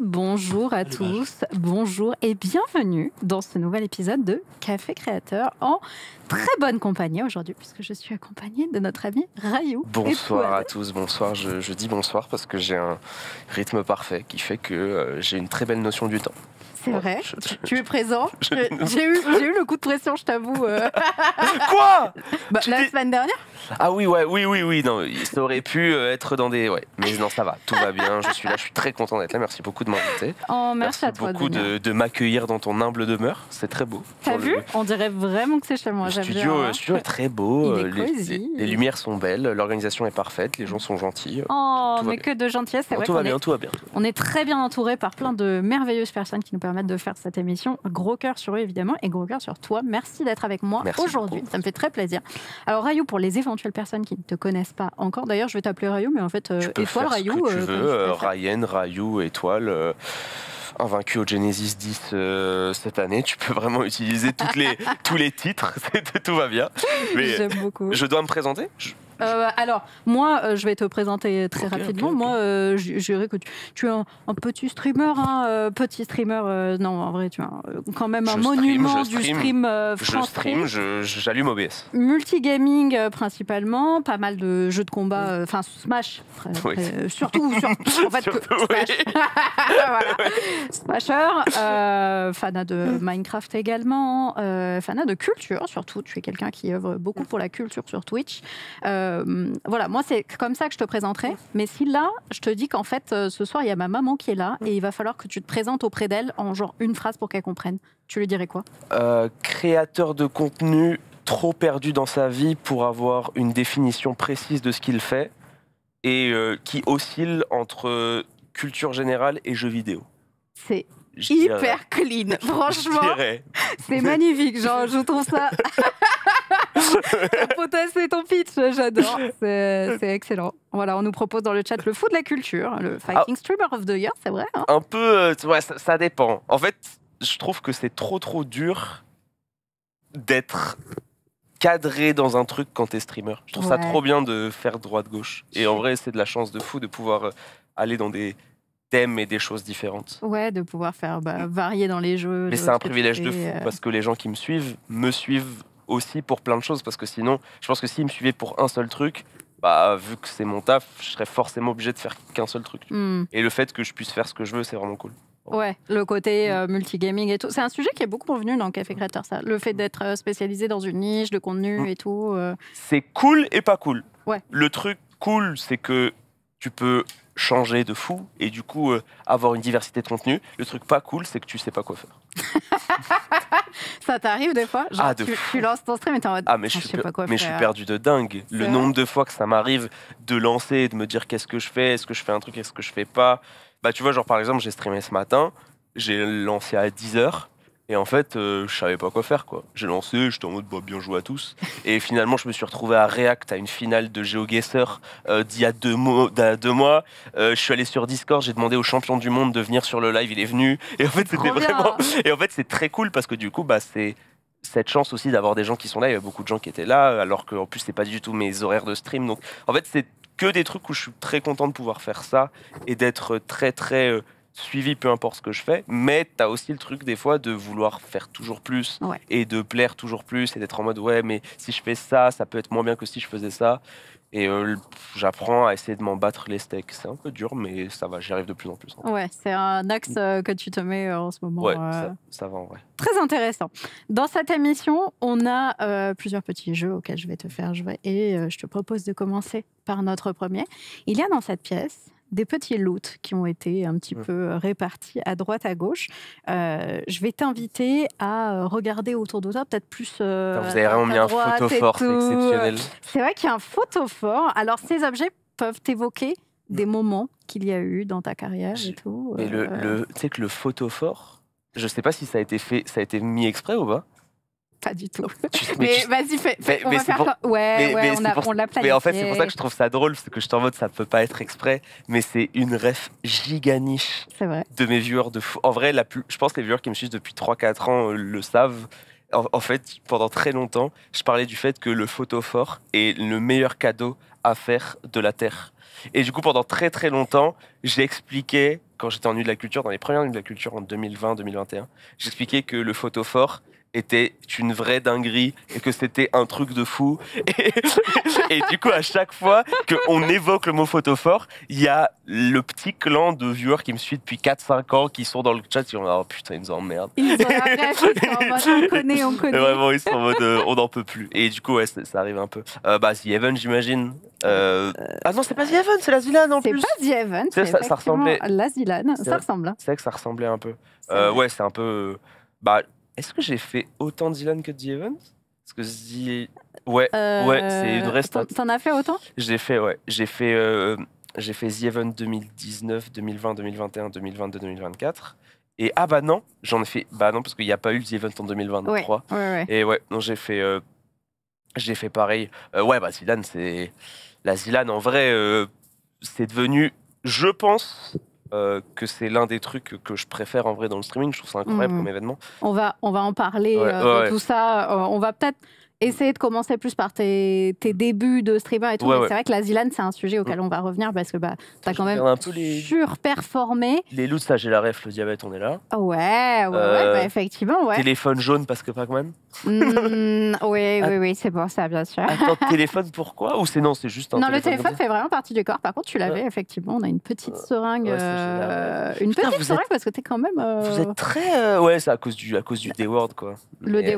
bonjour à tous, bonjour et bienvenue dans ce nouvel épisode de Café Créateur en très bonne compagnie aujourd'hui puisque je suis accompagnée de notre ami Rayou. Bonsoir à tous, bonsoir, je, dis bonsoir parce que j'ai un rythme parfait qui fait que euh, j'ai une très belle notion du temps c'est vrai. tu es présent. Euh, j'ai eu, eu, le coup de pression, je t'avoue. Euh. Quoi bah, La semaine dernière Ah oui, ouais, oui, oui, oui. Non, ça aurait pu euh, être dans des. Ouais, mais non, ça va. Tout va bien. Je suis là. Je suis très content d'être là. Merci beaucoup de m'inviter. Oh, merci, à toi. beaucoup de, m'accueillir dans ton humble demeure. C'est très beau. T'as vu On dirait vraiment que c'est chez moi. Le hein. studio, est très beau. Il est les, les, lumières sont belles. L'organisation est parfaite. Les gens sont gentils. Oh, mais que de gentillesse. Oh, tout va bien. Tout va bien. On est très bien entouré par plein de merveilleuses personnes qui nous permettent de faire cette émission. Gros cœur sur eux, évidemment, et gros cœur sur toi. Merci d'être avec moi aujourd'hui. Ça me fait très plaisir. Alors, Rayou, pour les éventuelles personnes qui ne te connaissent pas encore, d'ailleurs, je vais t'appeler Rayou, mais en fait, euh, étoile Rayou. tu euh, veux, euh, Ryan, Rayou, étoile invaincu au Genesis 10 cette année. Tu peux vraiment utiliser toutes les, tous les titres, tout va bien. Je dois me présenter euh, alors, moi, euh, je vais te présenter très rapidement. Moi, euh, je, dirais que tu, tu es un, petit streamer, hein, petit streamer. non, en vrai, tu es quand même un monument du stream, français. Je stream, j'allume OBS. Multigaming principalement, pas mal de jeux de combat, mm. enfin Smash, oui. surtout, surtout, en fait, Smash. Smasher, fanat de mm. Minecraft également, fanat de culture surtout. Tu es quelqu'un qui œuvre beaucoup mm. pour la culture sur Twitch. Euh, euh, voilà, moi, c'est comme ça que je te présenterai. Mais si là, je te dis qu'en fait, euh, ce soir, il y a ma maman qui est là et il va falloir que tu te présentes auprès d'elle en genre une phrase pour qu'elle comprenne, tu lui dirais quoi euh, Créateur de contenu trop perdu dans sa vie pour avoir une définition précise de ce qu'il fait et qui oscille entre culture générale et jeux vidéo. C'est hyper clean, franchement. C'est magnifique, genre, je trouve ça et ton pitch, j'adore. C'est excellent. Voilà, on nous propose dans le chat le fou de la culture, le Fighting ah. Streamer of the Year, c'est vrai. Hein. un peu, euh, ça, dépend. En fait, je trouve que c'est trop trop dur d'être cadré dans un truc quand t'es streamer. Je trouve ça trop bien de faire droite-gauche. Et en vrai, c'est de la chance de fou de pouvoir euh, aller dans des thèmes et des choses différentes. Ouais, de pouvoir faire bah, varier dans les jeux. Mais c'est un privilège de fou euh. parce que les gens qui me suivent me suivent aussi pour plein de choses parce que sinon, je pense que s'ils me suivait pour un seul truc, bah, vu que c'est mon taf, je serais forcément obligé de faire qu'un seul truc. Hmm. Et le fait que je puisse faire ce que je veux, c'est vraiment cool. Ouais, le côté hmm. euh, multigaming et tout. C'est un sujet qui est beaucoup revenu dans Café hmm. Créateur, ça. Le fait d'être euh, spécialisé dans une niche de contenu et tout. Euh. C'est cool et pas cool. Ouais. Le truc cool, c'est que tu peux changer de fou et du coup euh, avoir une diversité de contenu. Le truc pas cool, c'est que tu sais pas quoi faire. ça t'arrive des fois ah, tu, lances ton stream et t'es en mode ah, mais je, sais pas quoi mais je suis perdu de dingue. Le nombre de fois que ça m'arrive de lancer et de me dire qu'est-ce que je fais, est-ce que je fais un truc, est-ce que je fais pas. Bah tu vois, genre par exemple, j'ai streamé ce matin, j'ai lancé à 10h et en fait, je euh, je savais pas quoi faire, quoi. J'ai lancé, j'étais en mode bah, bien joué à tous. et finalement, je me suis retrouvé à React, à une finale de GeoGuessr euh, d'il y a deux, mois. Euh, je suis allé sur Discord, j'ai demandé au champion du monde de venir sur le live, il est venu. Et en fait, c'était vraiment. Et en fait, c'est très cool parce que du coup, bah, c'est cette chance aussi d'avoir des gens qui sont là. Il y a beaucoup de gens qui étaient là, alors qu'en plus, c'est pas du tout mes horaires de stream. Donc, en fait, c'est que des trucs où je suis très content de pouvoir faire ça et d'être très, très suivi, peu importe ce que je fais, mais tu as aussi le truc des fois de vouloir faire toujours plus et de plaire toujours plus et d'être en mode ouais, mais si je fais ça, ça peut être moins bien que si je faisais ça. Et euh, j'apprends à essayer de m'en battre les steaks. C'est un peu dur, mais ça va, j'y arrive de plus en plus. Ouais, c'est un axe mm. euh, que tu te mets euh, en ce moment. ça, ça, va en vrai. Très intéressant. Dans cette émission, on a plusieurs petits jeux auxquels je vais te faire jouer et je te propose de commencer par notre premier. Il y a dans cette pièce des petits loots qui ont été un petit peu répartis à droite, à gauche. Euh, je vais t'inviter à euh, regarder autour de toi, peut-être plus. Euh, vous avez vraiment mis un photophore, c'est exceptionnel. C'est vrai qu'il y a un photophore. Alors, ces objets peuvent évoquer des moments qu'il y a eu dans ta carrière et tout. Mais le, tu sais que le fort je ne sais pas si ça a été fait, ça a été mis exprès ou pas pas du tout. mais, vas-y, fais, Mais on va faire. Ouais, ouais on, l'a Mais en fait, c'est pour ça que je trouve ça drôle, parce que je suis en mode, ça peut pas être exprès, mais c'est une ref giganiche de mes viewers de En vrai, la plus... je pense que les viewers qui me suivent depuis 3-4 ans euh, le savent. En, fait, pendant très longtemps, je parlais du fait que le photophore est le meilleur cadeau à faire de la Terre. Et du coup, pendant très très longtemps, j'ai expliqué, quand j'étais en nuit de la culture, dans les premières nuits de la culture en 2020-2021, j'expliquais que le photophore, était une vraie dinguerie et que c'était un truc de fou. Et, du coup, à chaque fois qu'on évoque le mot photophore, il y a le petit clan de viewers qui me suit depuis 4-5 ans qui sont dans le chat qui vont oh putain, ils nous emmerdent. Ils nous emmerdent, on connaît, on connaît. Vraiment, ils sont en mode euh, on n'en peut plus. Et du coup, ouais, ça arrive un peu. Euh, bah, The Heaven, j'imagine. Euh, ah non, c'est pas The Heaven, c'est la Zilane en plus. C'est pas The Heaven, c'est ça, La Zilane, ça ressemble. Hein. C'est vrai que ça ressemblait un peu. ouais, c'est un peu. Bah, est-ce que j'ai fait autant Dylan que The Event Parce que The... Ouais, euh, ouais, c'est une restante. T'en as fait autant J'ai fait, ouais. J'ai fait, euh, j'ai fait The Event 2019, 2020, 2021, 2022, 2024. Et ah bah non, j'en ai fait. Bah non, parce qu'il n'y a pas eu The Event en 2023. Et ouais, non, j'ai fait, euh, j'ai fait pareil. ouais, bah Zidane, c'est. La Zidane, en vrai, c'est devenu, je pense, euh, que c'est l'un des trucs que je préfère en vrai dans le streaming. Je trouve ça incroyable mm. comme événement. On va, on va en parler euh, de tout ça. Euh, on va peut-être essayer de commencer plus par tes, tes débuts de streamer et tout. C'est vrai que la Zilan, c'est un sujet auquel mm. on va revenir parce que bah, t'as quand même surperformé. Les loots, là, j'ai la ref, le diabète, on est là. Ouais, ouais, bah, euh, effectivement. Ouais. Téléphone jaune parce que Pac-Man. Mm, oui, oui, oui, c'est pour ça, bien sûr. téléphone pourquoi Ou c'est non, c'est juste un Non, le téléphone fait vraiment partie du corps. Par contre, tu l'avais, effectivement. On a une petite euh, seringue. Euh, une petite seringue parce que t'es quand même. Vous êtes très. Ouais, c'est à cause du, à cause du quoi. Le Mais...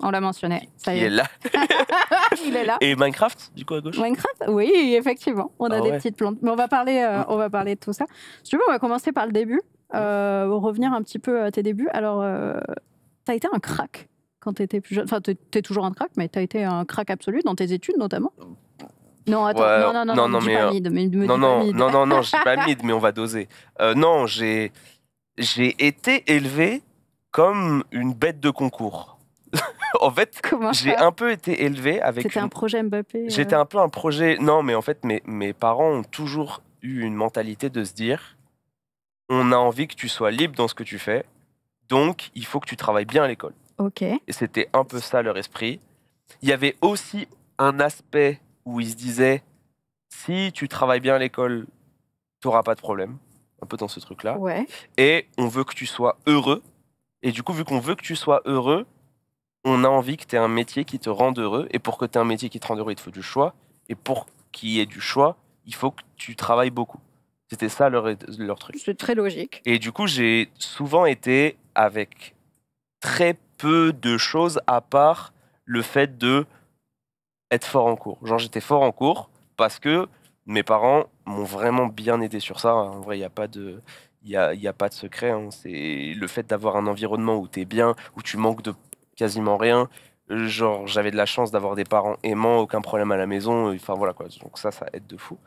On l'a mentionné. Ça y est. Il est là. Il est là. Et Minecraft, du coup, à gauche Minecraft, oui, effectivement. On a ah des petites plantes. Mais on va, parler, euh, ah. on va parler de tout ça. Je tu on va commencer par le début. Euh, revenir un petit peu à tes débuts. Alors, euh, tu as été un crack quand tu étais plus jeune. Enfin, tu es, toujours un crack, mais tu as été un crack absolu dans tes études, notamment. Non, attends, non, non, non, non, non, mais, non, non, non, non, mid. non, non, non, je non, pas mid, mais on va doser. non, j'ai été élevé comme une bête de concours. en fait, j'ai un peu été élevé avec. C'était un projet Mbappé. Euh J'étais un peu un projet. Non, mais en fait, mes, mes parents ont toujours eu une mentalité de se dire on a envie que tu sois libre dans ce que tu fais, donc il faut que tu travailles bien à l'école. Ok. Et c'était un peu ça leur esprit. Il y avait aussi un aspect où ils se disaient si tu travailles bien à l'école, tu n'auras pas de problème. Un peu dans ce truc-là. Ouais. Et on veut que tu sois heureux. Et du coup, vu qu'on veut que tu sois heureux, on a envie que tu aies un métier qui te rende heureux. Et pour que tu aies un métier qui te rende heureux, il te faut du choix. Et pour qu'il y ait du choix, il faut que tu travailles beaucoup. C'était ça leur, truc. C'est très logique. Et du coup, j'ai souvent été avec très peu de choses à part le fait de être fort en cours. Genre, j'étais fort en cours parce que mes parents m'ont vraiment bien aidé sur ça. En vrai, il n'y a pas de. Il y a, y a, pas de secret, hein. c'est le fait d'avoir un environnement où tu es bien, où tu manques de quasiment rien. Genre, j'avais de la chance d'avoir des parents aimants, aucun problème à la maison. Euh, enfin, voilà quoi. Donc, ça, ça aide de fou.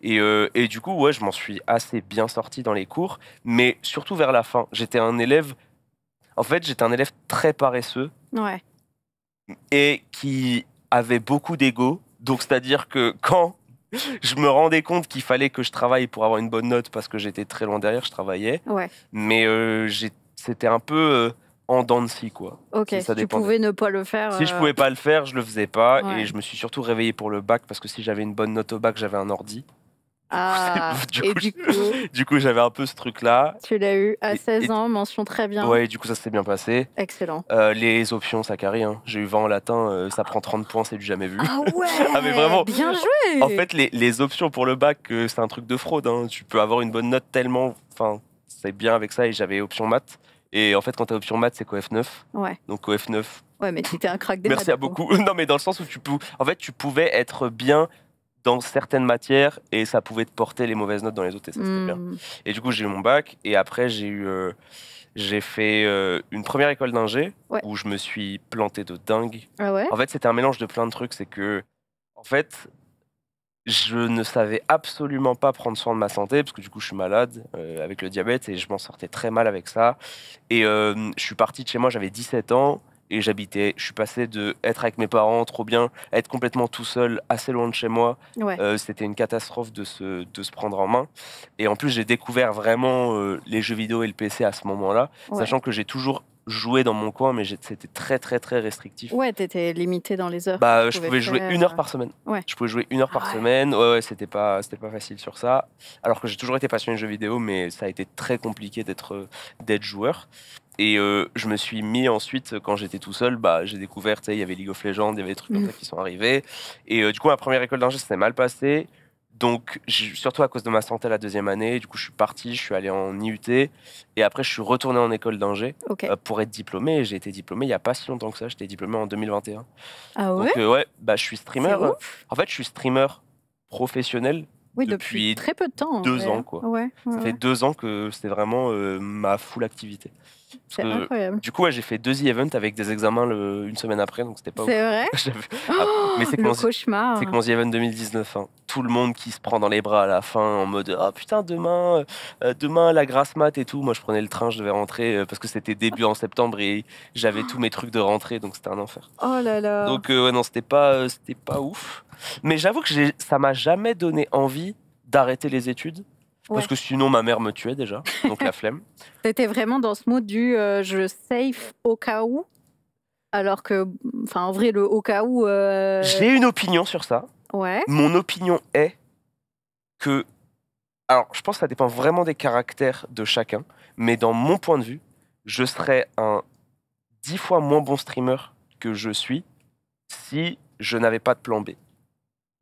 Et, euh, et du coup, ouais, je m'en suis assez bien sorti dans les cours, mais surtout vers la fin. J'étais un élève. En fait, j'étais un élève très paresseux. Ouais. Et qui avait beaucoup d'ego. Donc, c'est-à-dire que quand je me rendais compte qu'il fallait que je travaille pour avoir une bonne note parce que j'étais très loin derrière, je travaillais. Ouais. Mais euh, c'était un peu en danse, quoi. Ok, ça tu pouvais ne pas le faire. Si je euh, pouvais pas le faire, je le faisais pas. Et je me suis surtout réveillé pour le bac parce que si j'avais une bonne note au bac, j'avais un ordi. Ah, du coup, du coup, j'avais un peu ce truc-là. Tu l'as eu à 16 ans, mention très bien. Ouais, du coup, ça s'est bien passé. Excellent. Euh, les options, ça carré. Hein. J'ai eu 20 en latin, euh, ça prend 30 points, c'est du jamais vu. Ah, ah ouais ah, vraiment, Bien joué En fait, les, options pour le bac, c'est un truc de fraude. Hein. Tu peux avoir une bonne note tellement. Enfin, c'est bien avec ça, et j'avais option maths. Et en fait, quand t'as option maths, c'est qu'au F9. Ouais. Donc au F9. Ouais, mais t'étais un crack des Merci à beaucoup. non, mais dans le sens où tu, en fait, tu pouvais être bien dans certaines matières et ça pouvait te porter les mauvaises notes dans les autres et ça bien. Hmm. Et du coup j'ai eu mon bac et après j'ai eu euh, j'ai fait euh, une première école d'ingé où je me suis planté de dingue. Ah ouais en fait c'était un mélange de plein de trucs, c'est que en fait je ne savais absolument pas prendre soin de ma santé parce que du coup je suis malade euh, avec le diabète et je m'en sortais très mal avec ça. Et euh, je suis parti de chez moi, j'avais 17 ans et j'habitais. Je suis passé de être avec mes parents trop bien, à être complètement tout seul, assez loin de chez moi. Euh, c'était une catastrophe de se, de se prendre en main. Et en plus j'ai découvert vraiment les jeux vidéo et le PC à ce moment-là, sachant que j'ai toujours jouer dans mon coin, mais c'était très très très restrictif. Ouais, t'étais limité dans les heures. Bah, je pouvais jouer une heure par semaine. Ouais. Je pouvais jouer une heure par ah semaine. Ouais, ouais, c'était pas, c'était pas facile sur ça. Alors que j'ai toujours été passionné de jeux vidéo, mais ça a été très compliqué d'être, joueur. Et euh, je me suis mis ensuite, quand j'étais tout seul, bah, j'ai découvert, il y avait League of Legends, il y avait des trucs comme mm. ça qui sont arrivés. Et euh, du coup, ma première école d'ingé, s'est mal passé. Donc, surtout à cause de ma santé la deuxième année, du coup, je suis parti, je suis allé en IUT, et après, je suis retourné en école d'Angers euh, pour être diplômé. J'ai été diplômé il n'y a pas si longtemps que ça, j'étais diplômé en 2021. Ah ouais Donc, euh, ouais, bah, je suis streamer. Euh, en fait, je suis streamer professionnel. depuis, très peu de temps. Deux ans, hein. quoi. ça fait deux ans que c'était vraiment ma full activité. C'est euh, incroyable. Du coup, j'ai fait deux e-events avec des examens une semaine après, donc c'était pas C'est vrai oh ah, Mais c'est le cauchemar. C'est mon event 2019. Hein. Tout le monde qui se prend dans les bras à la fin en mode Ah oh, putain, demain, euh, euh, demain la grasse mat et tout. Moi, je prenais le train, je devais rentrer parce que c'était début en septembre et j'avais tous mes trucs de rentrée, donc c'était un enfer. Oh là là. Donc, non, c'était pas, c'était pas ouf. Mais j'avoue que ça m'a jamais donné envie d'arrêter les études parce que sinon, ma mère me tuait déjà, donc la flemme. C'était vraiment dans ce mot du euh, je safe au cas où Alors que, enfin, en vrai, le au cas où. Euh, J'ai une opinion sur ça. Ouais. Mon opinion est que. Alors, je pense que ça dépend vraiment des caractères de chacun, mais dans mon point de vue, je serais un dix fois moins bon streamer que je suis si je n'avais pas de plan B.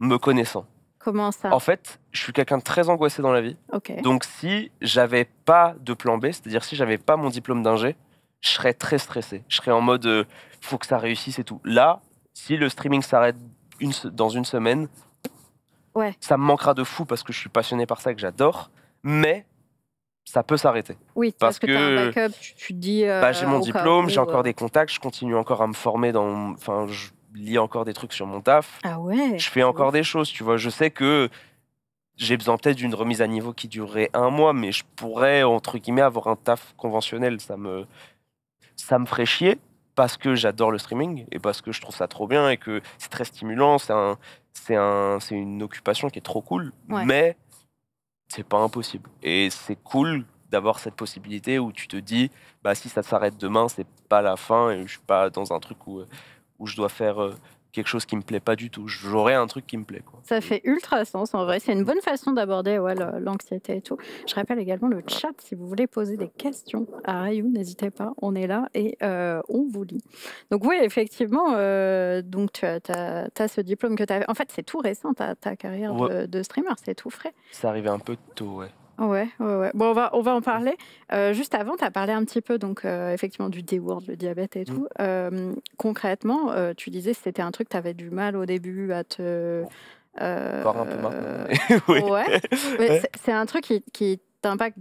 Me connaissant. Comment ça En fait, je suis quelqu'un de très angoissé dans la vie. Donc si j'avais pas de plan B, c'est-à-dire si j'avais pas mon diplôme d'ingé, je serais très stressé. Je serais en mode il euh, faut que ça réussisse et tout. Là, si le streaming s'arrête dans une semaine, ça me manquera de fou parce que je suis passionné par ça que j'adore. Mais ça peut s'arrêter. Oui, parce, que, backup, tu, dis. Bah, j'ai mon euh, diplôme, j'ai encore euh. des contacts, je continue encore à me former dans lis encore des trucs sur mon taf. Ah ouais. Je fais encore des choses, tu vois. Je sais que j'ai besoin peut-être d'une remise à niveau qui durerait un mois, mais je pourrais, entre guillemets, avoir un taf conventionnel. Ça me, ça me ferait chier parce que j'adore le streaming et parce que je trouve ça trop bien et que c'est très stimulant. C'est un, un, une occupation qui est trop cool, mais c'est pas impossible. Et c'est cool d'avoir cette possibilité où tu te dis, bah si ça s'arrête demain, c'est pas la fin et je suis pas dans un truc où euh, où je dois faire euh, quelque chose qui me plaît pas du tout. J'aurai un truc qui me plaît. Quoi. Ça fait ultra sens en vrai. C'est une bonne façon d'aborder ouais, l'anxiété et tout. Je rappelle également le chat si vous voulez poser des questions à Rayou, n'hésitez pas. On est là et euh, on vous lit. Donc oui, effectivement, euh, donc tu as, ce diplôme que tu avais. En fait, c'est tout récent ta, ta carrière de, streamer, c'est tout frais. Ça arrivait un peu tôt, ouais. Ouais, ouais, Bon, on va, on va en parler. Euh, juste avant, tu as parlé un petit peu, donc, euh, effectivement, du d le diabète et mm. tout. Euh, concrètement, tu disais que c'était un truc, tu avais du mal au début à te. un c'est un truc qui, qui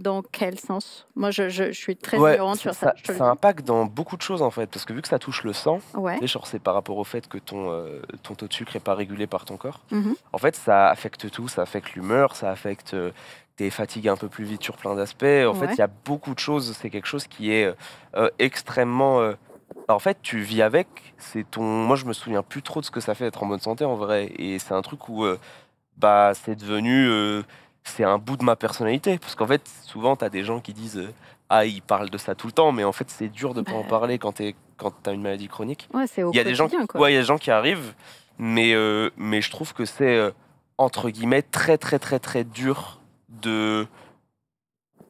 dans quel sens Moi, je, suis très sur ça. Ça, impacte dans beaucoup de choses en fait, parce que vu que ça touche le sang, c'est par rapport au fait que ton, ton taux de sucre n'est pas régulé par ton corps. Mm-hmm. En fait, ça affecte tout. Ça affecte l'humeur, ça affecte tu es fatigué un peu plus vite sur plein d'aspects. En fait, il y a beaucoup de choses. C'est quelque chose qui est euh, euh, extrêmement. Euh, en fait, tu vis avec. C'est ton. Moi, je me souviens plus trop de ce que ça fait d'être en bonne santé en vrai. Et c'est un truc où bah, c'est devenu. c'est un bout de ma personnalité. Parce qu'en fait, souvent, tu as des gens qui disent Ah, ils parlent de ça tout le temps. Mais en fait, c'est dur de ne pas en bah. parler quand tu as une maladie chronique. Ouais, c'est y a des gens il y a des gens qui arrivent. Mais, mais je trouve que c'est, entre guillemets, très, très, très, très dur de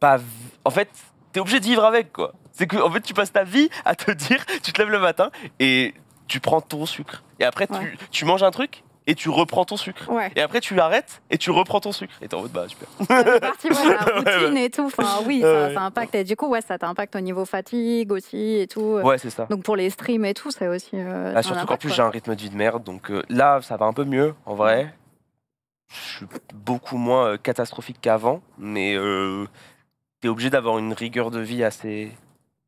pas. En fait, t'es obligé de vivre avec quoi. C'est que en fait, tu passes ta vie à te dire, tu te lèves le matin et tu prends ton sucre. Et après, tu, tu manges un truc et tu reprends ton sucre. Et après, tu l'arrêtes et tu reprends ton sucre. Et t'es en mode, bah, super. parti, la routine bah. et tout. Enfin, oui, ça, impacte. Et du coup, ouais, ça t'impacte au niveau fatigue aussi et tout. Euh. Ouais, c'est ça. Donc, pour les streams et tout, c'est aussi. Euh, bah, surtout qu'en plus, j'ai un rythme de vie de merde. Donc euh, là, ça va un peu mieux, en vrai je suis beaucoup moins euh, catastrophique qu'avant, mais euh, tu es obligé d'avoir une rigueur de vie assez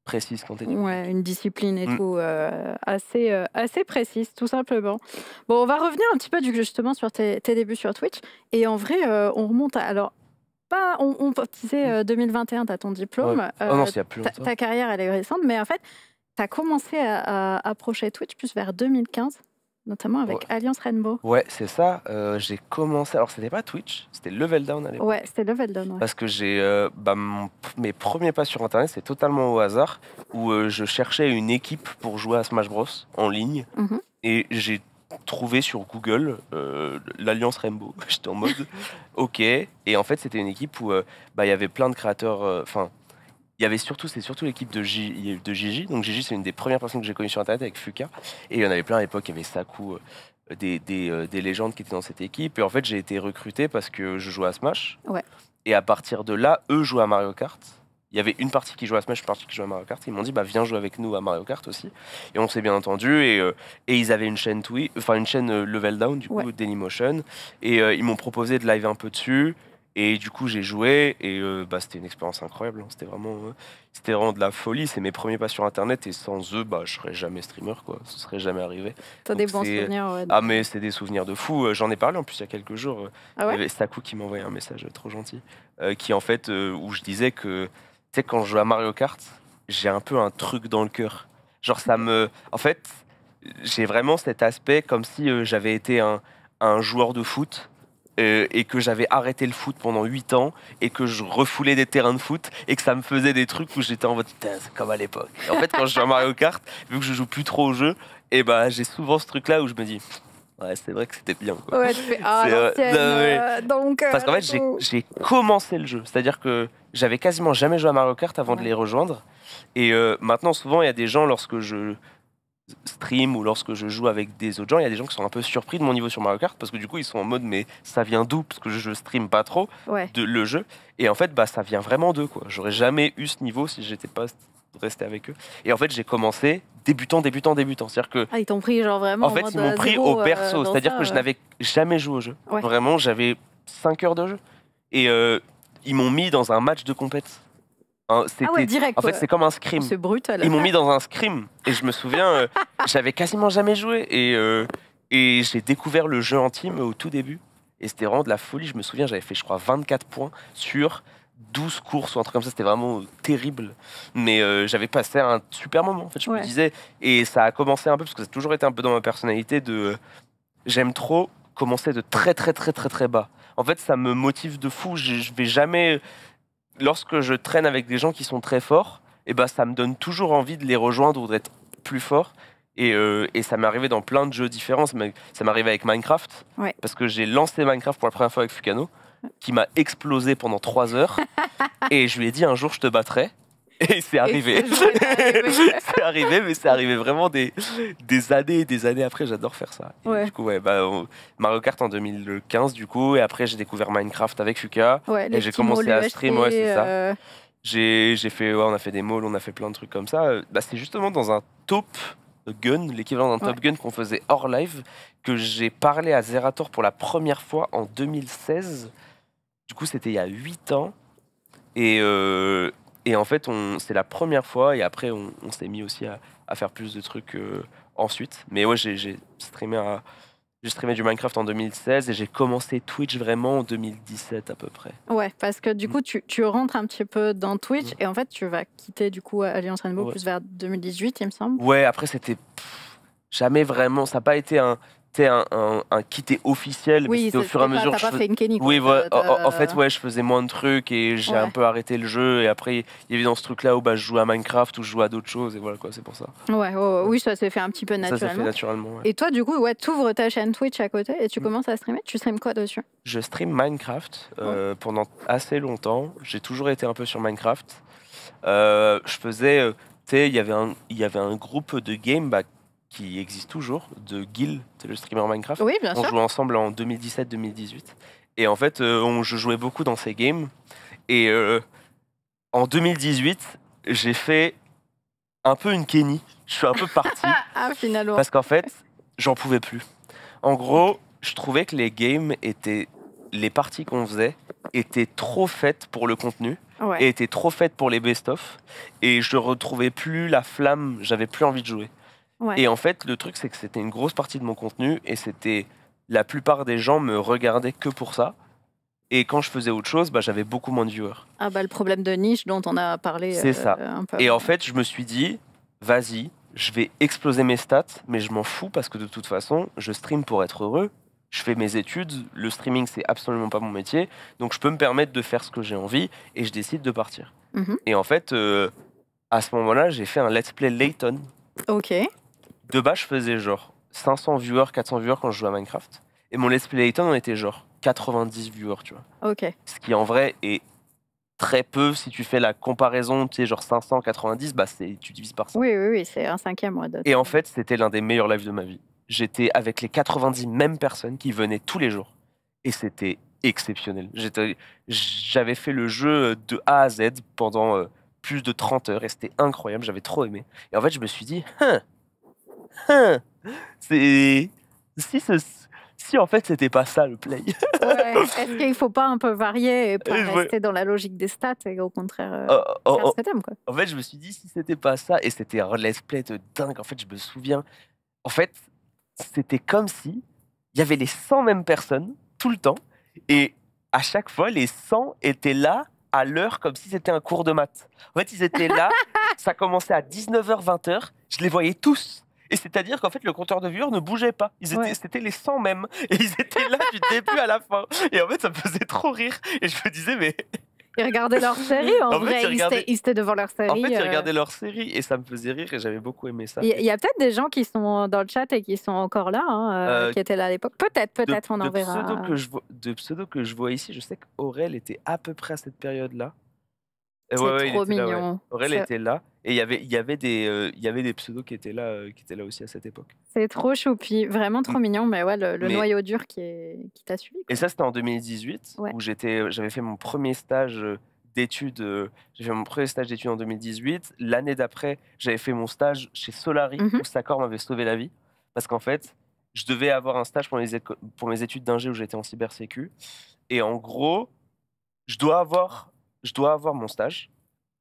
précise quand tu es ouais, une discipline et mm. tout, euh, assez, assez précise, tout simplement. Bon, on va revenir un petit peu du, justement sur tes, débuts sur Twitch. Et en vrai, on remonte à. Alors, pas, on, disait 2021, tu as ton diplôme. Oh non, c'est plus ta, ta, carrière, elle est récente, mais en fait, tu as commencé à approcher Twitch plus vers 2015 notamment avec Alliance Rainbow. Ouais, c'est ça. Euh, j'ai commencé. Alors, c'était pas Twitch, c'était Level Down à Ouais, c'était Level Down. Parce que j'ai euh, bah, mes premiers pas sur Internet, c'était totalement au hasard, où euh, je cherchais une équipe pour jouer à Smash Bros en ligne, mhm. et j'ai trouvé sur Google l'Alliance Rainbow. J'étais en mode, ok. Et en fait, c'était une équipe où bah, il y avait plein de créateurs, enfin il y avait surtout, c'est surtout l'équipe de, Gigi. Donc Gigi, c'est une des premières personnes que j'ai connues sur Internet avec Fuka. Et il y en avait plein à l'époque, il y avait Saku, euh, euh, des, légendes qui étaient dans cette équipe. Et en fait, j'ai été recruté parce que je jouais à Smash. Et à partir de là, eux jouaient à Mario Kart. Il y avait une partie qui jouait à Smash, une partie qui jouait à Mario Kart. Ils m'ont dit, bah, viens jouer avec nous à Mario Kart aussi. Et on s'est bien entendu. Et, euh, et, ils avaient une chaîne, enfin, une chaîne Level Down, du coup, Dailymotion. Et ils m'ont proposé de live un peu dessus. Et du coup, j'ai joué et euh, bah, c'était une expérience incroyable. Hein. C'était vraiment, euh, c'était de la folie. C'est mes premiers pas sur Internet et sans eux, bah, je serais jamais streamer, quoi. Ce serait jamais arrivé. T'as des bons souvenirs. Ah mais c'est des souvenirs de fou. Euh, j'en ai parlé en plus il y a quelques jours. Ah ouais qui m'a envoyé un message trop gentil, qui en fait où je disais que tu sais quand je joue à Mario Kart, j'ai un peu un truc dans le cœur. Genre ça me, en fait, j'ai vraiment cet aspect comme si j'avais été un, un joueur de foot euh, et que j'avais arrêté le foot pendant 8 ans et que je refoulais des terrains de foot et que ça me faisait des trucs où j'étais en mode putain, c'est comme à l'époque. En fait, quand je joue à Mario Kart, vu que je joue plus trop au jeu, et eh ben j'ai souvent ce truc là où je me dis Ouais, c'est vrai que c'était bien. Ouais, tu fais ah, euh, euh, donc, Parce qu'en fait, j'ai, commencé le jeu. C'est-à-dire que j'avais quasiment jamais joué à Mario Kart avant de les rejoindre. Et maintenant, souvent, il y a des gens, lorsque je, stream ou lorsque je joue avec des autres gens, il y a des gens qui sont un peu surpris de mon niveau sur Mario Kart parce que du coup ils sont en mode mais ça vient d'où parce que je, stream pas trop de le jeu et en fait bah ça vient vraiment d'eux quoi. J'aurais jamais eu ce niveau si j'étais pas resté avec eux. Et en fait j'ai commencé débutant débutant débutant, c'est-à-dire que ah, ils t'ont pris genre vraiment en fait ils m'ont euh, pris au perso, euh, c'est-à-dire que je n'avais jamais joué au jeu. Vraiment j'avais 5 heures de jeu et euh, ils m'ont mis dans un match de compétition ah direct, en fait, c'est comme un scrim. C'est brutal. Ils m'ont mis dans un scrim. Et je me souviens, euh, j'avais quasiment jamais joué. Et, euh, et j'ai découvert le jeu en team au tout début. Et c'était vraiment de la folie. Je me souviens, j'avais fait, je crois, 24 points sur 12 courses ou un truc comme ça. C'était vraiment terrible. Mais euh, j'avais passé un super moment. En fait, je me disais. Et ça a commencé un peu, parce que ça a toujours été un peu dans ma personnalité de. J'aime trop commencer de très, très, très, très, très bas. En fait, ça me motive de fou. Je, je vais jamais lorsque je traîne avec des gens qui sont très forts, et eh ben, ça me donne toujours envie de les rejoindre ou d'être plus fort. Et, euh, ça m'est arrivé dans plein de jeux différents. Ça m'est arrivé avec Minecraft, parce que j'ai lancé Minecraft pour la première fois avec Fukano, qui m'a explosé pendant trois heures. et je lui ai dit un jour je te battrai. Et c'est arrivé. c'est arrivé, mais c'est arrivé vraiment des, des années et des années après. J'adore faire ça. Du coup, ouais, bah, Mario Kart en 2015, du coup, et après j'ai découvert Minecraft avec Fuka. et j'ai commencé à stream, ouais, c'est ça. Euh. J'ai fait, on a fait des malls, on a fait plein de trucs comme ça. Euh, bah, c'est justement dans un top gun, l'équivalent d'un top gun qu'on faisait hors live, que j'ai parlé à Zerator pour la première fois en 2016. Du coup, c'était il y a 8 ans. Et, euh, et en fait, c'est la première fois, et après, on, s'est mis aussi à, faire plus de trucs euh, ensuite. Mais ouais, j'ai streamé, streamé, du Minecraft en 2016 et j'ai commencé Twitch vraiment en 2017 à peu près. Ouais, parce que du mm. coup, tu, tu, rentres un petit peu dans Twitch mm. et en fait, tu vas quitter du coup Alliance Rainbow plus vers 2018, il me semble. Ouais, après, c'était jamais vraiment. Ça n'a pas été un un, un, un, officiel, oui, mais au fur et à mesure. je fait oui, en, fait, ouais, je faisais moins de trucs et j'ai un peu arrêté le jeu. Et après, il y avait dans ce truc-là où bah, je jouais à Minecraft ou je jouais à d'autres choses. Et voilà, quoi, c'est pour ça. Ouais, oui, ça s'est fait un petit peu naturellement. Ça s'est fait naturellement. Et toi, du coup, ouais, ouvres ta chaîne Twitch à côté et tu mm. commences à streamer. Tu streames quoi dessus Je stream Minecraft euh, pendant assez longtemps. J'ai toujours été un peu sur Minecraft. Euh, je faisais. Euh, tu sais, il y avait un groupe de game bah, qui existe toujours, de Gil, le streamer Minecraft. Oui, bien on jouait ensemble en 2017-2018. Et en fait, euh, je jouais beaucoup dans ces games. Et euh, en 2018, j'ai fait un peu une Kenny. Je suis un peu parti. Ah, ah, finalement. Parce qu'en fait, j'en pouvais plus. En gros, je trouvais que les games étaient. Les parties qu'on faisait étaient trop faites pour le contenu. Et étaient trop faites pour les best-of. Et je retrouvais plus la flamme. J'avais plus envie de jouer. Et en fait, le truc, c'est que c'était une grosse partie de mon contenu et c'était la plupart des gens me regardaient que pour ça. Et quand je faisais autre chose, bah, j'avais beaucoup moins de viewers. Ah bah le problème de niche dont on a parlé. C'est ça. Euh, et en fait, je me suis dit, vas-y, je vais exploser mes stats, mais je m'en fous parce que de toute façon, je stream pour être heureux. Je fais mes études, le streaming c'est absolument pas mon métier, donc je peux me permettre de faire ce que j'ai envie et je décide de partir. Mhm. Et en fait, euh, à ce moment-là, j'ai fait un let's play Layton. Ok de base, je faisais genre 500 viewers, 400 viewers quand je jouais à Minecraft. Et mon Let's Play on était genre 90 viewers, tu vois. Ok. Ce qui en vrai est très peu si tu fais la comparaison, tu sais, genre 590, bah tu divises par ça. Oui, oui, oui, c'est un cinquième. et en fait, c'était l'un des meilleurs lives de ma vie. J'étais avec les 90 mêmes personnes qui venaient tous les jours. Et c'était exceptionnel. J'avais fait le jeu euh, de A à Z pendant euh, plus de 30 heures et c'était incroyable, j'avais trop aimé. Et en fait, je me suis dit, hein, c'est si si en fait c'était pas ça le play. Est-ce qu'il faut pas un peu varier et rester dans la logique des stats et au contraire euh, oh, oh, oh. quoi. En fait, je me suis dit si c'était pas ça et c'était un let's play de dingue. En fait, je me souviens. En fait, c'était comme si il y avait les 100 mêmes personnes tout le temps et à chaque fois les 100 étaient là à l'heure comme si c'était un cours de maths. En fait, ils étaient là, ça commençait à 19h 20h, je les voyais tous et c'est-à-dire qu'en fait, le compteur de viewers ne bougeait pas. Ils étaient, C'était les 100 même. Et ils étaient là du début à la fin. Et en fait, ça me faisait trop rire. Et je me disais, mais. Ils regardaient leur série, en, vrai. ils, étaient, devant leur série. En fait, ils euh. regardaient leur série et ça me faisait rire et j'avais beaucoup aimé ça. Il y, a peut-être des gens qui sont dans le chat et qui sont encore là, hein, euh, euh, qui étaient là à l'époque. Peut-être, peut-être, on en verra. je de pseudo que je vois ici, je sais qu'Aurel était à peu près à cette période-là. C'est trop mignon. était là. Et il y avait, y, avait des, euh, il y avait des pseudos qui étaient là, euh, qui étaient là aussi à cette époque. C'est trop choupi, vraiment trop mm. mignon. Mais ouais, le, noyau dur qui, qui t'a suivi. Et ça, c'était en 2018, où j'étais, euh, j'avais fait mon premier stage d'études. mon premier stage d'études en 2018. L'année d'après, j'avais fait mon stage chez Solari, mm où m'avait sauvé la vie. Parce qu'en fait, je devais avoir un stage pour mes, pour mes études d'ingé où j'étais en cybersécu. Et en gros, je dois avoir je dois avoir mon stage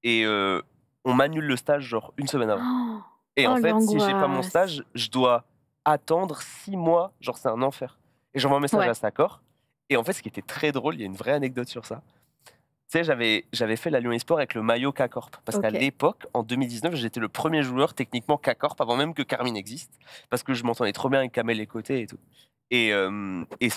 et euh, on m'annule le stage genre une semaine avant. Oh, et en oh, fait, si j'ai pas mon stage, je dois attendre six mois, genre c'est un enfer. Et j'envoie un message à Saccor. Et en fait, ce qui était très drôle, il y a une vraie anecdote sur ça. Tu sais, j'avais, j'avais fait la Lyon Sport avec le maillot K-Corp. Parce qu'à l'époque, en 2019, j'étais le premier joueur techniquement K-Corp avant même que Carmine existe. Parce que je m'entendais trop bien avec Kamel et Côté et tout. Et, euh, et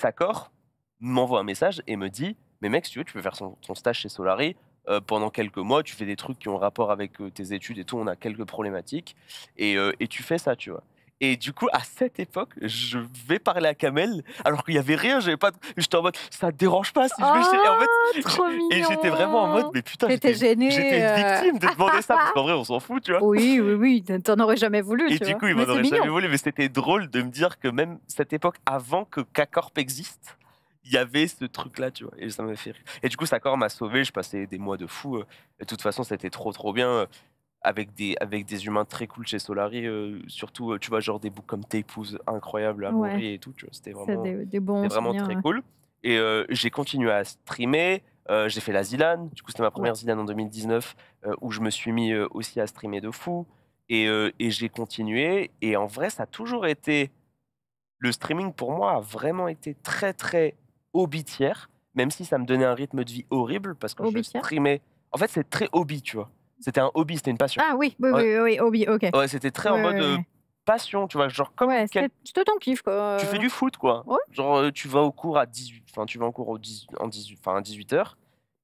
m'envoie un message et me dit mais mec, si tu veux, tu peux faire ton stage chez Solari. Euh, pendant quelques mois, tu fais des trucs qui ont rapport avec euh, tes études et tout, on a quelques problématiques, euh, et, tu fais ça, tu vois. Et du coup, à cette époque, je vais parler à Kamel, alors qu'il n'y avait rien, j'avais pas. J'étais en mode, ça te dérange pas si je vais chez. Et, ah, et j'étais vraiment en mode, mais putain, j'étais J'étais victime de demander ça, parce qu'en vrai, on s'en fout, tu vois. Oui, oui, oui, n'en aurais jamais voulu. Et du coup, il m'en aurait jamais voulu, mais c'était drôle de me dire que même cette époque, avant que K-Corp existe, il y avait ce truc-là, tu vois, et ça m'a fait rire. Et du coup, Sakor m'a sauvé, je passais des mois de fou. Euh. de toute façon, c'était trop, trop bien. Euh, avec des, avec des humains très cool chez Solari, euh, surtout, tu vois, genre des bouts comme épouse incroyable à ouais. et tout, tu vois, c'était vraiment, vraiment très cool. Et j'ai continué à streamer, j'ai fait la Zilane, du coup, c'était ma première Zilane en 2019, où je me suis mis aussi à streamer de fou, et, et j'ai continué, et en vrai, ça a toujours été le streaming pour moi a vraiment été très très tiers, même si ça me donnait un rythme de vie horrible parce que je streamais. En fait, c'est très hobby, tu vois. C'était un hobby, c'était une passion. Ah oui, oui, oui, hobby, ok. c'était très en mode euh, passion, tu vois. Genre, comme. Ouais, quel... quoi. Tu fais du foot, quoi. Genre, euh, tu vas au cours à 18. Enfin, tu vas en cours au 10... en 18... enfin, à 18h.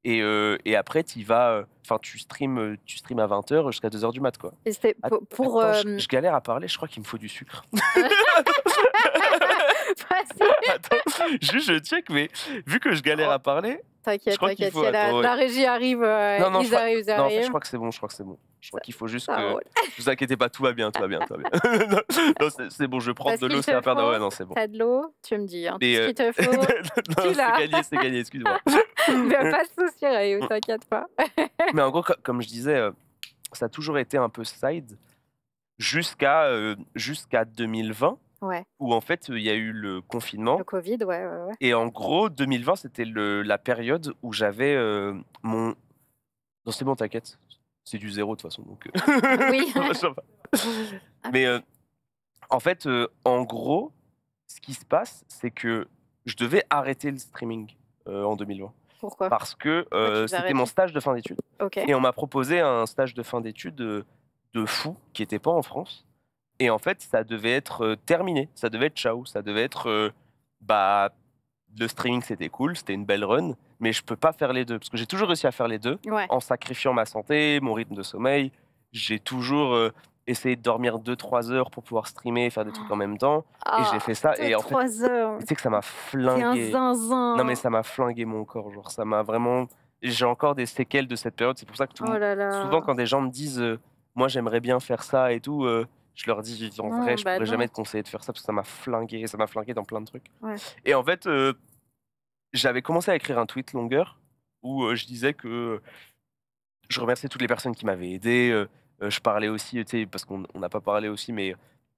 Et, euh, et, après, tu vas. Enfin, tu streams, tu stream à 20h jusqu'à 2h du mat, quoi. Et c'était pour. je galère à parler, je crois qu'il me faut du sucre. Attends, juste je check, mais vu que je galère à parler. T'inquiète, t'inquiète, faut... la, régie arrive. Euh, ils arrivent, crois... ils Non, je crois que c'est bon, je crois que c'est bon. Je crois qu'il faut juste que. vous inquiétez pas, tout va bien, tout va bien, tout va bien. non, c'est bon, je prends prendre de l'eau, c'est à faire Ouais, non, c'est bon. T'as de l'eau, tu me dis. Hein, ce euh, qu'il te faut. C'est gagné, c'est gagné, excuse-moi. Mais pas de souci, Rayou, t'inquiète pas. mais en gros, comme je disais, euh, ça a toujours été un peu side jusqu'à jusqu'à 2020 ouais. où en fait il y a eu le confinement. Le Covid, ouais. Et en gros, 2020, c'était la période où j'avais euh, mon. Non, c'est bon, t'inquiète. C'est du zéro de toute façon. Donc, euh. ah Oui. Ah. Mais euh, en fait, en gros, ce qui se passe, c'est que je devais arrêter le streaming en 2020. Pourquoi Parce que c'était mon stage de fin d'études. Et on m'a proposé un stage de fin d'études de fou qui n'était pas en France et en fait, ça devait être euh, terminé, ça devait être ciao, ça devait être euh, bah le streaming c'était cool, c'était une belle run, mais je peux pas faire les deux parce que j'ai toujours réussi à faire les deux en sacrifiant ma santé, mon rythme de sommeil. J'ai toujours euh, essayé de dormir 2-3 heures pour pouvoir streamer et faire des trucs en même temps. et j'ai fait ça. et ah, en trois heures. tu sais que ça m'a flingué. Un zinzin. Non, mais ça m'a flingué mon corps. Genre, ça m'a vraiment. J'ai encore des séquelles de cette période. C'est pour ça que tout oh souvent, quand des gens me disent Moi, j'aimerais bien faire ça et tout. Je leur dis, en vrai, je bah pourrais jamais te conseiller de faire ça parce que ça m'a flingué, ça m'a flingué dans plein de trucs. Et en fait, euh, j'avais commencé à écrire un tweet longueur où euh, je disais que euh, je remerciais toutes les personnes qui m'avaient aidé. je parlais aussi, parce qu'on n'a pas parlé aussi, mais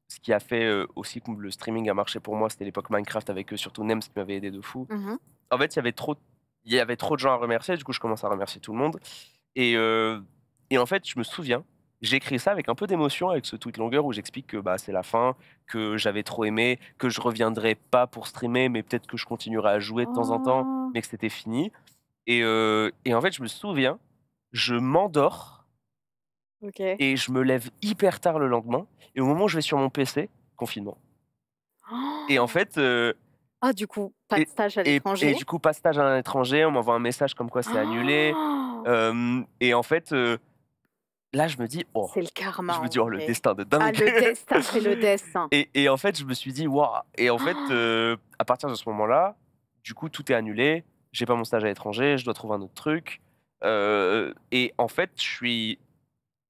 ce qui a fait aussi que le streaming a marché pour moi, c'était l'époque Minecraft avec surtout Nems qui m'avait aidé de fou. Mmh en fait, il y avait trop, il y avait trop de gens à remercier. Du coup, je commence à remercier tout le monde. et en fait, je me souviens J'écris ça avec un peu d'émotion, avec ce tweet longueur où j'explique que bah, c'est la fin, que j'avais trop aimé, que je reviendrai pas pour streamer, mais peut-être que je continuerai à jouer de temps en temps, oh. mais que c'était fini. Euh, et, en fait, je me souviens, je m'endors et je me lève hyper tard le lendemain. Et au moment où je vais sur mon PC, confinement. Oh. Et en fait. Euh, ah, du coup, pas de stage à l'étranger. Et, du coup, pas de stage à l'étranger. On m'envoie un message comme quoi c'est annulé. Oh. et en fait, euh, là, je me dis, oh, c'est le karma. Je me dis, oh, ah, le destin de dingue. c'est le destin. Et, en fait, je me suis dit, waouh. Et en fait, ah. euh, à partir de ce moment-là, du coup, tout est annulé. J'ai pas mon stage à l'étranger, je dois trouver un autre truc. Euh, et en fait, je suis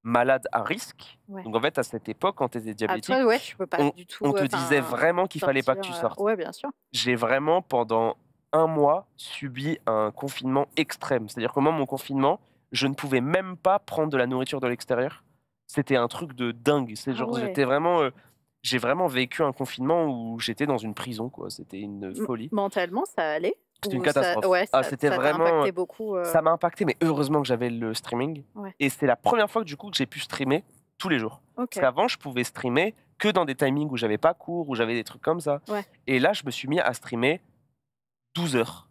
malade à risque. Donc en fait, à cette époque, quand tu étais diabétique, on, du euh, te disait vraiment qu'il fallait pas que tu sortes. bien sûr. J'ai vraiment pendant un mois subi un confinement extrême. C'est-à-dire que moi, mon confinement, je ne pouvais même pas prendre de la nourriture de l'extérieur. C'était un truc de dingue. C'est ah vraiment. Euh, j'ai vraiment vécu un confinement où j'étais dans une prison, quoi. C'était une folie. Mentalement, ça allait C'était une catastrophe. Ah, ça, m'a vraiment. Impacté beaucoup, euh? Ça m'a impacté, mais heureusement que j'avais le streaming. Et c'est la première fois que, du coup que j'ai pu streamer tous les jours. Avant, je pouvais streamer que dans des timings où j'avais pas cours, où j'avais des trucs comme ça. Et là, je me suis mis à streamer 12 heures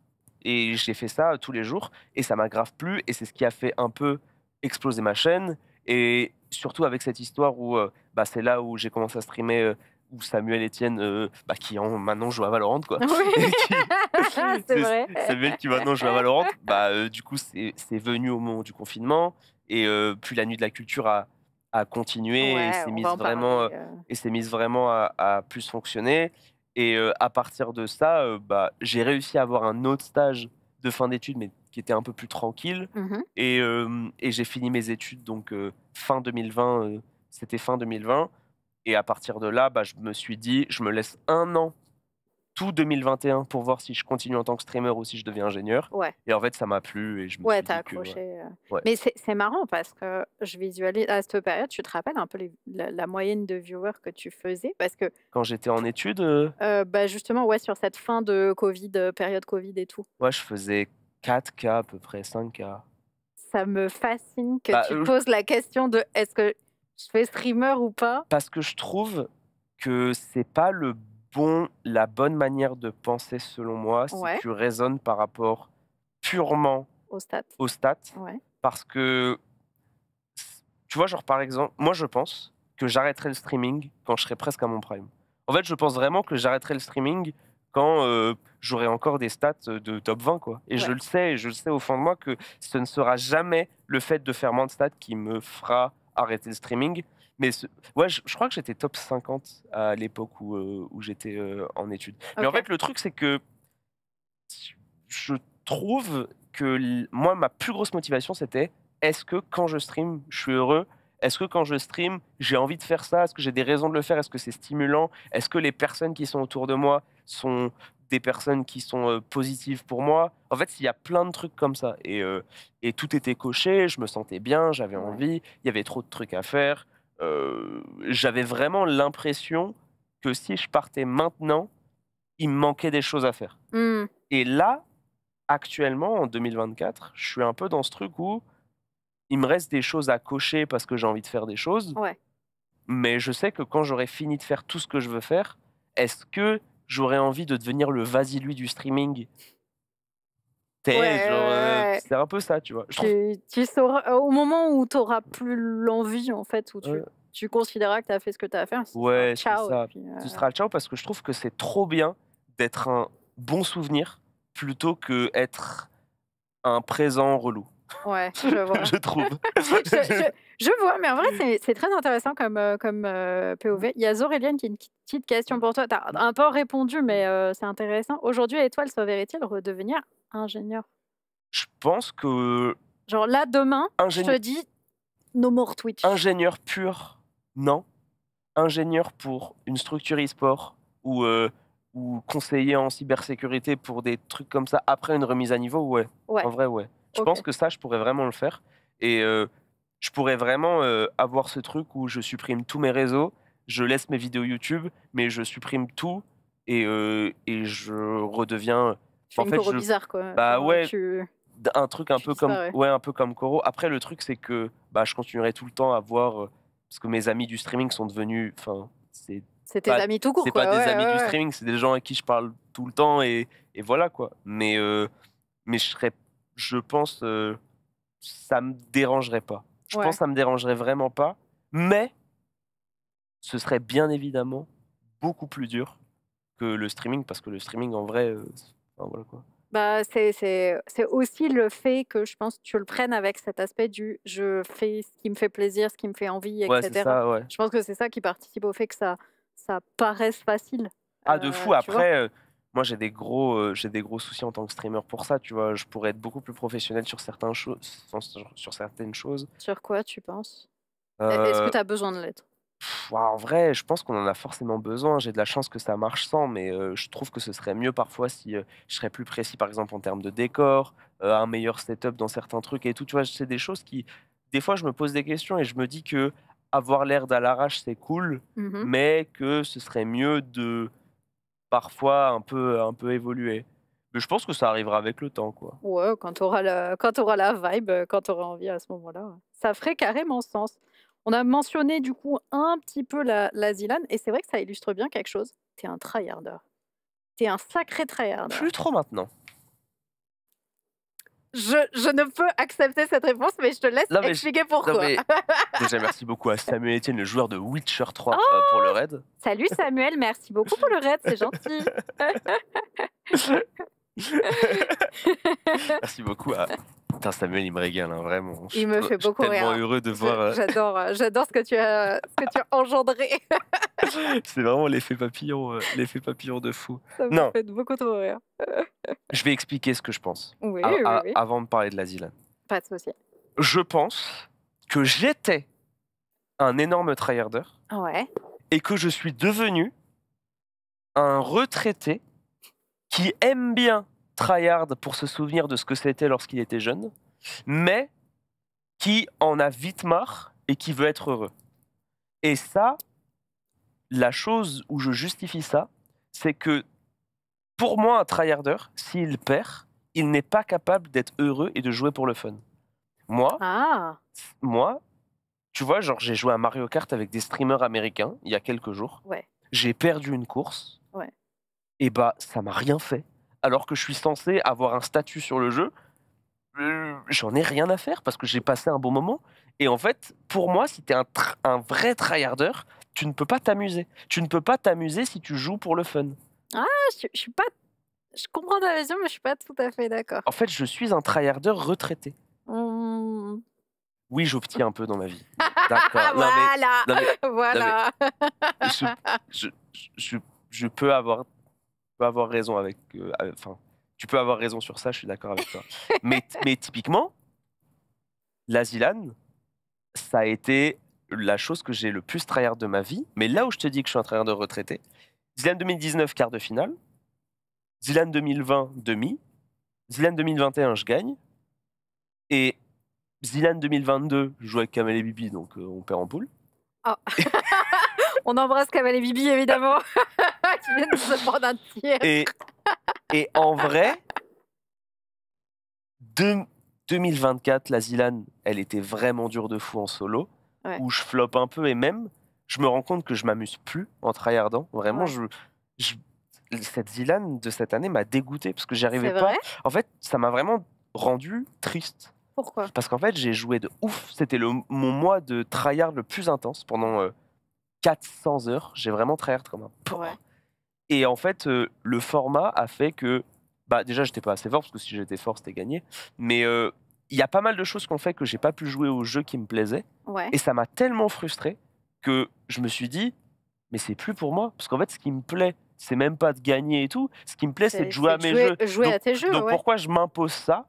et j'ai fait ça tous les jours et ça m'aggrave plus et c'est ce qui a fait un peu exploser ma chaîne. Et surtout avec cette histoire où euh, bah, c'est là où j'ai commencé à streamer euh, où Samuel Etienne, euh, bah, qui en, maintenant joue à Valorant, quoi. c'est vrai. qui maintenant à Valorant, bah, du coup, c'est venu au moment du confinement. Et puis la nuit de la culture a, a continué et s'est mise, vraiment, vraiment à, à, plus fonctionner. Et euh, à partir de ça, euh, bah, j'ai réussi à avoir un autre stage de fin d'études, mais qui était un peu plus tranquille. Mhm. Euh, et, j'ai fini mes études donc fin 2020. C'était fin 2020. Et à partir de là, bah, je me suis dit, je me laisse un an tout 2021 pour voir si je continue en tant que streamer ou si je deviens ingénieur. Ouais. Et en fait, ça m'a plu et je me ouais, suis accroché. Euh. Mais c'est marrant parce que je visualise à cette période, tu te rappelles un peu la, moyenne de viewers que tu faisais parce que quand j'étais en études, euh? Euh, bah justement ouais sur cette fin de Covid, période Covid et tout. Moi, je faisais 4K à peu près, 5K. Ça me fascine que bah, tu poses la question de est-ce que je fais streamer ou pas Parce que je trouve que c'est pas le bon, la bonne manière de penser, selon moi, c'est que tu raisonnes par rapport purement aux stats, parce que, tu vois, genre par exemple, moi je pense que j'arrêterai le streaming quand je serai presque à mon prime. En fait, je pense vraiment que j'arrêterai le streaming quand euh, j'aurai encore des stats euh, de top 20, quoi. Et je le sais, je le sais au fond de moi que ce ne sera jamais le fait de faire moins de stats qui me fera arrêter le streaming, mais je, crois que j'étais top 50 à l'époque où, euh, j'étais euh, en études. Mais en fait, le truc, c'est que je trouve que moi, ma plus grosse motivation, c'était est-ce que quand je stream, je suis heureux est-ce que quand je stream, j'ai envie de faire ça Est-ce que j'ai des raisons de le faire Est-ce que c'est stimulant Est-ce que les personnes qui sont autour de moi sont des personnes qui sont euh, positives pour moi En fait, il y a plein de trucs comme ça. Et, et tout était coché, je me sentais bien, j'avais envie, il y avait trop de trucs à faire. Euh, j'avais vraiment l'impression que si je partais maintenant, il me manquait des choses à faire. Hmm. Et là, actuellement, en 2024, je suis un peu dans ce truc où il me reste des choses à cocher parce que j'ai envie de faire des choses. Mais je sais que quand j'aurai fini de faire tout ce que je veux faire, est-ce que j'aurai envie de devenir le vas-y lui du streaming euh, ouais, C'est un peu ça, tu vois. au moment où tu n'auras plus l'envie, en fait, où tu, tu considéreras que tu as fait ce que tu as à faire, ce ouais, euh, sera ciao. Ça. ciao parce que je trouve que c'est trop bien d'être un bon souvenir plutôt que être un présent relou. Ouais, je vois. je trouve. je, vois, mais en vrai, c'est très intéressant comme, euh, comme euh, POV. Il y a Zoréliane qui a une petite question pour toi. Tu as un peu répondu, mais euh, c'est intéressant. Aujourd'hui, Étoile sauverait-il redevenir ingénieur Je pense que. Genre là, demain, je te dis no more Twitch. Ingénieur pur, non. Ingénieur pour une structure e-sport ou, ou conseiller en cybersécurité pour des trucs comme ça après une remise à niveau, ouais. En vrai, ouais. Je pense que ça, je pourrais vraiment le faire. Et euh, je pourrais vraiment euh, avoir ce truc où je supprime tous mes réseaux, je laisse mes vidéos YouTube, mais je supprime tout et, euh, et je redeviens. Tu en fais fait, bizarre, quoi. Bah ouais. Un truc un peu comme ouais. un peu comme Coro. Après le truc c'est que bah je continuerai tout le temps à voir parce que mes amis du streaming sont devenus enfin c'est amis tout court C'est pas des amis du streaming, c'est des gens à qui je parle tout le temps et, et voilà quoi. Mais mais je serais je pense que euh, ça me dérangerait pas. Je pense que ça me dérangerait vraiment pas. Mais ce serait bien évidemment beaucoup plus dur que le streaming parce que le streaming en vrai, euh, voilà quoi. Bah, c'est aussi le fait que je pense que tu le prennes avec cet aspect du je fais ce qui me fait plaisir, ce qui me fait envie, etc. Je pense que c'est ça qui participe au fait que ça, ça paraisse facile. Ah, de euh, fou. Après, moi j'ai des gros euh, j'ai des gros soucis en tant que streamer pour ça tu vois je pourrais être beaucoup plus professionnel sur certaines choses sur, certaines choses sur quoi tu penses euh, est-ce que tu as besoin de l'être en vrai, je pense qu'on en a forcément besoin. J'ai de la chance que ça marche sans, mais euh, je trouve que ce serait mieux parfois si je serais plus précis, par exemple, en termes de décor, un meilleur setup dans certains trucs et tout. Tu vois, c'est des choses qui, des fois, je me pose des questions et je me dis que avoir l'air d'à l'arrache, c'est cool, mmh mais que ce serait mieux de parfois un peu, un peu évolué. Mais je pense que ça arrivera avec le temps. Quoi. Ouais, quand tu auras, auras, la vibe, quand tu auras envie à ce moment-là. Ça ferait carrément sens. On a mentionné du coup un petit peu la, la Zilane, et c'est vrai que ça illustre bien quelque chose. T'es un tryharder. T'es un sacré tryharder. Plus trop maintenant je, ne peux accepter cette réponse, mais je te laisse expliquer pourquoi. Déjà, merci beaucoup à Samuel Etienne, le joueur de Witcher 3 euh, pour le raid. Salut Samuel, merci beaucoup pour le raid, c'est gentil. merci beaucoup à Putain, Samuel, il me régale, hein, vraiment. Il me fait beaucoup rire. Je suis tellement heureux de voir. Euh, j'adore, euh, j'adore ce que tu as, ce que tu as engendré. c'est vraiment l'effet papillon, euh, l'effet papillon de fou. Ça me fait beaucoup trop rire. je vais expliquer ce que je pense. Avant de parler de l'asile. Pas de souci. Je pense que j'étais un énorme tryharder. Ouais. Et que je suis devenu un retraité qui aime bien tryhard pour se souvenir de ce que c'était lorsqu'il était jeune, mais qui en a vite marre et qui veut être heureux. Et ça, la chose où je justifie ça, c'est que pour moi, un tryharder, s'il perd, il n'est pas capable d'être heureux et de jouer pour le fun. Moi, ah. moi, tu vois, genre j'ai joué à Mario Kart avec des streamers américains il y a quelques jours. J'ai perdu une course. Et bah ça m'a rien fait alors que je suis censé avoir un statut sur le jeu, euh, j'en ai rien à faire parce que j'ai passé un bon moment. Et en fait, pour moi, si tu es un, vrai tryharder, tu ne peux pas t'amuser. Tu ne peux pas t'amuser si tu joues pour le fun. Ah, je, pas. Je comprends ta vision, mais je suis pas tout à fait d'accord. En fait, je suis un tryharder retraité. Mmh. Oui, j'obtiens un peu dans ma vie. D'accord. voilà. voilà. je, peux avoir avoir raison avec. Euh, enfin, tu peux avoir raison sur ça, je suis d'accord avec toi. mais, mais typiquement, la Zilan, ça a été la chose que j'ai le plus tryhard de ma vie. Mais là où je te dis que je suis un train de retraité, Zilan 2019, quart de finale. Zilan 2020, demi. Zilan 2021, je gagne. Et Zilan 2022, je joue avec Kamel et Bibi, donc euh, on perd en poule. Ah. On embrasse Kamel et Bibi, évidemment. tu viens de se prendre un Et, et en vrai, de, 2024, la Zilane, elle était vraiment dure de fou en solo, où je floppe un peu et même, je me rends compte que je m'amuse plus en tryhardant. Vraiment, je, cette Zilane de cette année m'a dégoûté parce que j'arrivais pas. En fait, ça m'a vraiment rendu triste. Pourquoi Parce qu'en fait, j'ai joué de ouf. C'était mon mois de tryhard le plus intense pendant 400 euh, heures. J'ai vraiment tryhard comme un. Ouais. Et en fait, euh, le format a fait que, bah déjà, j'étais pas assez fort parce que si j'étais fort, c'était gagné. Mais euh, il y a pas mal de choses qu'on fait que j'ai pas pu jouer aux jeux qui me plaisaient. Et ça m'a tellement frustré que je me suis dit, mais c'est plus pour moi parce qu'en fait, ce qui me plaît, c'est même pas de gagner et tout. Ce qui me plaît, c'est de jouer à mes jeux. Jouer donc, à tes jeux. pourquoi je m'impose ça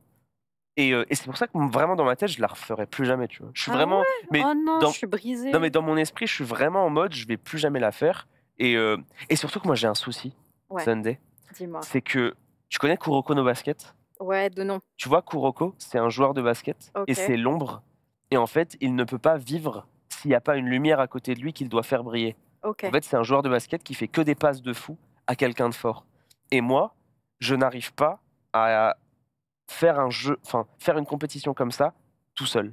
euh, et, c'est pour ça que vraiment dans ma tête, je la referai plus jamais, tu vois. Je suis ah vraiment, mais oh non, je suis brisé. Non mais dans mon esprit, je suis vraiment en mode, je vais plus jamais la faire. Euh, et, surtout que moi, j'ai un souci, Sunday. Dis-moi. C'est que tu connais Kuroko no basket Ouais, de nom. Tu vois, Kuroko, c'est un joueur de basket et c'est l'ombre. Et en fait, il ne peut pas vivre s'il n'y a pas une lumière à côté de lui qu'il doit faire briller. En fait, c'est un joueur de basket qui fait que des passes de fou à quelqu'un de fort. Et moi, je n'arrive pas à faire un jeu, enfin, faire une compétition comme ça tout seul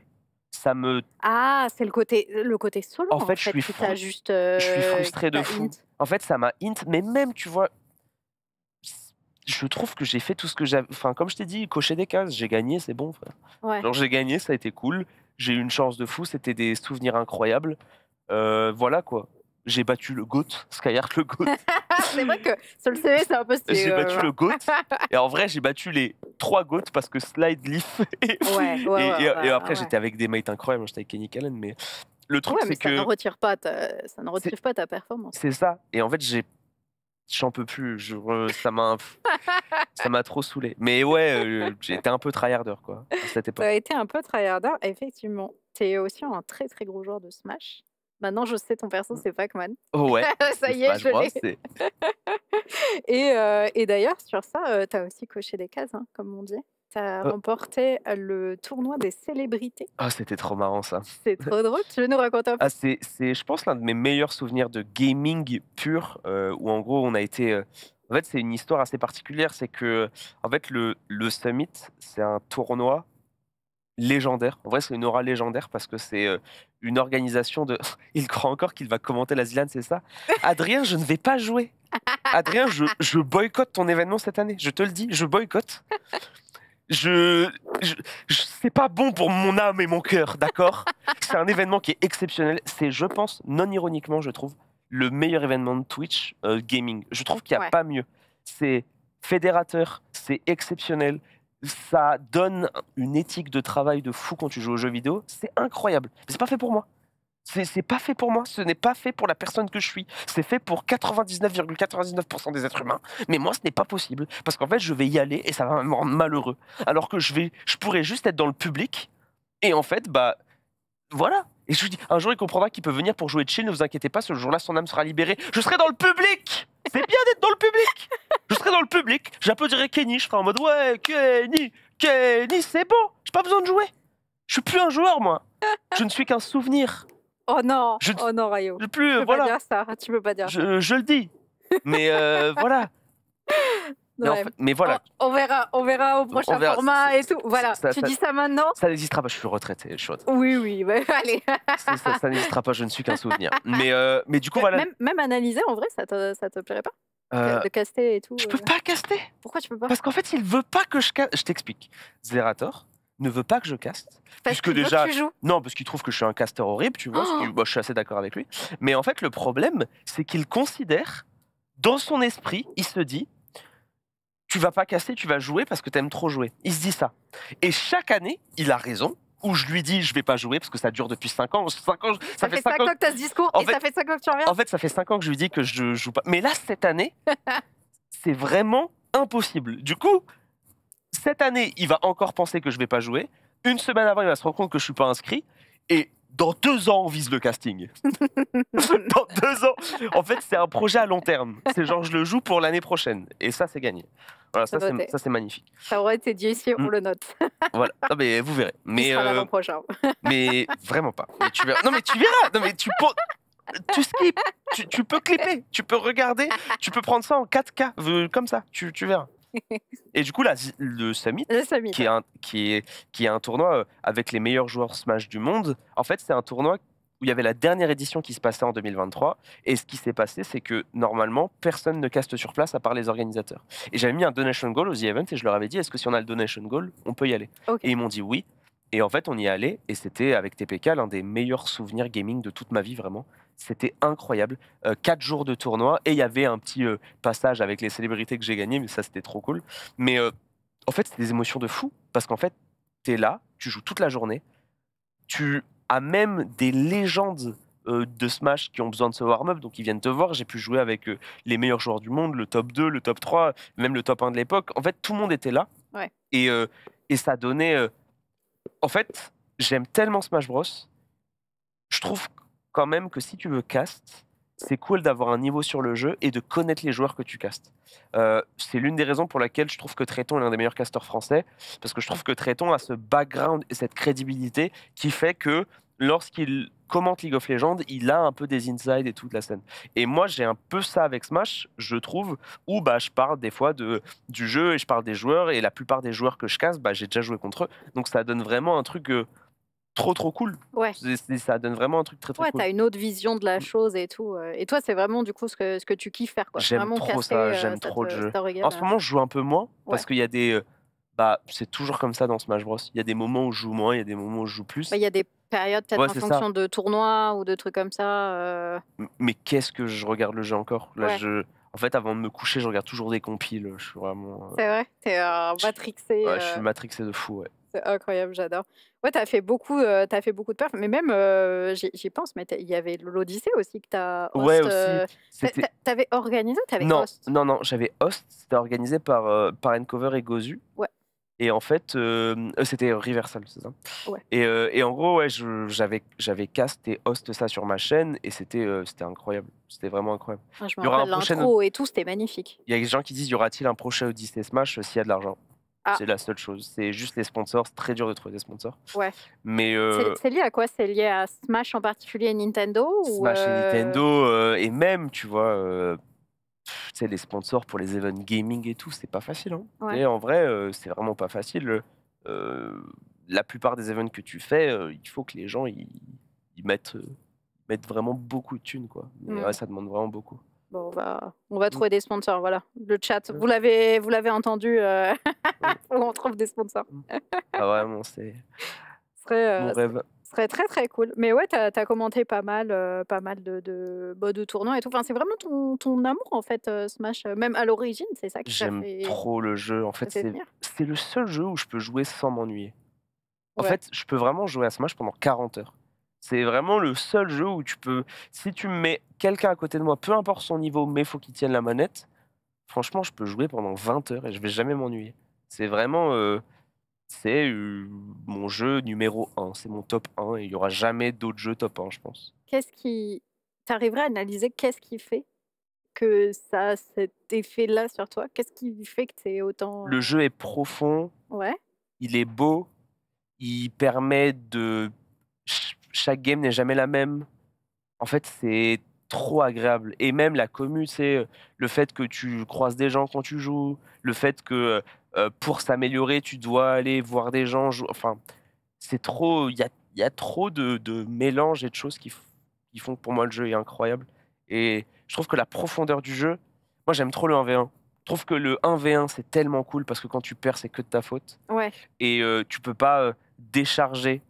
ça me. Ah, c'est le côté, le côté solo. En fait, je suis juste. Euh, je frustré de fou. En fait, ça m'a hint, mais même, tu vois, je trouve que j'ai fait tout ce que j'avais. Enfin, comme je t'ai dit, cocher des cases, j'ai gagné, c'est bon, frère. Genre, j'ai gagné, ça a été cool. J'ai eu une chance de fou, c'était des souvenirs incroyables. Euh, voilà quoi j'ai battu le GOAT, Skyheart le GOAT. c'est vrai que sur le CV, c'est un peu J'ai battu le GOAT. Et en vrai, j'ai battu les trois GOAT parce que Slide, Leaf et. Ouais, et, après, j'étais avec des mates incroyables. J'étais avec Kenny Callen, mais le truc, c'est que. Ça ne retire pas ta, ça ne retire pas ta performance. C'est ça. Et en fait, j'ai. J'en peux plus, je, ça m'a ça m'a trop saoulé. Mais ouais, euh, j'étais un peu tryharder quoi. À cette époque. Tu été un peu tryharder, effectivement. es aussi un très très gros joueur de Smash. Maintenant, je sais ton perso, mmh. c'est Pac-Man. Oh ouais. ça y est, je l'ai. et, euh, et d'ailleurs, sur ça, euh, tu as aussi coché des cases, hein, comme on dit. Tu as euh. remporté le tournoi des célébrités. Ah, c'était trop marrant ça. C'est trop drôle. Tu veux nous raconter un ah, peu C'est, je pense, l'un de mes meilleurs souvenirs de gaming pur, où en gros, on a été. En fait, c'est une histoire assez particulière. C'est que, en fait, le, le Summit, c'est un tournoi légendaire. En vrai, c'est une aura légendaire parce que c'est euh, une organisation de. Il croit encore qu'il va commenter la Zilane, c'est ça Adrien, je ne vais pas jouer. Adrien, je, je, boycotte ton événement cette année. Je te le dis, je boycotte. Je, je, c'est pas bon pour mon âme et mon cœur, d'accord C'est un événement qui est exceptionnel. C'est, je pense, non ironiquement, je trouve, le meilleur événement de Twitch euh, gaming. Je trouve qu'il n'y a pas mieux. C'est fédérateur, c'est exceptionnel, ça donne une éthique de travail de fou quand tu joues aux jeux vidéo. C'est incroyable. Mais c'est pas fait pour moi. C'est pas fait pour moi, ce n'est pas fait pour la personne que je suis. C'est fait pour 99,99% des êtres humains. Mais moi, ce n'est pas possible. Parce qu'en fait, je vais y aller et ça va me rendre malheureux. Alors que je, vais, je pourrais juste être dans le public. Et en fait, bah, voilà. Et je dis, un jour, il comprendra qu'il peut venir pour jouer chill. Ne vous inquiétez pas, ce jour-là, son âme sera libérée. Je serai dans le public C'est bien d'être dans le public je serai dans le public, j'appellerai Kenny, je serai en mode ouais, Kenny, Kenny, c'est bon, j'ai pas besoin de jouer. Je suis plus un joueur, moi. Je ne suis qu'un souvenir. Oh non, je, oh non, Rayo. plus, tu peux pas dire ça, tu peux pas dire Je, le dis. Mais euh, voilà. Mais, voilà. On, verra, on verra au prochain format et tout. Voilà, tu dis ça maintenant. Ça n'existera pas, je suis retraité, Oui, oui, allez. ça, n'existera pas, je ne suis qu'un souvenir. mais, euh, mais du coup, voilà. Même, même analyser, en vrai, ça te, ça te plairait pas euh, de caster et tout. Je euh, peux pas caster. Pourquoi tu peux pas Parce qu'en fait, il veut pas que je caste. Je t'explique. Zerator ne veut pas que je caste. Parce que déjà, non, parce qu'il trouve que je suis un caster horrible, tu vois. Oh. Bah, je suis assez d'accord avec lui. Mais en fait, le problème, c'est qu'il considère, dans son esprit, il se dit, tu vas pas caster tu vas jouer parce que t'aimes trop jouer. Il se dit ça. Et chaque année, il a raison. Où je lui dis je vais pas jouer parce que ça dure depuis 5 ans. ça, fait 5 ans que tu as ce discours et ça fait 5 ans que tu reviens. En fait, ça fait 5 ans que je lui dis que je joue pas. Mais là, cette année, c'est vraiment impossible. Du coup, cette année, il va encore penser que je vais pas jouer. Une semaine avant, il va se rendre compte que je suis pas inscrit. Et dans deux ans, on vise le casting. dans deux ans. En fait, c'est un projet à long terme. C'est genre, je le joue pour l'année prochaine. Et ça, c'est gagné. Voilà, ça, ça c'est magnifique. Ça aurait été dit ici, on mm. le note. voilà. mais vous verrez. Mais, euh, prochain. mais vraiment pas. Mais tu verras. Non, mais tu verras. Non, mais tu tu skips, tu, peux clipper, tu peux regarder, tu peux prendre ça en 4K, euh, comme ça, tu, tu verras et du coup, le Summit, qui, est un, tournoi euh, avec les meilleurs joueurs Smash du monde, en fait, c'est un tournoi où il y avait la dernière édition qui se passait en 2023. Et ce qui s'est passé, c'est que normalement, personne ne caste sur place à part les organisateurs. Et j'avais mis un donation goal aux The Event et je leur avais dit est-ce que si on a le donation goal, on peut y aller Et ils m'ont dit oui. Et en fait, on y est allé et c'était avec TPK l'un des meilleurs souvenirs gaming de toute ma vie, vraiment. C'était incroyable. Euh, quatre jours de tournoi et il y avait un petit euh, passage avec les célébrités que j'ai gagnées, mais ça c'était trop cool. Mais euh, en fait, c'est des émotions de fou parce qu'en fait, tu es là, tu joues toute la journée, tu as même des légendes de Smash qui ont besoin de ce warm-up, donc ils viennent te voir. J'ai pu jouer avec les meilleurs joueurs du monde, le top 2, le top 3, même le top 1 de l'époque. En fait, tout le monde était là et, et ça donnait. en fait, j'aime tellement Smash Bros. Je trouve quand même que si tu veux cast, c'est cool d'avoir un niveau sur le jeu et de connaître les joueurs que tu castes. Euh, c'est l'une des raisons pour laquelle je trouve que Tréton est l'un des meilleurs casteurs français, parce que je trouve que Tréton a ce background et cette crédibilité qui fait que lorsqu'il commente League of Legends, il a un peu des insides et toute la scène. Et moi, j'ai un peu ça avec Smash, je trouve, où bah, je parle des fois de, du jeu et je parle des joueurs, et la plupart des joueurs que je casse, bah, j'ai déjà joué contre eux. Donc ça donne vraiment un truc... Euh, trop trop cool. Ouais. ça donne vraiment un truc très très cool. Ouais, t'as une autre vision de la mmh. chose et tout. Euh, et toi, c'est vraiment du coup ce que, ce que tu kiffes faire. J'aime trop ça, euh, j'aime trop le euh, jeu. en ce moment, je joue un peu moins parce qu'il y a des. Bah, c'est toujours comme ça dans Smash Bros. Il y a des moments où je joue moins, il y a des moments où je joue plus. Il y a des périodes peut-être en fonction de tournois ou de trucs comme ça. Mais qu'est-ce que je regarde le jeu encore Là, je. En fait, avant de me coucher, je regarde toujours des compiles. Je suis vraiment. C'est vrai, t'es un matrixé. Je... Ouais, je suis matrixé de fou, ouais. C'est incroyable, j'adore. Ouais, tu as fait beaucoup, fait beaucoup de perfs, mais même, j'y pense, il y avait l'Odyssée aussi que tu as. Host, ouais, aussi. tu avais organisé avais non, non, non, j'avais Host, c'était organisé par, par Encover et Gozu. Ouais. Et en fait, c'était Reversal, c'est ça ouais. et, en gros, j'avais, cast et host ça sur ma chaîne et c'était, incroyable. C'était vraiment incroyable. Ah, il y aura un prochain... et tout, c'était magnifique. Il y a des gens qui disent y aura-t-il un prochain Odyssey Smash euh, s'il y a de l'argent ah. C'est la seule chose. C'est juste les sponsors. C'est très dur de trouver des sponsors. Ouais. Mais c'est euh, lié à quoi C'est lié à Smash en particulier et Nintendo Smash et euh, Nintendo euh, et même, tu vois, c'est les sponsors pour les events gaming et tout, c'est pas facile. Hein. Et en vrai, c'est vraiment pas facile. la plupart des events que tu fais, il faut que les gens ils, mettent, mettent vraiment beaucoup de thunes, quoi. Mm. ça demande vraiment beaucoup. Bon, on va, on va mm. trouver des sponsors, voilà. Le chat, vous l'avez, vous l'avez entendu, euh, on trouve des sponsors. Mm. ah vraiment, c'est. Euh, mon rêve. serait très très cool. Mais ouais, tu as, commenté pas mal, euh, pas mal de, de, de, et tout. Enfin, c'est vraiment ton, amour en fait, Smash. Même à l'origine, c'est ça qui J'aime trop le jeu. En fait, c'est le seul jeu où je peux jouer sans m'ennuyer. En fait, je peux vraiment jouer à Smash pendant 40 heures. C'est vraiment le seul jeu où tu peux. Si tu mets quelqu'un à côté de moi, peu importe son niveau, mais faut qu'il tienne la manette, franchement, je peux jouer pendant 20 heures et je vais jamais m'ennuyer. C'est vraiment. Euh, c'est euh, mon jeu numéro 1. C'est mon top 1 et il n'y aura jamais d'autres jeux top 1, je pense. Qu'est-ce qui. T'arriverais à analyser qu'est-ce qui fait que ça a cet effet-là sur toi Qu'est-ce qui fait que tu es autant. Le jeu est profond. Ouais. Il est beau. Il permet de chaque game n'est jamais la même. En fait, c'est trop agréable. Et même la commu, c'est euh, le fait que tu croises des gens quand tu joues, le fait que euh, euh, pour s'améliorer, tu dois aller voir des gens. Enfin, c'est trop. Il y a, trop de, de mélanges et de choses qui, font que pour moi le jeu est incroyable. Et je trouve que la profondeur du jeu, moi j'aime trop le 1v1. Je trouve que le 1v1 c'est tellement cool parce que quand tu perds, c'est que de ta faute. Ouais. Et tu peux pas décharger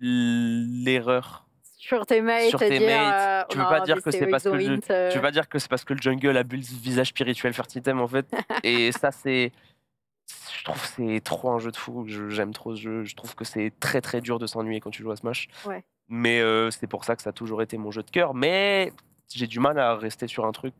l'erreur sur tes mates euh, oh euh. tu veux pas dire que c'est parce que tu veux dire que c'est parce que le jungle a bu le visage spirituel fertitem en fait et ça c'est je trouve c'est trop un jeu de fou j'aime trop ce jeu je trouve que c'est très très dur de s'ennuyer quand tu joues à Smash mais euh, c'est pour ça que ça a toujours été mon jeu de cœur mais j'ai du mal à rester sur un truc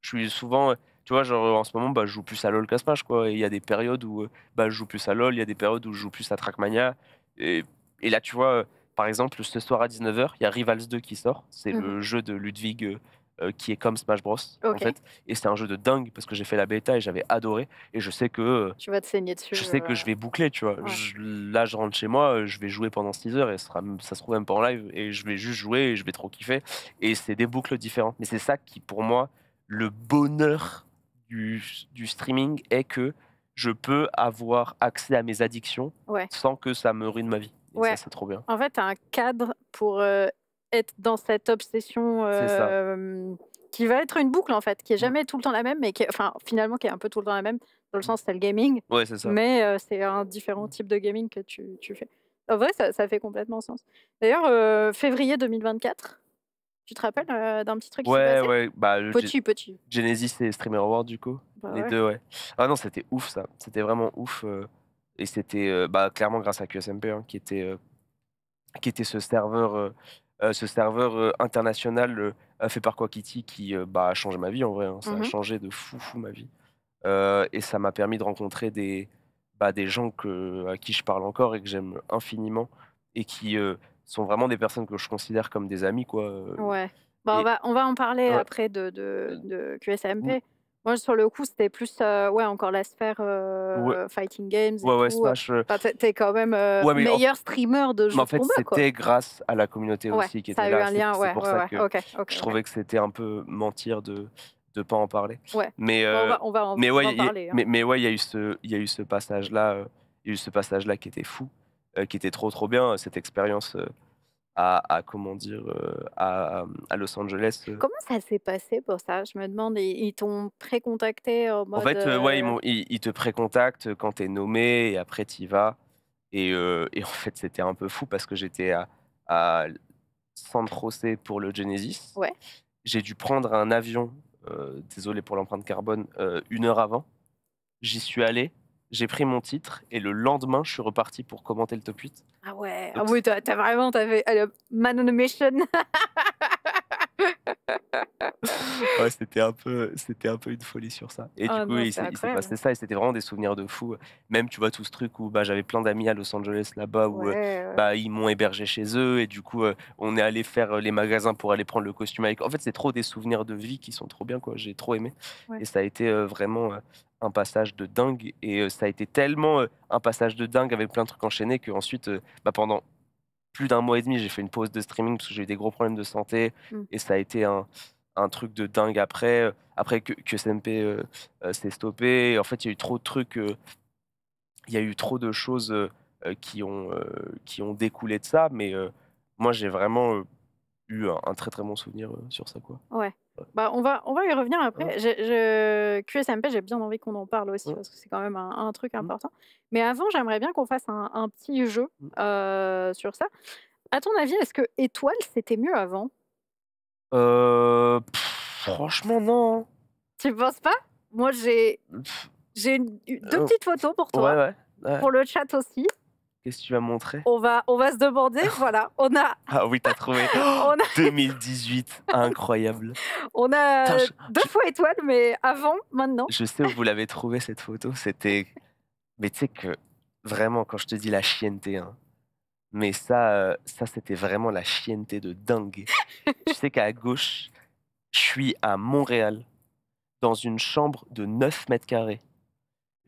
je suis souvent tu vois, genre en ce moment, bah, je joue plus à LoL qu'à Smash, quoi. Il y a des périodes où bah, je joue plus à LoL, il y a des périodes où je joue plus à Trackmania. Et et là, tu vois, euh, par exemple, ce soir à 19h, il y a Rivals 2 qui sort. C'est le mhm. jeu de Ludwig euh, euh, qui est comme Smash Bros. En fait. Et c'est un jeu de dingue parce que j'ai fait la bêta et j'avais adoré. Et je sais que. Tu vas te saigner dessus. Je sais que je vais boucler, tu vois. là, je rentre chez moi, je vais jouer pendant 6 heures et ça, sera, ça se trouve même pas en live. Et je vais juste jouer et je vais trop kiffer. Et c'est des boucles différentes. Mais c'est ça qui, pour moi, le bonheur du, streaming est que je peux avoir accès à mes addictions sans que ça me ruine ma vie ouais. trop bien. En fait, un cadre pour euh, être dans cette obsession euh, qui va être une boucle, en fait, qui est jamais tout le temps la même, mais qui enfin, finalement, qui est un peu tout le temps la même, dans le sens, c'est le gaming. Ouais, c'est ça. Mais euh, c'est un différent type de gaming que tu, fais. En vrai, ça, fait complètement sens. D'ailleurs, février 2024, tu te rappelles d'un petit truc Ouais, ouais. Bah, petit, petit. Genesis et Streamer Award, du coup. Bah les deux, ouais. Ah non, c'était ouf, ça. C'était vraiment ouf. Et c'était euh, bah, clairement grâce à QSMP, hein, qui, était, euh, qui était ce serveur, euh, ce serveur international fait par Quackity qui bah, a changé ma vie en vrai. Hein. Ça a mmh changé de fou, fou ma vie. et ça m'a permis de rencontrer des, bah, des gens que, à qui je parle encore et que j'aime infiniment et qui sont vraiment des personnes que je considère comme des amis. Quoi. Ouais. Bah, on, va, on va en parler après de, de mmh. QSMP. Mmh. Moi, sur le coup, c'était plus, euh, ouais, encore la sphère euh, fighting games. Et ouais, ouais, euh, Smash. t'es quand même le meilleur streamer de jeux mais en fait, C'était grâce à la communauté aussi qui ça a eu là. Un lien, ouais, pour ça que je trouvais que c'était un peu mentir de de pas en parler. Ouais. Mais on va, en, mais parler. Hein. mais, mais, ouais, il y a eu ce il y a eu ce passage là, il y a eu ce passage là qui était fou, qui était trop trop bien cette expérience à, comment dire euh, à, Los Angeles. Euh. Comment ça s'est passé pour ça Je me demande, ils, t'ont précontacté en mode. En fait, euh, ouais, ils, ils, ils, te précontactent quand es nommé et après t'y vas. Et, en fait, c'était un peu fou parce que j'étais à, San José pour le Genesis. Ouais. J'ai dû prendre un avion, désolé pour l'empreinte carbone, une heure avant. J'y suis allé j'ai pris mon titre et le lendemain, je suis reparti pour commenter le top 8. Ah ouais, ah oui, t'as vraiment, t'avais euh, man on a mission. c'était un peu, c'était un peu une folie sur ça. Et du ah coup, il, s'est passé ça et c'était vraiment des souvenirs de fou. Même tu vois tout ce truc où bah, j'avais plein d'amis à Los Angeles là-bas où euh, bah ils m'ont hébergé chez eux et du coup euh, on est allé faire euh, les magasins pour aller prendre le costume avec. En fait, c'est trop des souvenirs de vie qui sont trop bien quoi. J'ai trop aimé et ça a été vraiment un passage de dingue et ça a été tellement un passage de dingue avec plein de trucs enchaînés que ensuite bah, pendant plus d'un mois et demi, j'ai fait une pause de streaming parce que j'ai eu des gros problèmes de santé mm. et ça a été un, truc de dingue après. Après que, que euh, euh, s'est stoppé, en fait, il y a eu trop de trucs, euh, il y a eu trop de choses qui, ont, qui ont découlé de ça, mais moi, j'ai vraiment eu un, très très bon souvenir sur ça. Quoi. Ouais. Bah, on, va, on va y revenir après. Je, QSMP, j'ai bien envie qu'on en parle aussi, parce que c'est quand même un, truc mmh. important. Mais avant, j'aimerais bien qu'on fasse un, petit jeu mmh. euh, sur ça. À ton avis, est-ce que étoile, c'était mieux avant euh, Franchement, non. Hein. Tu ne penses pas Moi, j'ai j'ai deux euh, petites photos pour toi, pour le chat aussi. Qu'est-ce que tu vas montrer on va, on va se demander, voilà, on a... Ah oui, t'as trouvé 2018, incroyable On a deux fois étoile, mais avant, maintenant. Je sais où vous l'avez trouvé, cette photo, c'était... Mais tu sais que, vraiment, quand je te dis la chienneté, hein, mais ça, euh, ça c'était vraiment la chienneté de dingue. tu sais qu'à gauche, je suis à Montréal, dans une chambre de 9 mètres carrés.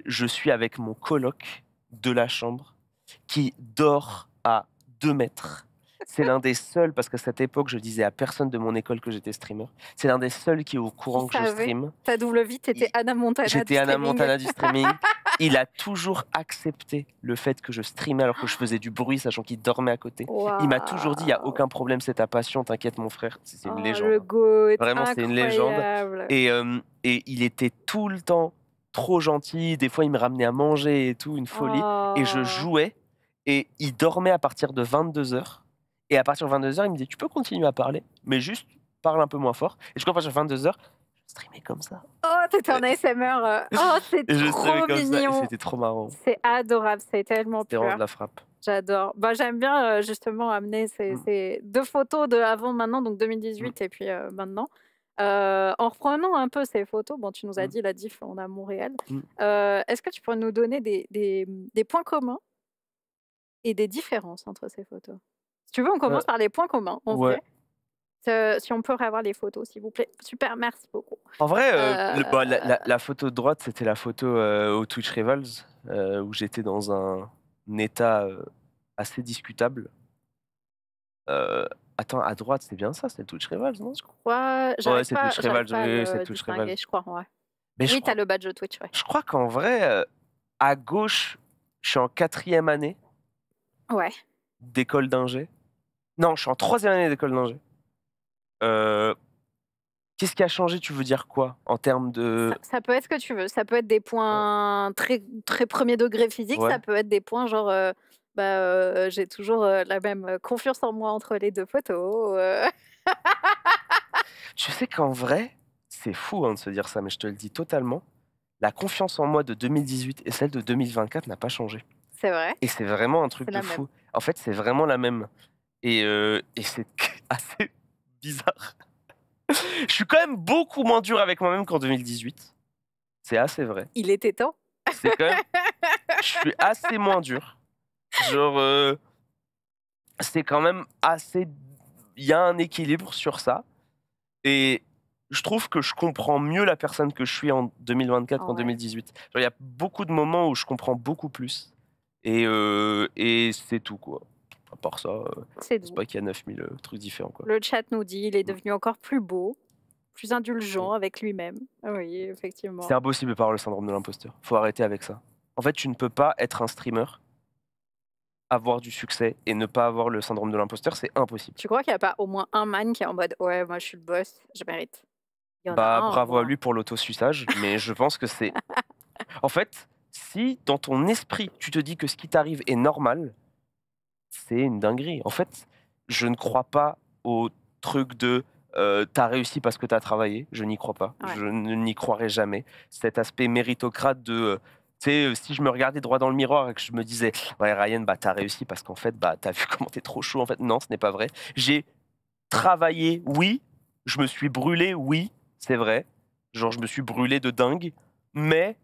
Je suis avec mon coloc de la chambre qui dort à 2 mètres. C'est l'un des seuls, parce qu'à cette époque, je disais à personne de mon école que j'étais streamer. C'est l'un des seuls qui est au courant que je stream. Ta double vie, t'étais Anna Montana. J'étais Anna Montana du streaming. Il a toujours accepté le fait que je streamais alors que je faisais du bruit, sachant qu'il dormait à côté. Il m'a toujours dit il n'y a aucun problème, c'est ta passion, t'inquiète, mon frère. C'est une oh, légende. Le Vraiment, c'est une légende. Et, euh, et il était tout le temps trop gentil. Des fois, il me ramenait à manger et tout, une folie. Et je oh. jouais et il dormait à partir de 22h. Et à partir de 22h, il me dit, Tu peux continuer à parler, mais juste parle un peu moins fort. Et je crois à partir de 22h, streamais comme ça. Oh, t'étais en ASMR. Euh. Oh, c'est trop mignon. C'était trop marrant. C'est adorable, c'est tellement pur. de la frappe. J'adore. Bah, J'aime bien euh, justement amener mm. ces, deux photos de avant, maintenant, donc 2018 mm. et puis euh, maintenant. en reprenant un peu ces photos, bon, tu nous as mm. dit la diff en amont réel. Est-ce que tu pourrais nous donner des points communs et des différences entre ces photos. Si tu veux, on commence par les points communs. On ouais. si on peut avoir les photos, s'il vous plaît. Super, merci beaucoup. En vrai, euh, euh, bah, euh, la, photo de droite, c'était la photo au Twitch Rivals, où j'étais dans un, état assez discutable. attends, à droite, c'est bien ça, c'est le Twitch Rivals, non Je crois. Ouais, c'est Twitch Rivals, oui, c'est Twitch Rivals. Je crois, ouais. Mais oui, t'as le badge Twitch, ouais. Je crois qu'en vrai, à gauche, je suis en quatrième année. Ouais. d'école d'ingé. Non, je suis en troisième année d'école d'ingé. Euh, qu'est-ce qui a changé Tu veux dire quoi en termes de Ça, peut être ce que tu veux. Ça peut être des points très, très premier degré physique. Ça peut être des points genre. Euh, bah, euh, j'ai toujours la même confiance en moi entre les deux photos. Tu sais qu'en vrai, c'est fou hein, de se dire ça, mais je te le dis totalement. La confiance en moi de 2018 et celle de 2024 n'a pas changé. Et c'est vraiment un truc de fou. En fait, c'est vraiment la même. Et, euh, et c'est assez bizarre. je suis quand même beaucoup moins dur avec moi-même qu'en 2018. C'est assez vrai. Il était temps. je suis assez moins dur. Genre, euh, c'est quand même assez. Il y a un équilibre sur ça. Et je trouve que je comprends mieux la personne que je suis en 2024 qu'en 2018. Il y a beaucoup de moments où je comprends beaucoup plus. Et, euh, et c'est tout, quoi. À part ça, euh, c'est pas qu'il y a 9000 euh, trucs différents, quoi. Le chat nous dit il est mm. devenu encore plus beau, plus indulgent mm. avec lui-même. Ah oui, effectivement. C'est impossible par le syndrome de l'imposteur. Faut arrêter avec ça. En fait, tu ne peux pas être un streamer avoir du succès et ne pas avoir le syndrome de l'imposteur, c'est impossible. Tu crois qu'il n'y a pas au moins un man qui est en mode ouais, moi je suis le boss, je mérite Bah, bravo à lui pour l'auto-suissage, mais je pense que c'est. En fait, si dans ton esprit, tu te dis que ce qui t'arrive est normal, c'est une dinguerie. En fait, je ne crois pas au truc de euh, t'as réussi parce que t'as travaillé. Je n'y crois pas. Je n'y croirai jamais. Cet aspect méritocrate de. Euh, sais, euh, si je me regardais droit dans le miroir et que je me disais, ouais, Ryan, bah, t'as réussi parce qu'en fait, bah, t'as vu comment t'es trop chaud. En fait, non, ce n'est pas vrai. J'ai travaillé, oui. Je me suis brûlé, oui, c'est vrai. Genre, je me suis brûlé de dingue. Mais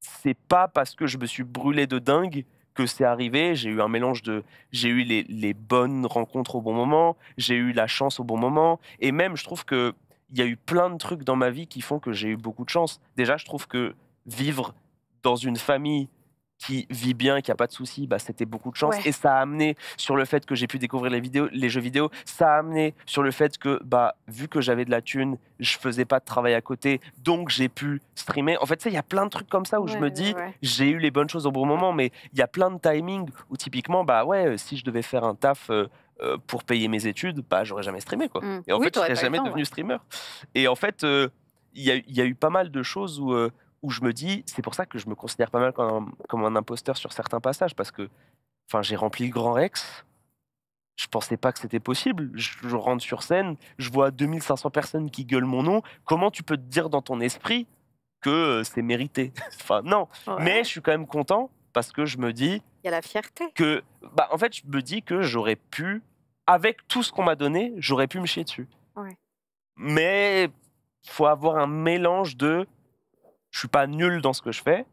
c'est pas parce que je me suis brûlé de dingue que c'est arrivé. J'ai eu un mélange de. J'ai eu les, bonnes rencontres au bon moment, j'ai eu la chance au bon moment. Et même, je trouve qu'il y a eu plein de trucs dans ma vie qui font que j'ai eu beaucoup de chance. Déjà, je trouve que vivre dans une famille qui vit bien, qui a pas de soucis, bah, c'était beaucoup de chance. Et ça a amené sur le fait que j'ai pu découvrir les, jeux vidéo, ça a amené sur le fait que, bah, vu que j'avais de la thune, je faisais pas de travail à côté, donc j'ai pu streamer. En fait, il y a plein de trucs comme ça où je me dis, j'ai eu les bonnes choses au bon moment, mais il y a plein de timings où typiquement, bah ouais, euh, si je devais faire un taf. Euh, euh, pour payer mes études, bah, j'aurais jamais streamé. Quoi. Mmh. Et en fait, je serais jamais devenu streamer. Et en fait, il y, a eu pas mal de choses où, où je me dis, c'est pour ça que je me considère pas mal comme un, imposteur sur certains passages, parce que enfin, j'ai rempli le Grand Rex, je pensais pas que c'était possible. Je, rentre sur scène, je vois 2500 personnes qui gueulent mon nom. Comment tu peux te dire dans ton esprit que euh, c'est mérité Enfin, non. Mais je suis quand même content parce que je me dis. Il y a la fierté. Que, bah, en fait, je me dis que j'aurais pu, avec tout ce qu'on m'a donné, j'aurais pu me chier dessus. Mais Mais faut avoir un mélange de je suis pas nul dans ce que je fais,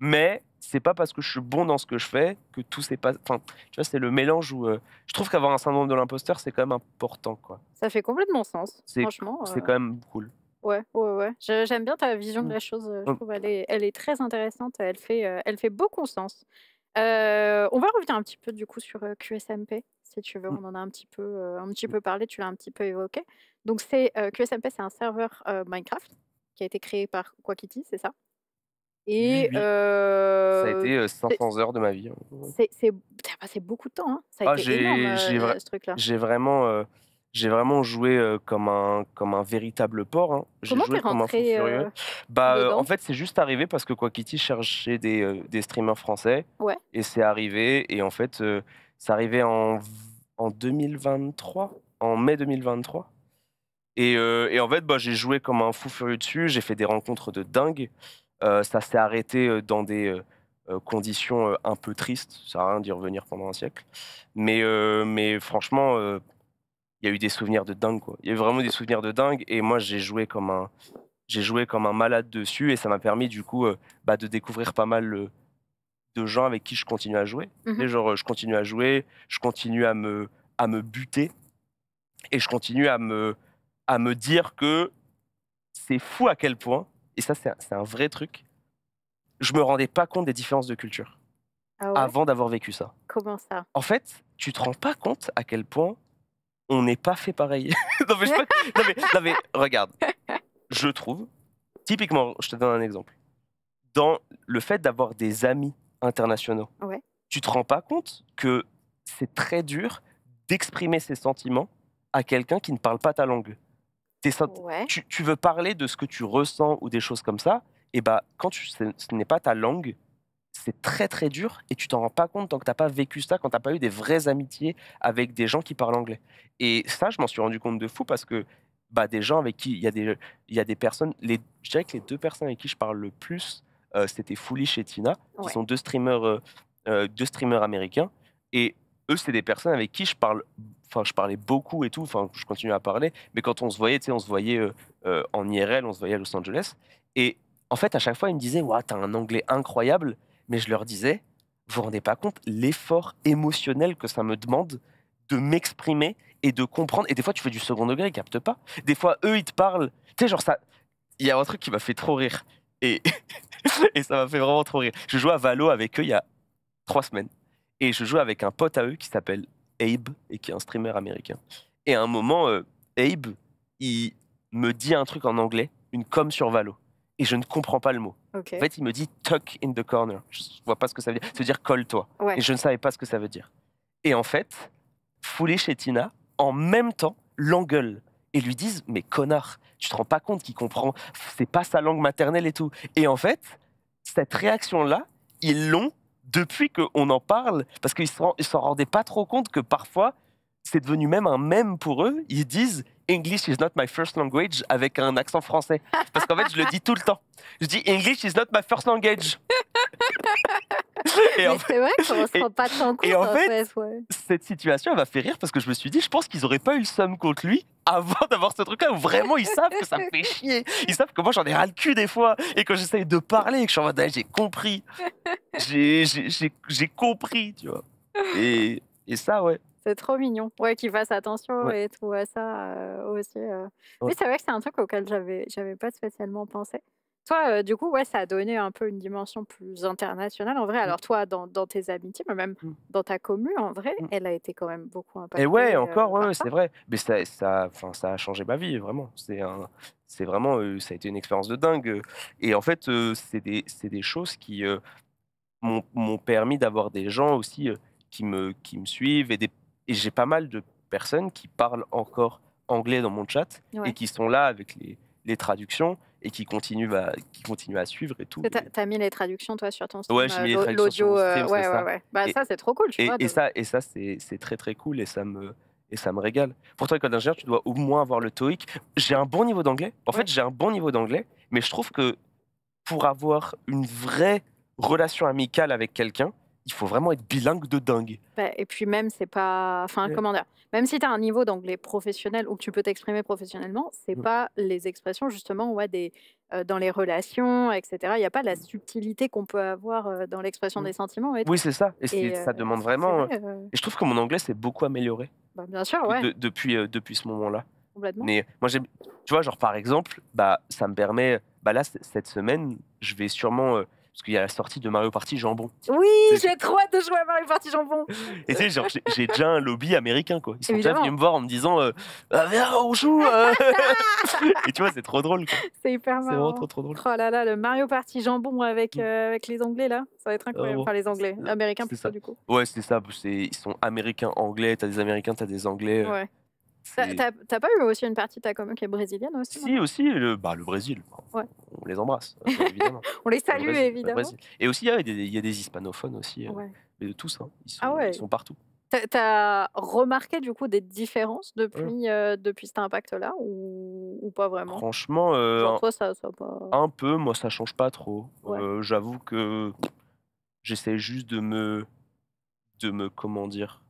mais c'est pas parce que je suis bon dans ce que je fais que tout s'est pas. Enfin, tu vois, c'est le mélange où euh, je trouve qu'avoir un syndrome de l'imposteur c'est quand même important, quoi. Ça fait complètement sens, franchement. C'est euh, quand même cool. Ouais, ouais, ouais. J'aime bien ta vision de mm. la chose. Euh, je mm. trouve elle est, très intéressante. Elle fait, elle fait beaucoup sens. on va revenir un petit peu du coup sur QSMP, si tu veux. Mm. On en a un petit peu, un petit peu parlé. Tu l'as un petit peu évoqué. Donc c'est QSMP, c'est un serveur Minecraft qui a été créé par Quackity, c'est ça et ça a été 500 heures de ma vie. Hein. C'est passé beaucoup de temps. Hein. Ça a ah, été énorme, j'ai ce vraiment, là j'ai vraiment joué comme un comme un véritable porc. Hein. Comment J'ai joué comme Bah, en fait, c'est juste arrivé parce que Quackity cherchait des, streamers français. Ouais. Et c'est arrivé. Et en fait, c'est arrivé en 2023, en mai 2023. Euh, et, en fait, bah, j'ai joué comme un fou furieux dessus. J'ai fait des rencontres de dingue. Euh, ça s'est arrêté euh, dans des conditions un peu tristes. Ça n'a rien d'y revenir pendant un siècle. Mais, mais franchement, il y a eu des souvenirs de dingue. Il y a eu vraiment des souvenirs de dingue. Et moi, j'ai joué comme un, j'ai joué comme un malade dessus et ça m'a permis du coup bah, de découvrir pas mal de gens avec qui je continue à jouer. Mhm. genre, je continue à jouer, je continue à me, à me buter et je continue à me, à me dire que c'est fou à quel point, et ça c'est un, vrai truc, je me rendais pas compte des différences de culture ah avant d'avoir vécu ça. Comment ça En fait, tu te rends pas compte à quel point on n'est pas fait pareil. non, mais non, mais, regarde, je trouve, typiquement, je te donne un exemple, dans le fait d'avoir des amis internationaux, ouais. tu te rends pas compte que c'est très dur d'exprimer ses sentiments à quelqu'un qui ne parle pas ta langue. Tu, veux parler de ce que tu ressens ou des choses comme ça, et bah quand tu, ce n'est pas ta langue, c'est très très dur et tu t'en rends pas compte tant que tu n'as pas vécu ça, quand tu n'as pas eu des vraies amitiés avec des gens qui parlent anglais. Et ça, je m'en suis rendu compte de fou parce que bah, des gens avec qui il y a des il y a des personnes, les, je dirais que les deux personnes avec qui je parle le plus, euh, c'était Foolish et Tina, qui sont deux streamers euh, euh, deux streamers américains. Et eux, c'est des personnes avec qui je parle. Enfin, je parlais beaucoup et tout. Enfin, je continue à parler. Mais quand on se voyait, tu sais, on se voyait euh, euh, en IRL, on se voyait à Los Angeles. Et en fait, à chaque fois, ils me disaient Waouh, ouais, t'as un anglais incroyable. Mais je leur disais Vous vous rendez pas compte l'effort émotionnel que ça me demande de m'exprimer et de comprendre. Et des fois, tu fais du second degré, ils captent pas. Des fois, eux, ils te parlent. Tu sais, genre, ça. Il y a un truc qui m'a fait trop rire. Et, et ça m'a fait vraiment trop rire. Je jouais à Valo avec eux il y a trois semaines. Et je joue avec un pote à eux qui s'appelle Abe et qui est un streamer américain. Et à un moment, euh, Abe, il me dit un truc en anglais, une com sur Valo. Et je ne comprends pas le mot. En fait, il me dit tuck in the corner. Je ne vois pas ce que ça veut dire. Ça veut dire colle-toi. Et je ne savais pas ce que ça veut dire. Et en fait, fouler chez Tina, en même temps, l'engueule. et lui disent Mais connard, tu te rends pas compte qu'il comprend, c'est pas sa langue maternelle et tout. Et en fait, cette réaction-là, ils l'ont depuis qu'on en parle, parce qu'ils ne s'en rendaient pas trop compte que parfois, c'est devenu même un mème pour eux. Ils disent English is not my first language avec un accent français. Parce qu'en fait, je le dis tout le temps. Je dis English is not my first language. et c'est vrai qu'on se rend pas tant compte. en fait, cette situation, elle m'a fait rire parce que je me suis dit, je pense qu'ils auraient pas eu le somme contre lui avant d'avoir ce truc-là vraiment ils savent que ça me fait chier. Ils savent que moi j'en ai ras le cul des fois et quand j'essaye de parler et que je suis en mode, j'ai compris j'ai compris, tu vois. Et, et ça, ouais. C'est trop mignon. Ouais, qu'ils fassent attention et tout à ça euh, aussi. Euh. Mais c'est vrai que c'est un truc auquel j'avais, j'avais pas spécialement pensé. Toi, euh, du coup, ouais, ça a donné un peu une dimension plus internationale en vrai. Mm. Alors, toi, dans, dans tes amitiés, mais même mm. dans ta commune, en vrai, mm. elle a été quand même beaucoup impactée. Et ouais, encore, ouais, c'est vrai. Mais ça, ça, ça a changé ma vie, vraiment. C'est, un, c'est vraiment, ça a été une expérience de dingue. Et en fait, c'est, des, des, choses qui, m'ont permis d'avoir des gens aussi euh, qui, me, qui me suivent et, des, et j'ai pas mal de personnes qui parlent encore anglais dans mon chat et qui sont là avec les, les traductions et qui continuent à, bah, qui continuent à suivre et tout. Tu as mis les traductions, toi, sur ton stream Ouais, j'ai euh, mis les traductions euh, ouais, ça. ouais, ouais. Bah, ça, c'est trop cool, tu et, vois. Et, ça, et ça, c'est très, très cool et ça me, et ça me régale. Pour toi, école d'ingénieur, tu dois au moins avoir le TOEIC. J'ai un bon niveau d'anglais. En fait, j'ai un bon niveau d'anglais, mais je trouve que pour avoir une vraie relation amicale avec quelqu'un, il faut vraiment être bilingue de dingue. Bah, et puis même, c'est pas... Enfin, commandeur. Même si tu as un niveau d'anglais professionnel où tu peux t'exprimer professionnellement, c'est pas les expressions, justement, ouais, des, euh, dans les relations, etc. Il n'y a pas la subtilité qu'on peut avoir euh, dans l'expression mm. des sentiments. oui, c'est ça. Et, ça euh, demande vraiment... et je trouve que mon anglais s'est beaucoup amélioré. Bah, bien sûr, depuis, depuis ce moment-là. Complètement. Mais moi, Tu vois, genre, par exemple, bah, ça me permet... Bah, là, cette semaine, je vais sûrement parce qu'il y a la sortie de Mario Party Jambon. Oui, j'ai trop hâte de jouer à Mario Party Jambon. Et tu sais, j'ai déjà un lobby américain, quoi. Ils sont déjà venus me voir en me disant euh, Ah, viens, on joue euh. Et tu vois, c'est trop drôle, C'est hyper marrant. C'est vraiment trop, trop drôle. Oh là là, le Mario Party Jambon avec, mm. euh, avec les Anglais, là, ça va être incroyable. Enfin, les Anglais, américains plus ça. du coup. Ouais, c'est ça. Ils sont américains, anglais, t'as des américains, t'as des anglais. Ouais. T'as pas eu aussi une partie de ta commune qui est brésilienne aussi Si, aussi, le, bah, le Brésil. On les embrasse, hein, évidemment. on les salue, évidemment. Et aussi, il y, y, a des hispanophones aussi, euh, ouais. mais de tous, hein. ah ils, sont, partout. Tu as remarqué du coup des différences depuis, mmh. euh, depuis cet impact-là ou, pas vraiment Franchement, euh, un peu, moi ça change pas trop. J'avoue que j'essaie juste de me, de me, comment dire,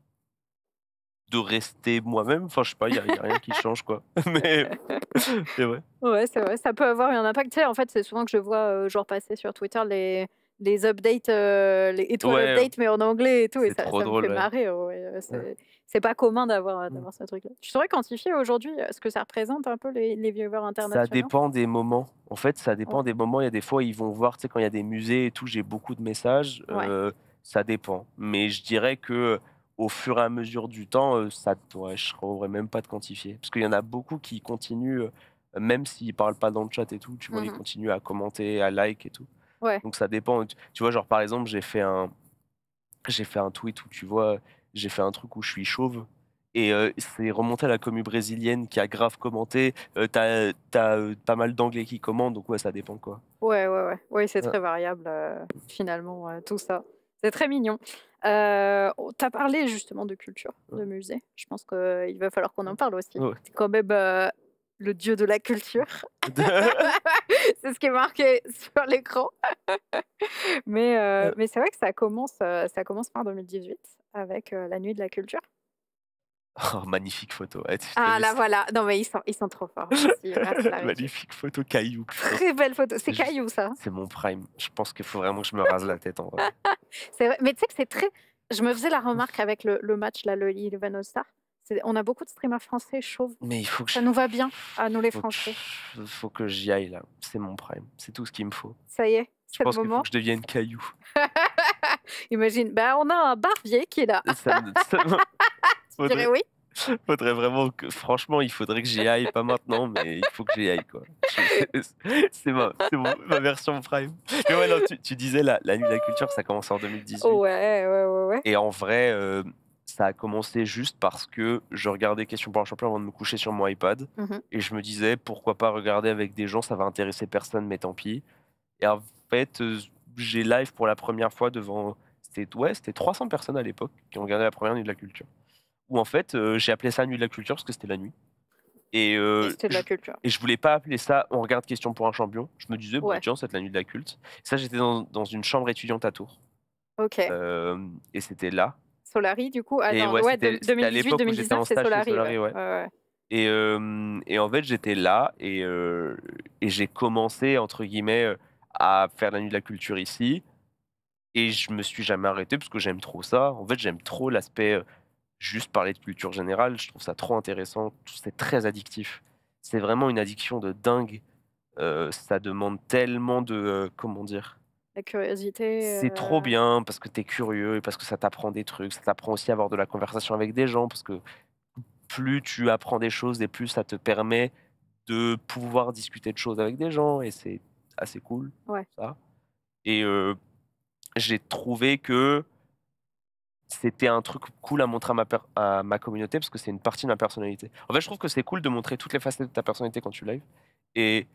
de rester moi-même. Enfin, je sais pas, il n'y a, rien qui change, quoi. Mais c'est vrai. Ouais, c'est vrai. Ça peut avoir un impact. en fait, c'est souvent que je vois, euh, genre, passer sur Twitter les, les updates, euh, les updates, mais en anglais et tout. Et ça, trop ça fait marrer. C'est pas commun mm. d'avoir ce truc-là. Tu saurais quantifier aujourd'hui euh, ce que ça représente un peu les, les viewers internationaux Ça dépend des moments. En fait, ça dépend des moments. Il y a des fois, ils vont voir, tu sais, quand il y a des musées et tout, j'ai beaucoup de messages. ça dépend. Mais je dirais que au fur et à mesure du temps, euh, ça, je ne même pas de quantifier. Parce qu'il y en a beaucoup qui continuent, euh, même s'ils ne parlent pas dans le chat et tout, tu vois, ils mmh continuent à commenter, à like et tout. Donc ça dépend. Tu vois, genre par exemple, j'ai fait un, j'ai fait un tweet où tu vois, j'ai fait un truc où je suis chauve. Et euh, c'est remonté à la commu brésilienne qui a grave commenté. Euh, T'as as, pas mal d'anglais qui commentent, donc ouais, ça dépend quoi. Ouais, ouais, ouais. Oui, c'est très variable finalement, tout ça. C'est très mignon. Euh, parlé justement de culture, de musée. Je pense qu'il euh, va falloir qu'on en parle aussi. C'est quand même euh, le dieu de la culture. c'est ce qui est marqué sur l'écran. mais euh, mais c'est vrai que ça commence, ça commence par 2018 avec la nuit de la culture. Oh, magnifique photo. ah là voilà, non mais ils sont, ils sont trop forts. magnifique photo caillou. Très belle photo, c'est caillou ça. C'est mon prime. Je pense qu'il faut vraiment que je me rase la tête en vrai. Mais tu sais que c'est très. Je me faisais la remarque avec le, match, là, le lille c'est Star. On a beaucoup de streamers français chauves. Mais il faut que ça nous va bien à nous les Français. Il faut que j'y aille là. C'est mon prime. C'est tout ce qu'il me faut. Ça y est. Je pense que je devienne caillou. Imagine. Ben on a un barbier qui est là. Ça, dirais oui. faudrait vraiment que, franchement, il faudrait que j'y aille, pas maintenant, mais il faut que j'y aille, quoi. C'est ma, version prime. ouais, tu, disais la, nuit de la culture, ça commence en 2018. Ouais, ouais, ouais. Et en vrai, euh, ça a commencé juste parce que je regardais Question pour un champion avant de me coucher sur mon iPad. Mhm. Et je me disais, pourquoi pas regarder avec des gens, ça va intéresser personne, mais tant pis. Et en fait, euh, j'ai live pour la première fois devant. C'était et 300 personnes à l'époque qui ont regardé la première nuit de la culture où en fait, euh, j'ai appelé ça Nuit de la culture parce que c'était la nuit. Et, euh, la culture. Je, et je voulais pas appeler ça On regarde Question pour un champion. Je me disais, ouais. bon, c'est la nuit de la culte. ça, j'étais dans, une chambre étudiante à Tours. Ok. Euh, et c'était là. Solari, du coup. Ah, et non, 2019 c'est Solari. Ouais. Et, et, en fait, j'étais là et, j'ai commencé, entre guillemets, à faire la nuit de la culture ici. Et je me suis jamais arrêté parce que j'aime trop ça. En fait, j'aime trop l'aspect juste parler de culture générale, je trouve ça trop intéressant, c'est très addictif. C'est vraiment une addiction de dingue. Euh, ça demande tellement de euh, comment dire la curiosité. C'est euh, trop bien parce que tu es curieux et parce que ça t'apprend des trucs, ça t'apprend aussi à avoir de la conversation avec des gens parce que plus tu apprends des choses et plus ça te permet de pouvoir discuter de choses avec des gens et c'est assez cool. Ouais. Et j'ai trouvé que c'était un truc cool à montrer à ma, communauté parce que c'est une partie de ma personnalité. En fait, je trouve que c'est cool de montrer toutes les facettes de ta personnalité quand tu live. Et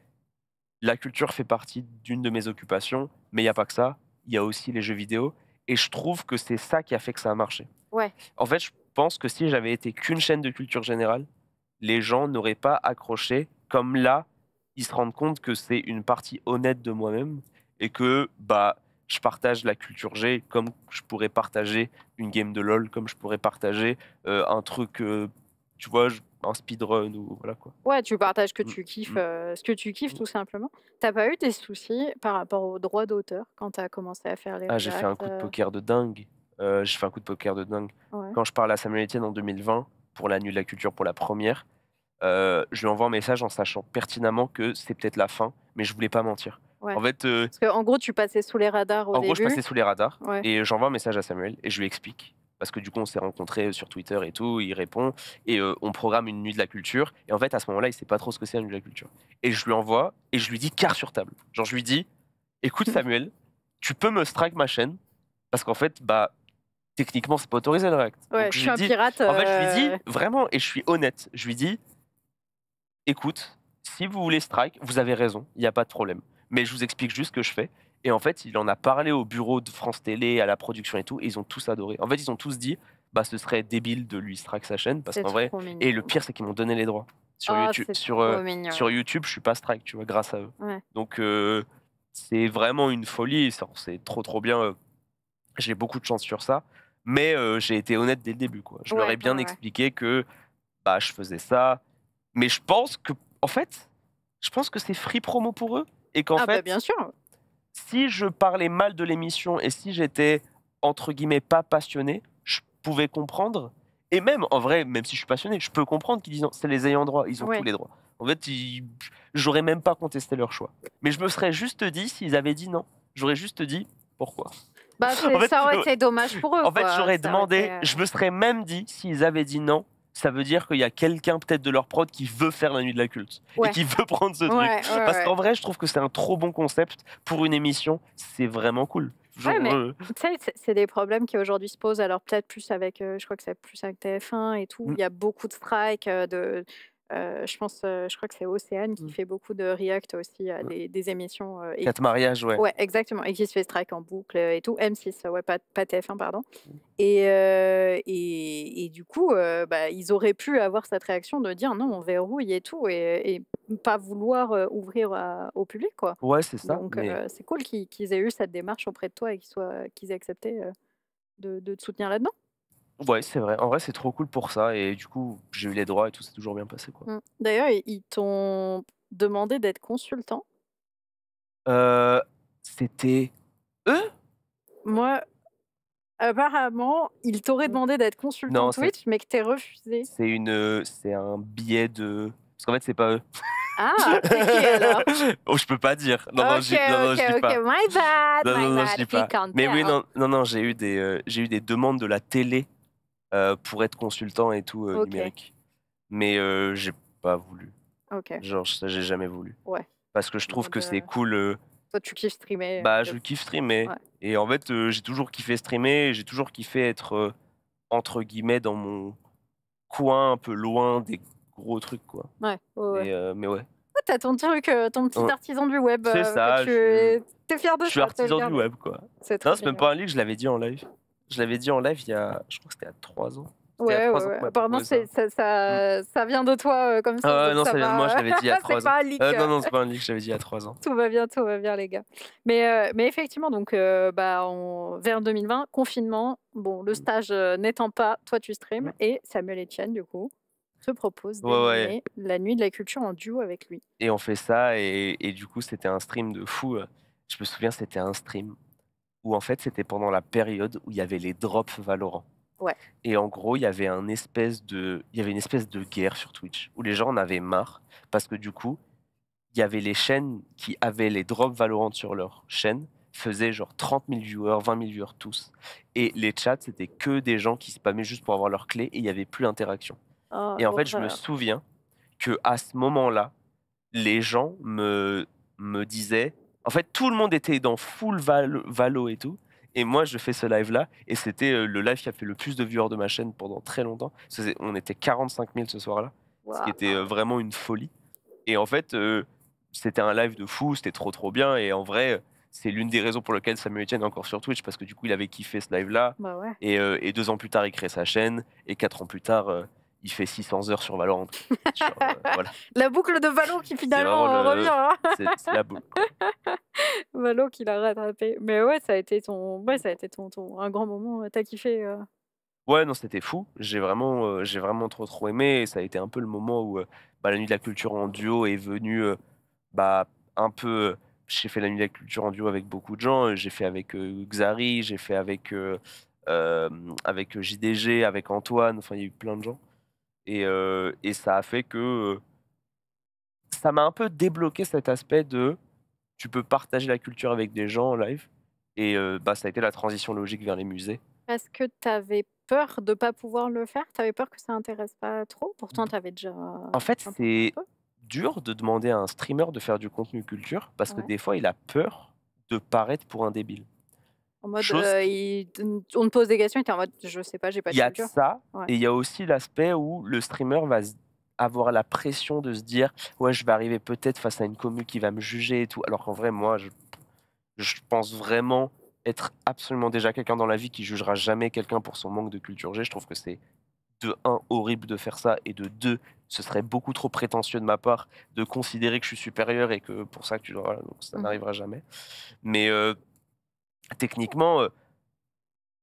la culture fait partie d'une de mes occupations, mais il n'y a pas que ça. Il y a aussi les jeux vidéo. Et je trouve que c'est ça qui a fait que ça a marché. Ouais. En fait, je pense que si j'avais été qu'une chaîne de culture générale, les gens n'auraient pas accroché comme là, ils se rendent compte que c'est une partie honnête de moi-même et que bah je partage la culture G comme je pourrais partager une game de LoL, comme je pourrais partager euh, un truc, euh, tu vois, un speedrun ou voilà quoi. Ouais, tu partages que mm, tu kiffes, mm. euh, ce que tu kiffes mm. tout simplement. T'as pas eu des soucis par rapport aux droits d'auteur quand tu as commencé à faire les. Ah, j'ai fait un coup de poker de dingue. j'ai fait un coup de poker de dingue. Quand je parle à Samuel Etienne en 2020 pour la nuit de la culture pour la première, je lui envoie un message en sachant pertinemment que c'est peut-être la fin, mais je voulais pas mentir en fait, euh, Parce en gros, tu passais sous les radars au en gros, je passais sous les radars et j'envoie un message à Samuel et je lui explique. Parce que du coup, on s'est rencontrés euh, sur Twitter et tout, il répond, et euh, on programme une nuit de la culture. Et en fait, à ce moment-là, il sait pas trop ce que c'est la nuit de la culture. Et je lui envoie, et je lui dis carte sur table. Genre, je lui dis, écoute Samuel, tu peux me strike ma chaîne, parce qu'en fait, bah, techniquement, c'est pas autorisé le React. je suis un pirate. en fait, je lui dis vraiment, et je suis honnête, je lui dis écoute, si vous voulez strike, vous avez raison, il n'y a pas de problème mais je vous explique juste ce que je fais. Et en fait, il en a parlé au bureau de France Télé, à la production et tout, et ils ont tous adoré. En fait, ils ont tous dit, bah, ce serait débile de lui strike sa chaîne, parce qu'en vrai, et le pire, c'est qu'ils m'ont donné les droits. Sur, ah, YouTube, sur, euh, ne sur YouTube, je suis pas strike, tu vois, grâce à eux. Donc, euh, c'est vraiment une folie, c'est trop, trop bien. Euh, j'ai beaucoup de chance sur ça, mais j'ai été honnête dès le début, quoi. Je leur ai bien expliqué que, bah, je faisais ça, mais je pense que, en fait, je pense que c'est free promo pour eux. Et qu'en ah bah, fait, si je parlais mal de l'émission et si j'étais, entre guillemets, pas passionné, je pouvais comprendre. Et même, en vrai, même si je suis passionné, je peux comprendre qu'ils disent c'est les ayants droit, ils ont tous les droits. En fait, j'aurais même pas contesté leur choix. Mais je me serais juste dit, s'ils avaient dit non, j'aurais juste dit pourquoi. Bah, ça aurait euh, été dommage pour eux. En fait, j'aurais demandé, euh, je me serais même dit, s'ils avaient dit non, ça veut dire qu'il y a quelqu'un peut-être de leur prod qui veut faire la nuit de la culte et qui veut prendre ce truc. Parce qu'en vrai, je trouve que c'est un trop bon concept pour une émission. C'est vraiment cool. Euh, c'est des problèmes qui aujourd'hui se posent. Alors peut-être plus avec, euh, je crois que c'est plus avec TF1 et tout. Mm. Il y a beaucoup de strikes, euh, de, euh, je pense, euh, je crois que c'est Océane qui mmh. fait beaucoup de React aussi à des, émissions. Euh, et... Quatre mariages, ouais. Ouais, exactement. Et qui se fait strike en boucle et tout. M6, ouais, pas, TF1, pardon. Mmh. Et, et, et, du coup, bah, ils auraient pu avoir cette réaction de dire non, on verrouille et tout, et, pas vouloir ouvrir au public, quoi. Ouais, c'est ça. Donc, c'est cool qu'ils aient eu cette démarche auprès de toi et qu'ils aient accepté de, de, te soutenir là-dedans. Ouais, c'est vrai. En vrai, c'est trop cool pour ça. Et du coup, j'ai eu les droits et tout, c'est toujours bien passé. quoi. Mmh. D'ailleurs, ils t'ont demandé d'être consultant euh, C'était eux Moi, apparemment, ils t'auraient mmh. demandé d'être consultant non, Twitch, mais que t'es refusé. C'est une, euh, c'est un billet de. Parce qu'en fait, c'est pas eux. Ah, alors oh, Je peux pas dire. Non, non, je, dis pas. my bad, non, non, Je dis pas. Mais oui, hein. non, non, non j'ai eu des, euh, j'ai eu des demandes de la télé euh, pour être consultant et tout euh, numérique. Mais euh, j'ai pas voulu. Ok. Genre, ça, j'ai jamais voulu. Ouais. Parce que je trouve que c'est cool. Toi, tu kiffes streamer. bah, je kiffe streamer. Et en fait, j'ai toujours kiffé streamer. J'ai toujours kiffé être, entre guillemets, dans mon coin, un peu loin des gros trucs, quoi. Ouais, Mais, ouais. T'as ton truc, ton petit artisan du web. C'est fier de Je suis artisan du web, quoi. C'est ça. c'est même pas un livre, je l'avais dit en live. Je l'avais dit en live il y a, je crois que c'était à 3 ans. Ouais, ouais, ouais. Pardon, ça. Ça, mm. ça, vient de toi euh, comme ça. Ah non, ça, vient de moi, je l'avais dit il y a 3 ans. Euh, non, non, c'est pas un leak, que j'avais dit il y a 3 ans. tout va bien, tout va bien, les gars. Mais, euh, mais effectivement, donc, bah, vers 2020, confinement, bon, le mm. stage n'étant pas, toi tu streams, mm. et Samuel Etienne, du coup, te propose de d'animer la nuit de la culture en duo avec lui. Et on fait ça, et, et du coup, c'était un stream de fou. Je me souviens, c'était un stream où en fait c'était pendant la période où il y avait les drops Valorant. Ouais. Et en gros, il y avait un espèce de, il y avait une espèce de guerre sur Twitch où les gens en avaient marre parce que du coup, il y avait les chaînes qui avaient les drops Valorant sur leur chaîne faisaient genre 30 000 viewers, 20 000 viewers tous. Et les chats, c'était que des gens qui spammaient juste pour avoir leur clé et il n'y avait plus d'interaction. Oh, et en fait, je me souviens que à ce moment-là, les gens me, me disaient en fait, tout le monde était dans full Valo et tout. Et moi, je fais ce live-là. Et c'était euh, le live qui a fait le plus de viewers de ma chaîne pendant très longtemps. On était 45 000 ce soir-là. Ce qui était euh, vraiment une folie. Et en fait, euh, c'était un live de fou. C'était trop, trop bien. Et en vrai, c'est l'une des raisons pour lesquelles Samuel Etienne est encore sur Twitch. Parce que du coup, il avait kiffé ce live-là. Bah et, deux ans plus tard, il crée sa chaîne. Et quatre ans plus tard, il fait 600 heures sur Valorant. Euh, la boucle de Valo qui finalement revient. Hein. c'est la boucle. Valo qui l'a rattrapé. Mais ouais, ça a été ton, ouais, ça a été ton, un grand moment. Euh, t'as kiffé. Euh? Ouais, non, c'était fou. J'ai vraiment, j'ai vraiment trop trop aimé. ça a été un peu le moment où bah, la nuit de la culture en duo est venue, bah, un peu. j'ai fait la nuit de la culture en duo avec beaucoup de gens. J'ai fait avec Xari, j'ai fait avec. avec JDG, avec Antoine, enfin il y a eu plein de gens. Euh, et, ça a fait que euh, ça m'a un peu débloqué cet aspect de tu peux partager la culture avec des gens en live. Et euh, bah, ça a été la transition logique vers les musées. Est-ce que tu avais peur de ne pas pouvoir le faire Tu avais peur que ça n'intéresse pas trop Pourtant, tu avais déjà. En fait, c'est dur de demander à un streamer de faire du contenu culture parce que des fois, il a peur de paraître pour un débile. En mode, euh, on te pose des questions, tu es en mode, je sais pas, j'ai pas de Il y a ça, et il y a aussi l'aspect où le streamer va avoir la pression de se dire, ouais, je vais arriver peut-être face à une commu qui va me juger et tout. Alors qu'en vrai, moi, je, pense vraiment être absolument déjà quelqu'un dans la vie qui jugera jamais quelqu'un pour son manque de culture G. Je trouve que c'est de un, horrible de faire ça et de deux, ce serait beaucoup trop prétentieux de ma part de considérer que je suis supérieur et que pour ça que tu voilà, donc ça mmh n'arrivera jamais mais euh, techniquement, euh,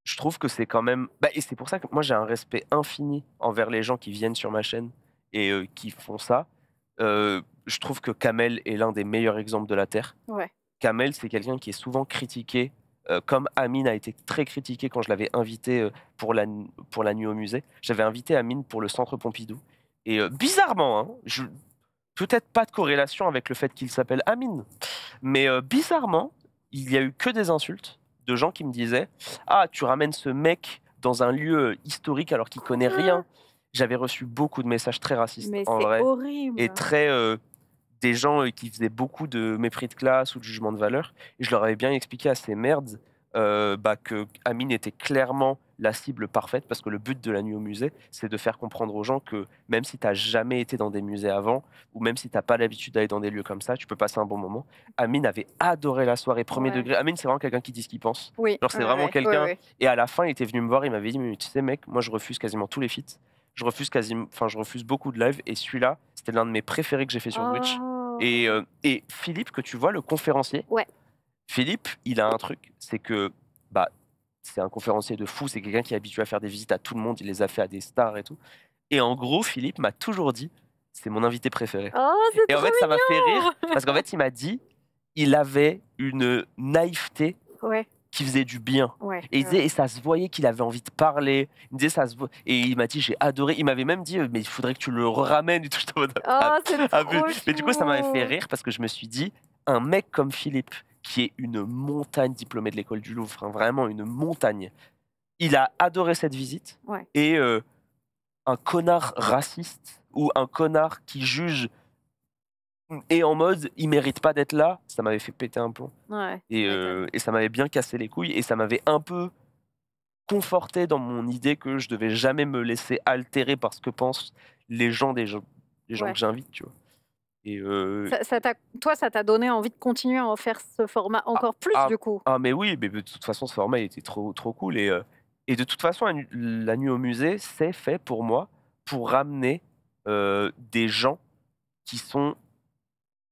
je trouve que c'est quand même. Bah, et c'est pour ça que moi j'ai un respect infini envers les gens qui viennent sur ma chaîne et euh, qui font ça. Euh, je trouve que Kamel est l'un des meilleurs exemples de la Terre. Kamel, c'est quelqu'un qui est souvent critiqué, comme Amine a été très critiqué quand je l'avais invité pour la, pour la nuit au musée. J'avais invité Amine pour le centre Pompidou. Et bizarrement, hein, peut-être pas de corrélation avec le fait qu'il s'appelle Amine, mais bizarrement, il y a eu que des insultes de gens qui me disaient Ah, tu ramènes ce mec dans un lieu historique alors qu'il connaît rien. J'avais reçu beaucoup de messages très racistes en vrai. Et très. Euh, des gens euh, qui faisaient beaucoup de mépris de classe ou de jugement de valeur. Et je leur avais bien expliqué à ces merdes euh, bah, que Amine était clairement la cible parfaite parce que le but de la nuit au musée, c'est de faire comprendre aux gens que même si tu n'as jamais été dans des musées avant ou même si tu n'as pas l'habitude d'aller dans des lieux comme ça, tu peux passer un bon moment. Amine avait adoré la soirée, premier degré. Amine, c'est vraiment quelqu'un qui dit ce qu'il pense. Oui. c'est vraiment quelqu'un. Et à la fin, il était venu me voir, il m'avait dit Mais tu sais, mec, moi je refuse quasiment tous les feats. Je refuse, quasiment, enfin, je refuse beaucoup de live et celui-là, c'était l'un de mes préférés que j'ai fait sur Twitch. Oh. Et, euh, et, Philippe, que tu vois, le conférencier, ouais. Philippe, il a un truc, c'est que bah, c'est un conférencier de fou, c'est quelqu'un qui est habitué à faire des visites à tout le monde, il les a fait à des stars et tout. Et en gros, Philippe m'a toujours dit, c'est mon invité préféré. Oh, et en fait, ça m'a fait rire, parce qu'en fait, il m'a dit, il avait une naïveté qui faisait du bien. Ouais, et, il ça se voyait qu'il avait envie de parler. Il ça se Et il m'a dit, j'ai adoré. Il m'avait même dit, euh, mais il faudrait que tu le ramènes. du tout. Oh, ah, ah, mais du coup, ça m'avait fait rire, parce que je me suis dit, un mec comme Philippe, qui est une montagne diplômée de l'école du Louvre, hein, vraiment une montagne. Il a adoré cette visite et euh, un connard raciste ou un connard qui juge et en mode il mérite pas d'être là, ça m'avait fait péter un plomb. Euh, et, ça m'avait bien cassé les couilles et ça m'avait un peu conforté dans mon idée que je devais jamais me laisser altérer par ce que pensent les gens des gens, que j'invite, tu vois. Euh, toi, ça t'a donné envie de continuer à en faire ce format ah, encore plus, ah, du coup Ah, mais oui, mais de toute façon, ce format était trop, trop cool. Et, euh, et de toute façon, la nuit au musée, c'est fait pour moi pour ramener euh, des gens qui sont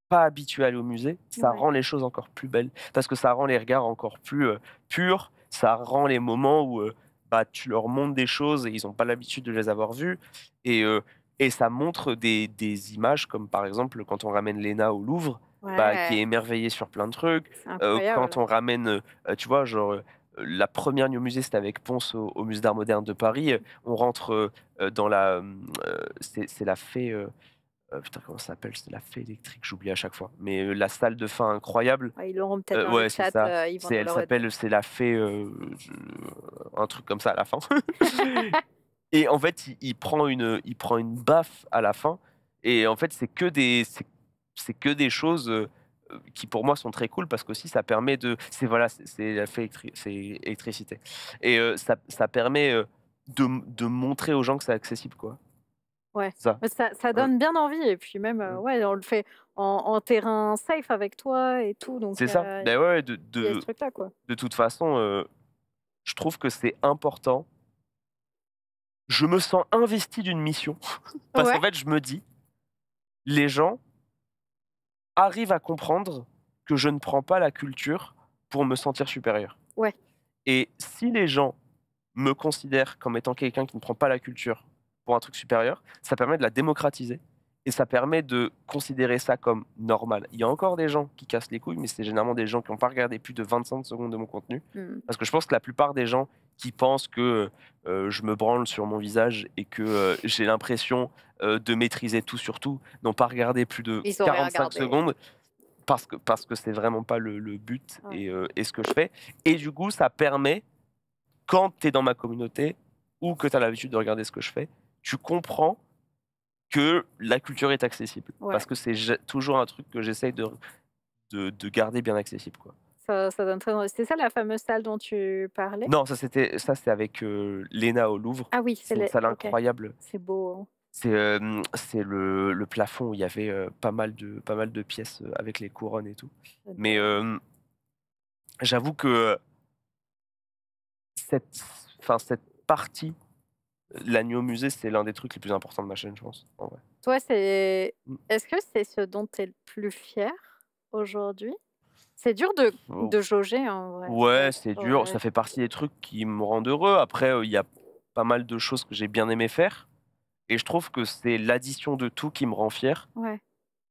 pas habitués à aller au musée. Ça rend les choses encore plus belles, parce que ça rend les regards encore plus purs, ça rend les moments où bah, tu leur montres des choses et ils n'ont pas l'habitude de les avoir vues. Et et ça montre des, des, images comme par exemple quand on ramène Léna au Louvre, bah, qui est émerveillée sur plein de trucs. Euh, quand on ramène, euh, tu vois, genre euh, la première New Musée, c'était avec Ponce au, Musée d'Art Moderne de Paris. On rentre dans la, c'est la fée. putain, comment ça s'appelle C'est la fée électrique, j'oublie à chaque fois. Mais la salle de fin incroyable. ils l'auront peut-être c'est ça. elle s'appelle, c'est la fée, un truc comme ça à la fin. Et en fait, il, prend une, il prend une baffe à la fin. Et en fait, c'est que des, c'est que des choses euh, qui pour moi sont très cool parce aussi ça permet de, c'est voilà, c'est c'est électricité. Et euh, ça, ça, permet euh, de, de, montrer aux gens que c'est accessible, quoi. Ouais. Ça, bah, ça, donne bien envie. Et puis même, mm. ouais, on le fait en, terrain safe avec toi et tout. Donc c'est ça. Bah, ouais, de, de, de toute façon, je trouve que c'est important je me sens investi d'une mission. Parce qu'en fait, je me dis, les gens arrivent à comprendre que je ne prends pas la culture pour me sentir supérieur. Ouais. Et si les gens me considèrent comme étant quelqu'un qui ne prend pas la culture pour un truc supérieur, ça permet de la démocratiser et ça permet de considérer ça comme normal. Il y a encore des gens qui cassent les couilles, mais c'est généralement des gens qui n'ont pas regardé plus de 25 secondes de mon contenu. Hmm. Parce que je pense que la plupart des gens qui pensent que je me branle sur mon visage et que j'ai l'impression de maîtriser tout sur tout, n'ont pas regardé plus de 45 secondes parce que parce que c'est vraiment pas le, but et, et, ce que je fais. Et du coup, ça permet, quand tu es dans ma communauté ou que tu as l'habitude de regarder ce que je fais, tu comprends que la culture est accessible. Parce que c'est toujours un truc que j'essaye de, de, de garder bien accessible. Quoi. C'est ça la fameuse salle dont tu parlais Non, ça c'était ça c'est avec l'ENA au Louvre. Ah oui, c'est une salle incroyable. C'est beau. Hein. C'est le, plafond où il y avait pas, mal de, pas mal de pièces avec les couronnes et tout. Mais j'avoue que cette, fin, cette partie, l'agneau musée, c'est l'un des trucs les plus importants de ma chaîne, je pense. Toi, c'est. Mmh. Est-ce que c'est ce dont tu es le plus fier aujourd'hui c'est dur de, de, jauger en hein, Ouais, c'est dur. Ça fait partie des trucs qui me rendent heureux. Après, il y a pas mal de choses que j'ai bien aimé faire. Et je trouve que c'est l'addition de tout qui me rend fier.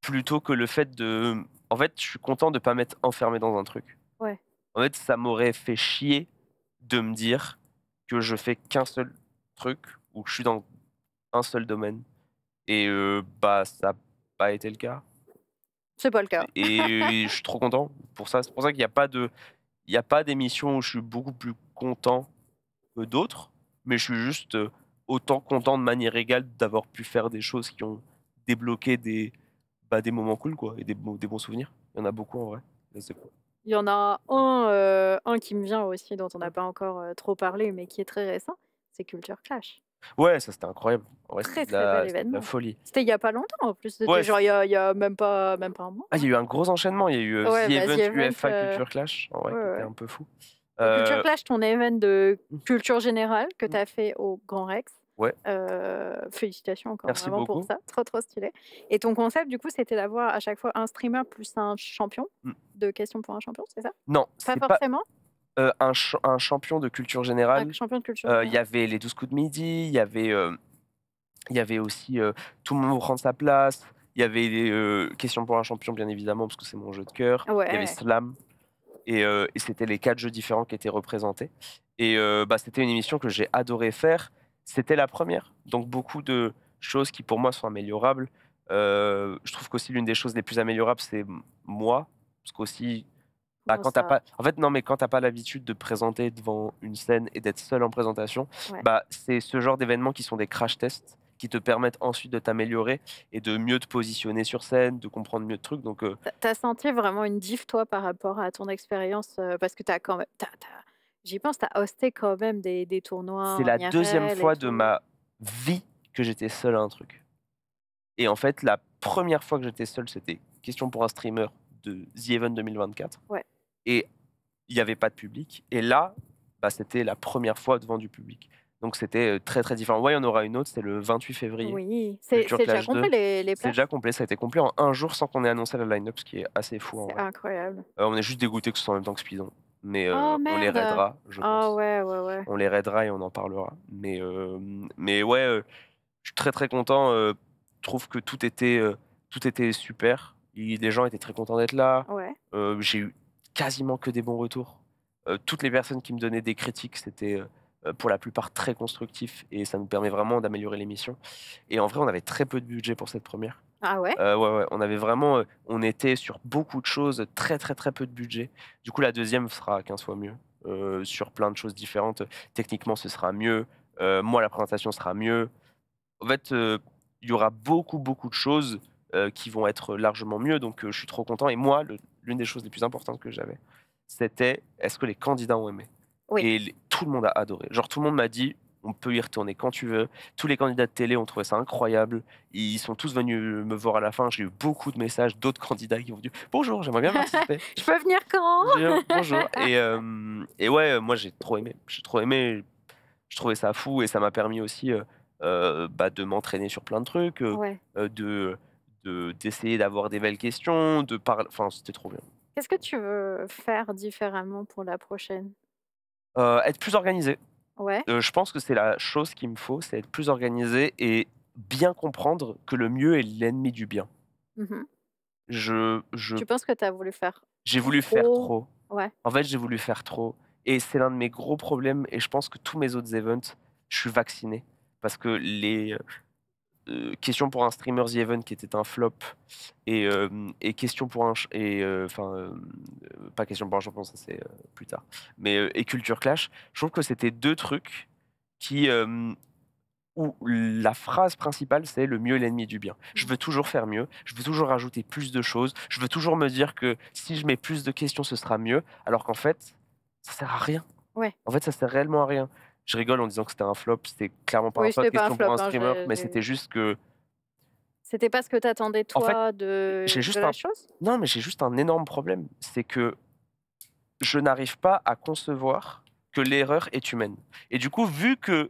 Plutôt que le fait de. En fait, je suis content de ne pas m'être enfermé dans un truc. En fait, ça m'aurait fait chier de me dire que je fais qu'un seul truc ou que je suis dans un seul domaine. Et bah, ça n'a pas été le cas. C'est pas le cas. Et, je suis trop content pour ça. C'est pour ça qu'il n'y a pas de, il a pas d'émission où je suis beaucoup plus content que d'autres, mais je suis juste euh, autant content de manière égale d'avoir pu faire des choses qui ont débloqué des, bah, des moments cool quoi, et des, des bons souvenirs. Il y en a beaucoup en vrai. Il y en a un, euh, un qui me vient aussi, dont on n'a pas encore euh, trop parlé, mais qui est très récent, c'est Culture Clash. Ouais, ça c'était incroyable. Ouais, très, très la, folie. C'était il n'y a pas longtemps en plus. genre il y, a, même pas même pas un mois. Ah, il y a eu un gros enchaînement. Il y a eu euh, ouais, The bah, Event, euh, Culture Clash. c'était un peu fou. Bah, euh, culture Clash, ton event de mm. culture générale que mm. tu as fait au Grand Rex. Ouais. félicitations encore vraiment pour ça, trop trop stylé. Et ton concept du coup, c'était d'avoir à chaque fois un streamer plus un champion mm. de questions pour un champion, c'est ça Non, pas forcément. Euh, un, champion de culture générale. Euh, il y avait les 12 coups de midi, il y avait, euh, il y avait aussi tout le monde prend sa place. Il y avait des questions pour un champion, bien évidemment, parce que c'est mon jeu de cœur. Il y avait Slam. Et, c'était les quatre jeux différents qui étaient représentés. Et bah, c'était une émission que j'ai adoré faire. C'était la première. Donc beaucoup de choses qui, pour moi, sont améliorables. je trouve qu'aussi l'une des choses les plus améliorables, c'est moi. Parce qu'aussi, bah, quand pas... En fait, non, mais quand t'as pas l'habitude de présenter devant une scène et d'être seul en présentation, bah, c'est ce genre d'événements qui sont des crash tests qui te permettent ensuite de t'améliorer et de mieux te positionner sur scène, de comprendre mieux le truc. Donc, euh as t'as senti vraiment une diff toi par rapport à ton expérience euh, parce que t'as quand même, j'y pense, tu as hosté quand même des, tournois. C'est la deuxième fois de ma vie que j'étais seul à un truc. Et en fait, la première fois que j'étais seul, c'était question pour un streamer de The Event 2024. Ouais. Et il n'y avait pas de public. Et là, bah, c'était la première fois devant du public. Donc c'était euh, très très différent. Ouais, on aura une autre, c'est le 28 février. Oui, c'est déjà complet les, les C'est déjà complet, ça a été complet en un jour sans qu'on ait annoncé la line-up, ce qui est assez fou. C'est incroyable. Euh, on est juste dégoûté que ce soit en même temps que Spidon. Mais euh, oh, on les raidera, je ah, pense. On les raidera et on en parlera. Mais, mais ouais, je suis très très content. Je trouve que tout était, tout était super. les gens étaient très contents d'être là. J'ai eu quasiment que des bons retours. Euh, toutes les personnes qui me donnaient des critiques, c'était euh, euh, pour la plupart très constructif et ça nous permet vraiment d'améliorer l'émission. Et en vrai, on avait très peu de budget pour cette première. Ah ouais, ouais, ouais, On avait vraiment, on était sur beaucoup de choses, très très très peu de budget. Du coup, la deuxième sera 15 fois mieux sur plein de choses différentes. Techniquement, ce sera mieux. moi, la présentation sera mieux. En fait, il y aura beaucoup beaucoup de choses qui vont être largement mieux. Donc, je suis trop content. Et moi, le, l'une des choses les plus importantes que j'avais, c'était est-ce que les candidats ont aimé Et tout le monde a adoré. Genre, tout le monde m'a dit on peut y retourner quand tu veux. Tous les candidats de télé ont trouvé ça incroyable. Ils sont tous venus me voir à la fin. J'ai eu beaucoup de messages d'autres candidats qui ont dit Bonjour, j'aimerais bien participer. je peux venir quand Bonjour. et, euh, et, ouais, moi j'ai trop aimé. J'ai trop aimé. Je trouvais ça fou et ça m'a permis aussi euh, euh, bah, de m'entraîner sur plein de trucs, de d'essayer d'avoir des belles questions, de parler. Enfin, c'était trop bien. Qu'est-ce que tu veux faire différemment pour la prochaine euh, Être plus organisé. Ouais. Euh, je pense que c'est la chose qu'il me faut, c'est être plus organisé et bien comprendre que le mieux est l'ennemi du bien. Mmh je, je... Tu penses que tu as voulu faire J'ai voulu faire trop. Ouais. En fait, j'ai voulu faire trop. Et c'est l'un de mes gros problèmes. Et je pense que tous mes autres events, je suis vacciné. Parce que les, euh, question pour un streamer The qui était un flop et, euh, question pour un et euh, enfin pas question pour un champion ça c'est plus tard mais et Culture Clash je trouve que c'était deux trucs qui où la phrase principale c'est le mieux est l'ennemi du bien. Je veux toujours faire mieux, je veux toujours rajouter plus de choses, je veux toujours me dire que si je mets plus de questions ce sera mieux alors qu'en fait ça sert à rien. Ouais. En fait ça sert réellement à rien je rigole en disant que c'était un flop. C'était clairement pas un flop, question pour un hein, streamer, mais c'était juste que. C'était pas ce que t'attendais toi de, juste la chose Non, mais j'ai juste un énorme problème. C'est que je n'arrive pas à concevoir que l'erreur est humaine. Et du coup, vu que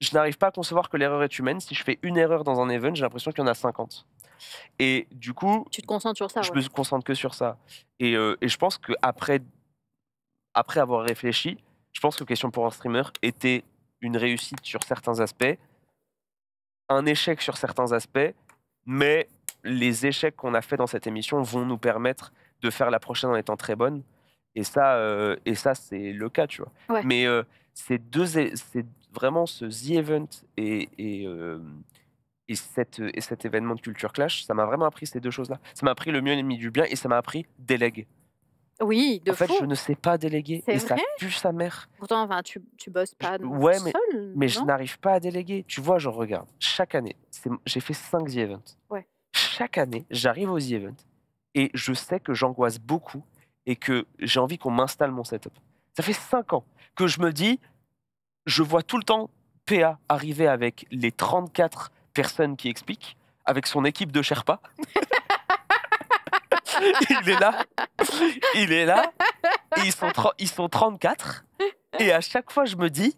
je n'arrive pas à concevoir que l'erreur est humaine, si je fais une erreur dans un event, j'ai l'impression qu'il y en a 50. Et du coup, tu te concentres sur ça. Je ouais. me concentre que sur ça. Et, euh, et je pense que après, après avoir réfléchi, je pense que Question pour un streamer était une réussite sur certains aspects, un échec sur certains aspects, mais les échecs qu'on a fait dans cette émission vont nous permettre de faire la prochaine en étant très bonne. Et ça, euh, et ça c'est le cas, tu vois. Mais euh, ces deux, c'est vraiment ce The Event et, euh, et, cette, et cet événement de Culture Clash, ça m'a vraiment appris ces deux choses-là. Ça m'a appris le mieux ennemi du bien et ça m'a appris délègue. Oui, de En fait, je ne sais pas déléguer. Et ça pue sa mère. Pourtant, tu, tu bosses pas ouais, mais, mais je n'arrive pas à déléguer. Tu vois, je regarde. Chaque année, j'ai fait 5 The Event. Chaque année, j'arrive aux The Event et je sais que j'angoisse beaucoup et que j'ai envie qu'on m'installe mon setup. Ça fait 5 ans que je me dis, je vois tout le temps PA arriver avec les 34 personnes qui expliquent, avec son équipe de Sherpa. il est là, il est là, ils sont, ils sont 34. Et à chaque fois, je me dis,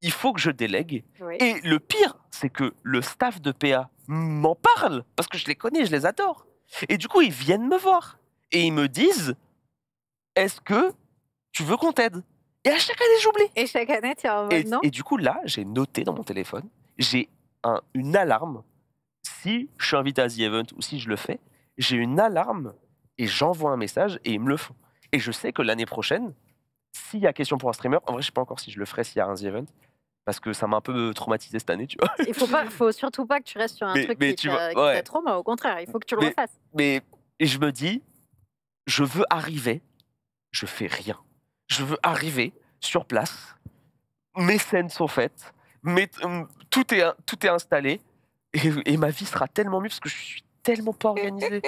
il faut que je délègue. Et le pire, c'est que le staff de PA m'en parle, parce que je les connais, je les adore. Et du coup, ils viennent me voir. Et ils me disent, est-ce que tu veux qu'on t'aide Et à chaque année, j'oublie. Et chaque année, tu en et, non et du coup, là, j'ai noté dans mon téléphone, j'ai une alarme si je suis invité à The Event ou si je le fais, j'ai une alarme et j'envoie un message et ils me le font. Et je sais que l'année prochaine, s'il y a question pour un streamer, en vrai, je sais pas encore si je le ferai s'il y a un The Event, parce que ça m'a un peu traumatisé cette année, tu vois. Il faut, faut surtout pas que tu restes sur un truc qui qui t'a ouais. trauma, au contraire, il faut que tu le mais, refasses. Mais et je me dis, je veux arriver, je fais rien. Je veux arriver sur place, mes scènes sont faites, mais euh, tout, est, tout est installé, et ma vie sera tellement mieux parce que je suis tellement pas organisé.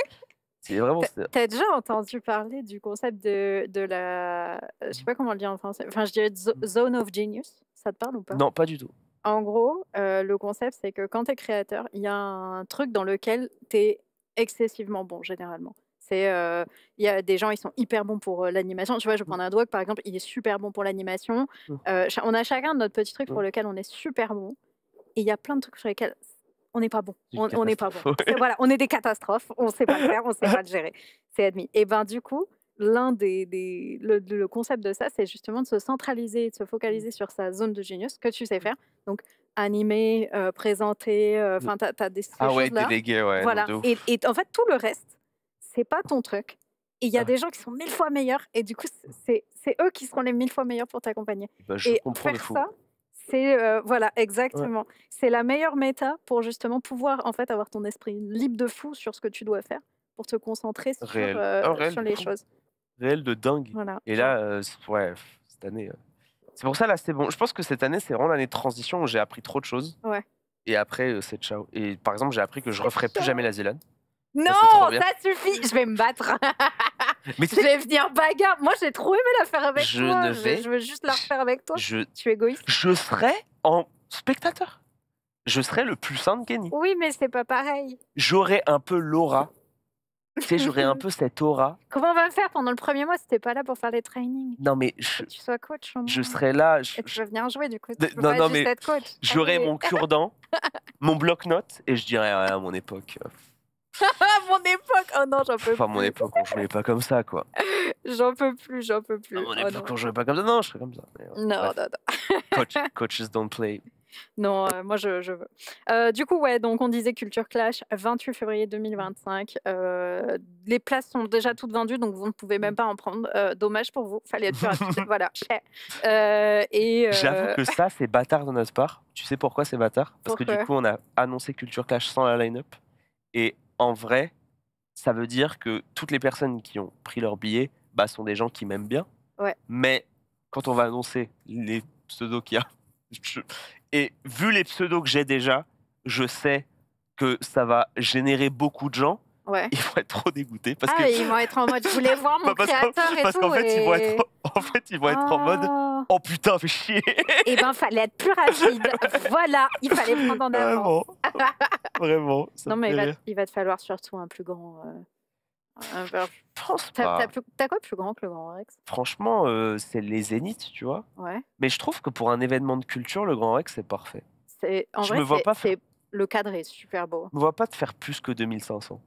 T'as déjà entendu parler du concept de, de la. Je sais pas comment on le dit en français. Enfin, je dirais zone of genius. Ça te parle ou pas Non, pas du tout. En gros, euh, le concept, c'est que quand tu es créateur, il y a un truc dans lequel tu es excessivement bon, généralement. C'est, euh, il y a des gens, ils sont hyper bons pour euh, l'animation. Tu vois, je prends mmh. un doigt, par exemple, il est super bon pour l'animation. Mmh. on a chacun notre petit truc pour mmh. lequel on est super bon. Et il y a plein de trucs sur lesquels on n'est pas bon. On n'est pas bon. voilà, on est des catastrophes, on ne sait pas le faire, on ne sait pas le gérer. C'est admis. Et ben du coup, l'un des, le, concept de ça, c'est justement de se centraliser, de se focaliser sur sa zone de génius, que tu sais faire. Donc animer, euh, présenter, euh, mm. enfin, tu as, des ah ouais, déléguer, ouais. Voilà. Et, en fait, tout le reste, c'est pas ton truc. il y a ah des gens qui sont mille fois meilleurs, et du coup, c'est eux qui seront les mille fois meilleurs pour t'accompagner. Bah, je et faire ça, c'est euh, voilà, exactement. C'est la meilleure méta pour justement pouvoir en fait avoir ton esprit libre de fou sur ce que tu dois faire pour te concentrer sur, euh, les choses. Réel de dingue. Et là, euh, cette année. C'est pour ça là, c'est bon. Je pense que cette année, c'est vraiment l'année de transition où j'ai appris trop de choses. Et après, c'est ciao. Et par exemple, j'ai appris que je referai plus jamais la Zélande. Non, ça, suffit, je vais me battre. Mais je vais venir bagarre. Moi, j'ai trop aimé la faire avec je toi. Ne vais... je, veux juste la refaire avec toi. Tu es égoïste. Je serai en spectateur. Je serai le plus sain de Kenny. Oui, mais c'est pas pareil. J'aurai un peu l'aura. tu sais, j'aurai un peu cette aura. Comment on va faire pendant le premier mois si t'es pas là pour faire des trainings Non, mais je... tu sois coach. je serai là. Je... Et tu venir jouer du coup. non, non, mais j'aurai mon cure-dent, mon bloc-notes et je dirai à mon époque. Euh, mon époque Oh non, j'en peux enfin, mon époque, on jouait pas comme ça, quoi. J'en peux plus, j'en peux plus. À ah, mon oh époque, on jouait pas comme ça. Non, je serais comme ça. Non, non, non. Coach, coaches don't play. Non, euh, moi je, veux. Euh, du coup, ouais, donc on disait Culture Clash, 28 février 2025. Euh, les places sont déjà toutes vendues, donc vous ne pouvez même pas en prendre. dommage pour vous, fallait être plus rapide. voilà. et J'avoue que ça, c'est bâtard de notre part. Tu sais pourquoi c'est bâtard Parce que du coup, on a annoncé Culture Clash sans la line-up. Et en vrai, ça veut dire que toutes les personnes qui ont pris leur billet bah, sont des gens qui m'aiment bien. Mais quand on va annoncer les pseudos qu'il y a, et vu les pseudos que j'ai déjà, je sais que ça va générer beaucoup de gens il ils vont être trop dégoûtés. Parce ah, que... ils vont être en mode, je voulais voir mon bah, créateur et Parce qu'en fait, ils vont être, en fait, ils vont être en ah. mode, oh putain, fais chier. et eh ben, fallait être plus rapide. voilà, il fallait prendre en avance. Vraiment. non, mais il va, te falloir surtout un plus grand. Euh, je pense pas. T'as quoi plus grand que le Grand Rex Franchement, euh, c'est les zéniths, tu vois. Ouais. Mais je trouve que pour un événement de culture, le Grand Rex, c'est parfait. En je vrai, me vois pas le cadre est super beau. Je me vois pas te faire plus que 2500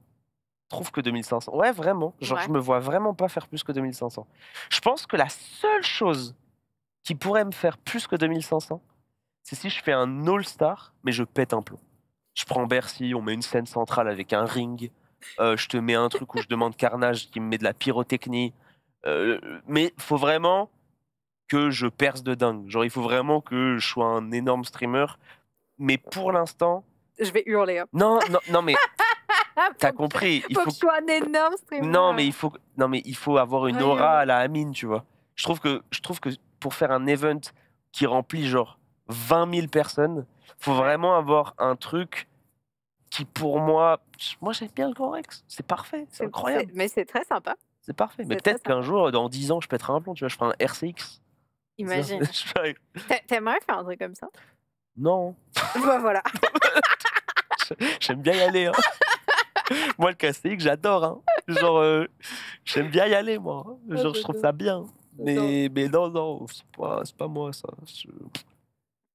trouve que 2500. Ouais, vraiment. Genre, je me vois vraiment pas faire plus que 2500. Je pense que la seule chose qui pourrait me faire plus que 2500, c'est si je fais un All-Star, mais je pète un plomb. Je prends Bercy, on met une scène centrale avec un ring. Euh, je te mets un truc où je demande carnage qui me met de la pyrotechnie. Euh, mais faut vraiment que je perce de dingue. Genre, il faut vraiment que je sois un énorme streamer. Mais pour l'instant. Je vais hurler. Hein. Non, non, non, mais Ah, T'as compris Il faut, que je sois un énorme streamer. Non, mais il faut, non, mais il faut avoir une aura à la Amine, tu vois. Je trouve que, je trouve que pour faire un event qui remplit genre 20 000 personnes, faut vraiment avoir un truc qui pour moi, moi j'aime bien le Grand Rex, c'est parfait, c'est incroyable. Mais c'est très sympa. C'est parfait. Mais peut-être qu'un jour, dans 10 ans, je pèterai un plan tu vois, je ferai un RCX. Imagine. T'aimerais faire un truc comme ça Non. Bah voilà. J'aime bien y aller. Hein. moi, le casting, j'adore. Hein. Genre, euh, j'aime bien y aller, moi. Ah, Genre, je trouve ça bien. Mais, mais non, non, c'est pas, pas moi, ça.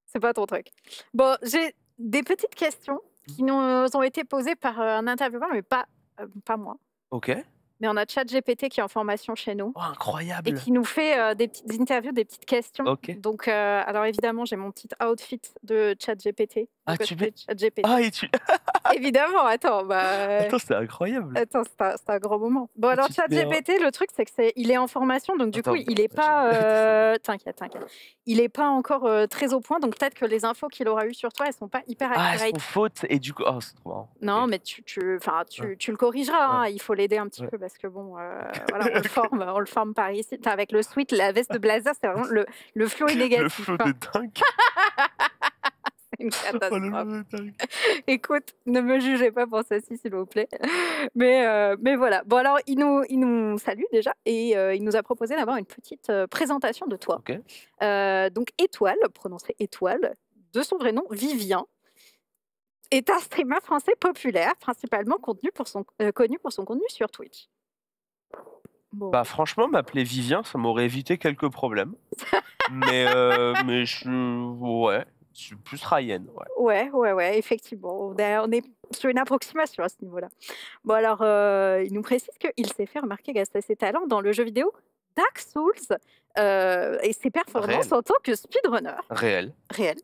C'est pas ton truc. Bon, j'ai des petites questions qui nous ont été posées par euh, un intervieweur, mais pas, euh, pas moi. OK mais on a ChatGPT qui est en formation chez nous. Oh, incroyable Et qui nous fait euh, des petites interviews, des petites questions. Donc, euh, alors évidemment, j'ai mon petit outfit de ChatGPT. Ah, tu mets ChatGPT. Ah, et tu... évidemment, attends. Bah... Attends, c'est incroyable. Attends, c'est un, un, grand moment. Bon, alors ChatGPT, le truc, c'est que c'est, il est en formation, donc du coup, il n'est pas. Euh, t'inquiète, t'inquiète. Il n'est pas encore très au point, donc peut-être que les infos qu'il aura eues sur toi, elles sont pas hyper accurate. Ah, elles sont fautes, et du coup, oh, c'est trop Non, mais tu, tu, tu, le corrigeras. Hein, il faut l'aider un petit peu parce que bon, euh, on le forme, on le forme par ici. avec le sweat, la veste de blazer, c'est vraiment le, le flot négatif. Le flot une Écoute, ne me jugez pas pour ceci, s'il vous plaît. Mais, euh, mais voilà. Bon, alors, il nous, il nous salue déjà et euh, il nous a proposé d'avoir une petite présentation de toi. donc, Étoile, prononcé Étoile, de son vrai nom, Vivien. Est un streamer français populaire, principalement pour son, connu pour son contenu sur Twitch. Bah franchement, m'appeler Vivien, ça m'aurait évité quelques problèmes. mais euh, mais je ouais, je suis plus Ryan. Ouais. ouais, ouais, effectivement. On est sur une approximation à ce niveau-là. Bon alors, euh, il nous précise qu'il s'est fait remarquer grâce à ses talents dans le jeu vidéo Dark Souls euh, et ses performances en tant que speedrunner. Réel. Réel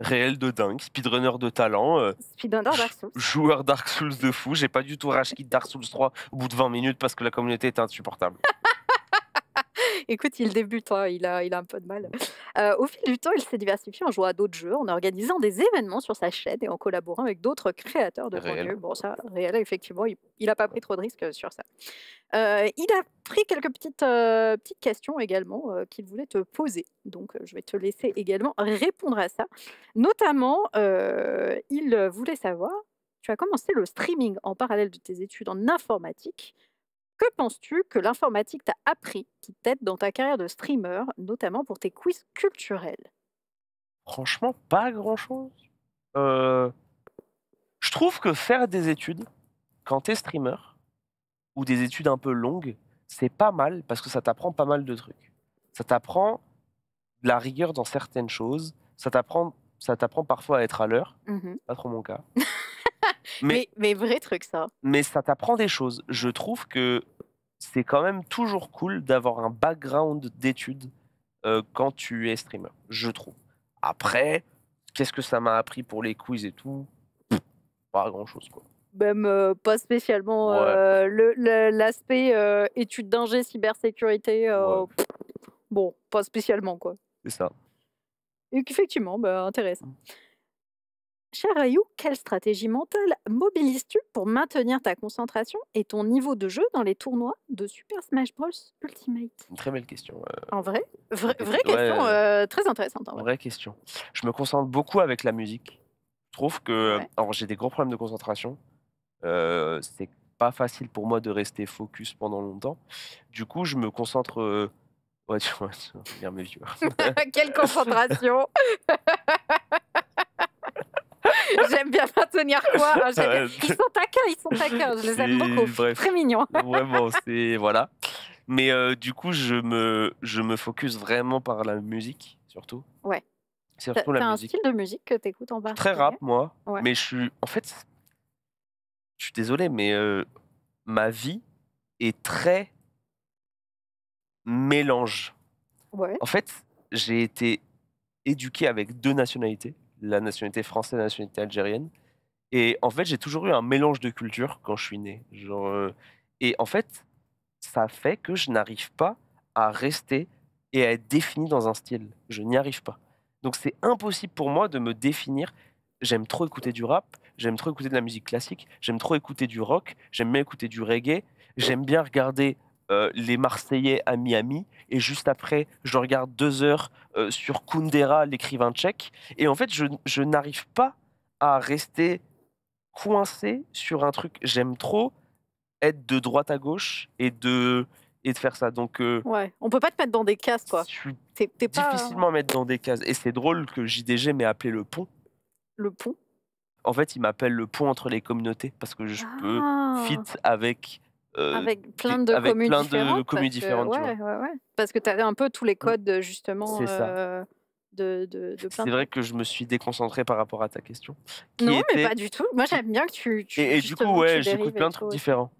réel de dingue, speedrunner de talent, euh, speedrunner Dark joueur Dark Souls de fou. J'ai pas du tout rage Dark Souls 3 au bout de 20 minutes parce que la communauté est insupportable. Écoute, il débute, hein, il, a, un peu de mal. Euh, au fil du temps, il s'est diversifié en jouant à d'autres jeux, en organisant des événements sur sa chaîne et en collaborant avec d'autres créateurs de contenu. Bon, ça, réel, effectivement, il n'a pas pris trop de risques euh, sur ça. Euh, il a pris quelques petites, petites questions également qu'il voulait te poser. Donc, je vais te laisser également répondre à ça. Notamment, il voulait savoir, tu as commencé le streaming en parallèle de tes études en informatique. Que penses-tu que l'informatique t'a appris qui t'aide dans ta carrière de streamer, notamment pour tes quiz culturels Franchement, pas grand-chose. Euh, je trouve que faire des études, quand t'es streamer, ou des études un peu longues, c'est pas mal parce que ça t'apprend pas mal de trucs. Ça t'apprend de la rigueur dans certaines choses, ça t'apprend ça t'apprend parfois à être à l'heure. Mmh pas trop mon cas. mais, vrai truc, ça. Mais ça t'apprend des choses. Je trouve que c'est quand même toujours cool d'avoir un background d'études euh, quand tu es streamer, je trouve. Après, qu'est-ce que ça m'a appris pour les quiz et tout Pas grand-chose, quoi. Même euh, pas spécialement. Euh, l'aspect études d'ingé, cybersécurité, bon, pas spécialement, quoi. C'est ça. Effectivement, bah, intéressant. Cher Ayou, quelle stratégie mentale mobilises-tu pour maintenir ta concentration et ton niveau de jeu dans les tournois de Super Smash Bros Ultimate Une très belle question. Euh, en vrai Vraie question euh, très intéressante. Vraie question. Je me concentre beaucoup avec la musique. Je trouve que j'ai des gros problèmes de concentration. Euh, c'est pas facile pour moi de rester focus pendant longtemps. Du coup, je me concentre. Ouais, tu vois, Quelle concentration J'aime bien maintenir quoi. Hein, ils sont taquins, ils sont taquins. Je les aime beaucoup. Très mignons. vraiment, c'est. Voilà. Mais euh, du coup, je me, je me focus vraiment par la musique, surtout. Ouais. C'est surtout la un style de musique que tu écoutes en bas Très rap, moi. Mais je suis. En fait, je suis désolé, mais euh, ma vie est très mélange. Ouais. En fait, j'ai été éduqué avec deux nationalités la nationalité française, la nationalité algérienne. Et en fait, j'ai toujours eu un mélange de cultures quand je suis né. Euh, et en fait, ça fait que je n'arrive pas à rester et à être défini dans un style. Je n'y arrive pas. Donc c'est impossible pour moi de me définir. J'aime trop écouter du rap, j'aime trop écouter de la musique classique, j'aime trop écouter du rock, j'aime bien écouter du reggae, j'aime bien regarder euh, les Marseillais à Miami. Et juste après, je regarde deux heures euh, sur Kundera, l'écrivain tchèque. Et en fait, je, n'arrive pas à rester coincé sur un truc. J'aime trop être de droite à gauche et de, et de faire ça. Donc, euh, ouais, on peut pas te mettre dans des cases, quoi. Je suis difficilement à mettre dans des cases. Et c'est drôle que JDG m'ait appelé le pont. Le pont En fait, il m'appelle le pont entre les communautés parce que je peux ah. fit avec euh, avec plein de communes différentes. De ouais, Ouais, ouais. Parce que tu avais un peu tous les mmh. codes, euh, justement. Euh, de, de C'est vrai que je me suis déconcentré par rapport à ta question. non, mais pas du tout. Moi, j'aime bien que tu. et, du coup, ouais, j'écoute plein de trucs différents.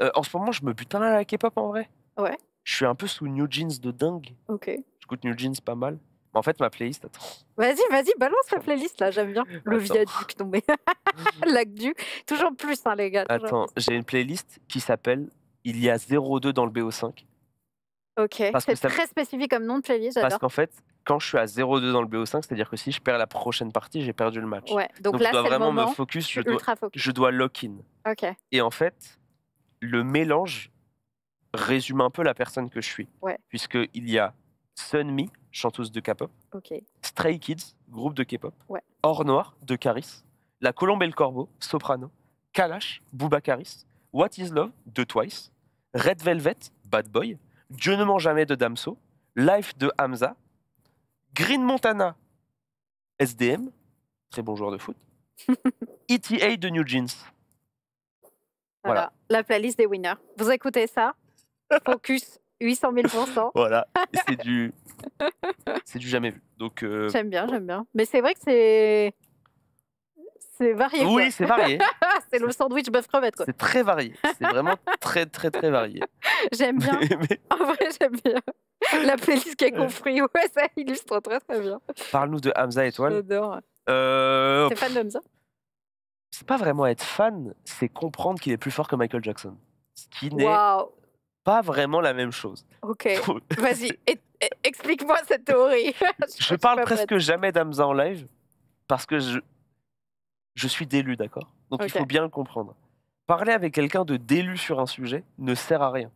en ce moment, je me bute à la K-pop en vrai. Ouais. Je suis un peu sous New Jeans de dingue. Ok. J'écoute New Jeans pas mal. Bah, en fait, ma playlist, attends. Vas-y, vas-y, balance ta playlist là, j'aime bien. Le viaduc tombé. L'acdu. Toujours plus, hein, les gars. Attends, j'ai une playlist qui s'appelle Il y a 02 dans le BO5. Ok, c'est très spécifique comme nom de playlist, j'adore. Parce qu'en fait, quand je suis à 0,2 dans le BO5, c'est-à-dire que si je perds la prochaine partie, j'ai perdu le match. Ouais, donc, là, je dois vraiment me focus, je, je dois, lock-in. Ok. Et en fait, le mélange résume un peu la personne que je suis. Ouais. Puisqu'il y a Sunmi, chanteuse de K-pop. Stray Kids, groupe de K-pop. Or Noir, de Caris. La Colombe et le Corbeau, Soprano. Kalash, Caris. What is Love, de Twice. Red Velvet, Bad Boy. Dieu ne ment jamais, de Damso. Life, de Hamza. Green Montana, SDM. Très bon joueur de foot. ETA de New Jeans. voilà. la playlist des winners. Vous écoutez ça Focus 800 000 Voilà, c'est du, c'est du jamais vu. Euh, j'aime bien, j'aime bien. Mais c'est vrai que c'est, c'est varié. Oui, c'est varié. c'est le sandwich bœuf crevette quoi. C'est très varié. C'est vraiment très très très varié. J'aime bien. En vrai, j'aime bien. La playlist qui est compris, ça illustre très très bien. Parle-nous de Hamza Étoile. J'adore. Euh... T'es fan d'Hamza C'est pas vraiment être fan, c'est comprendre qu'il est plus fort que Michael Jackson. Ce qui n'est Waouh pas vraiment la même chose. Ok, vas-y, explique-moi cette théorie. je, parle presque jamais d'Amza en live parce que je, suis d'élu, d'accord Donc il faut bien le comprendre. Parler avec quelqu'un de d'élu sur un sujet ne sert à rien.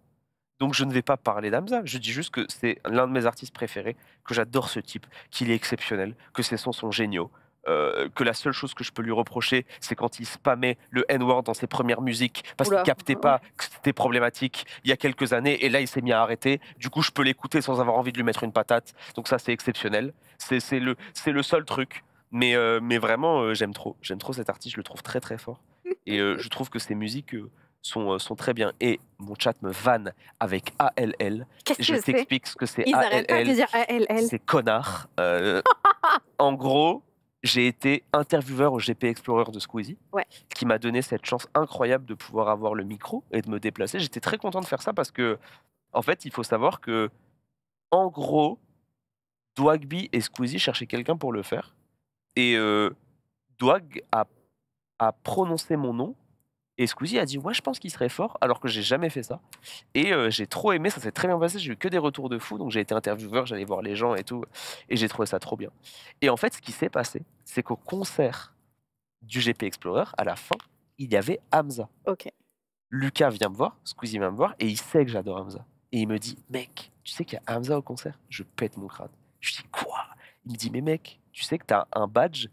Donc je ne vais pas parler d'Amza, je dis juste que c'est l'un de mes artistes préférés, que j'adore ce type, qu'il est exceptionnel, que ses sons sont géniaux, euh, que la seule chose que je peux lui reprocher, c'est quand il spammait le N-word dans ses premières musiques parce qu'il captait pas que c'était problématique il y a quelques années. Et là, il s'est mis à arrêter. Du coup, je peux l'écouter sans avoir envie de lui mettre une patate. Donc ça, c'est exceptionnel. C'est le, le seul truc. Mais, euh, vraiment, euh, j'aime trop. J'aime trop cet artiste. Je le trouve très, très fort. Et je trouve que ses musiques... Sont, très bien. Et mon chat me vanne avec ALL. Je t'explique ce que c'est ALL. C'est connard. en gros, j'ai été intervieweur au GP Explorer de Squeezie, qui m'a donné cette chance incroyable de pouvoir avoir le micro et de me déplacer. J'étais très content de faire ça parce que, en fait, il faut savoir que, en gros, Dwagby et Squeezie cherchaient quelqu'un pour le faire. Et euh, Dwag a prononcé mon nom et Squeezie a dit ouais je pense qu'il serait fort alors que j'ai jamais fait ça et euh, j'ai trop aimé ça s'est très bien passé j'ai eu que des retours de fou donc j'ai été intervieweur j'allais voir les gens et tout et j'ai trouvé ça trop bien et en fait ce qui s'est passé c'est qu'au concert du GP Explorer à la fin il y avait Hamza ok Lucas vient me voir Squeezie vient me voir et il sait que j'adore Hamza et il me dit mec tu sais qu'il y a Hamza au concert je pète mon crâne je dis quoi il me dit mais mec tu sais que tu as un badge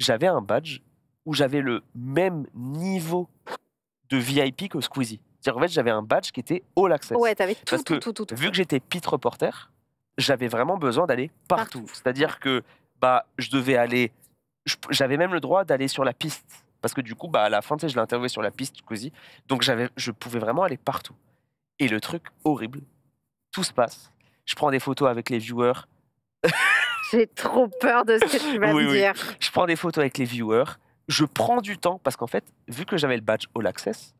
j'avais un badge où j'avais le même niveau de VIP que Squeezie. C'est-à-dire, en fait, j'avais un badge qui était all access. Ouais, t'avais tout, Vu que j'étais pit reporter, j'avais vraiment besoin d'aller partout. C'est-à-dire que bah, je devais aller. J'avais même le droit d'aller sur la piste. Parce que du coup, bah, à la fin, je l'ai interviewé sur la piste, Squeezie. Donc, je pouvais vraiment aller partout. Et le truc horrible, tout se passe. Je prends des photos avec les viewers. J'ai trop peur de ce que tu vas dire. Je prends des photos avec les viewers je prends du temps parce qu'en fait, vu que j'avais le badge All Access,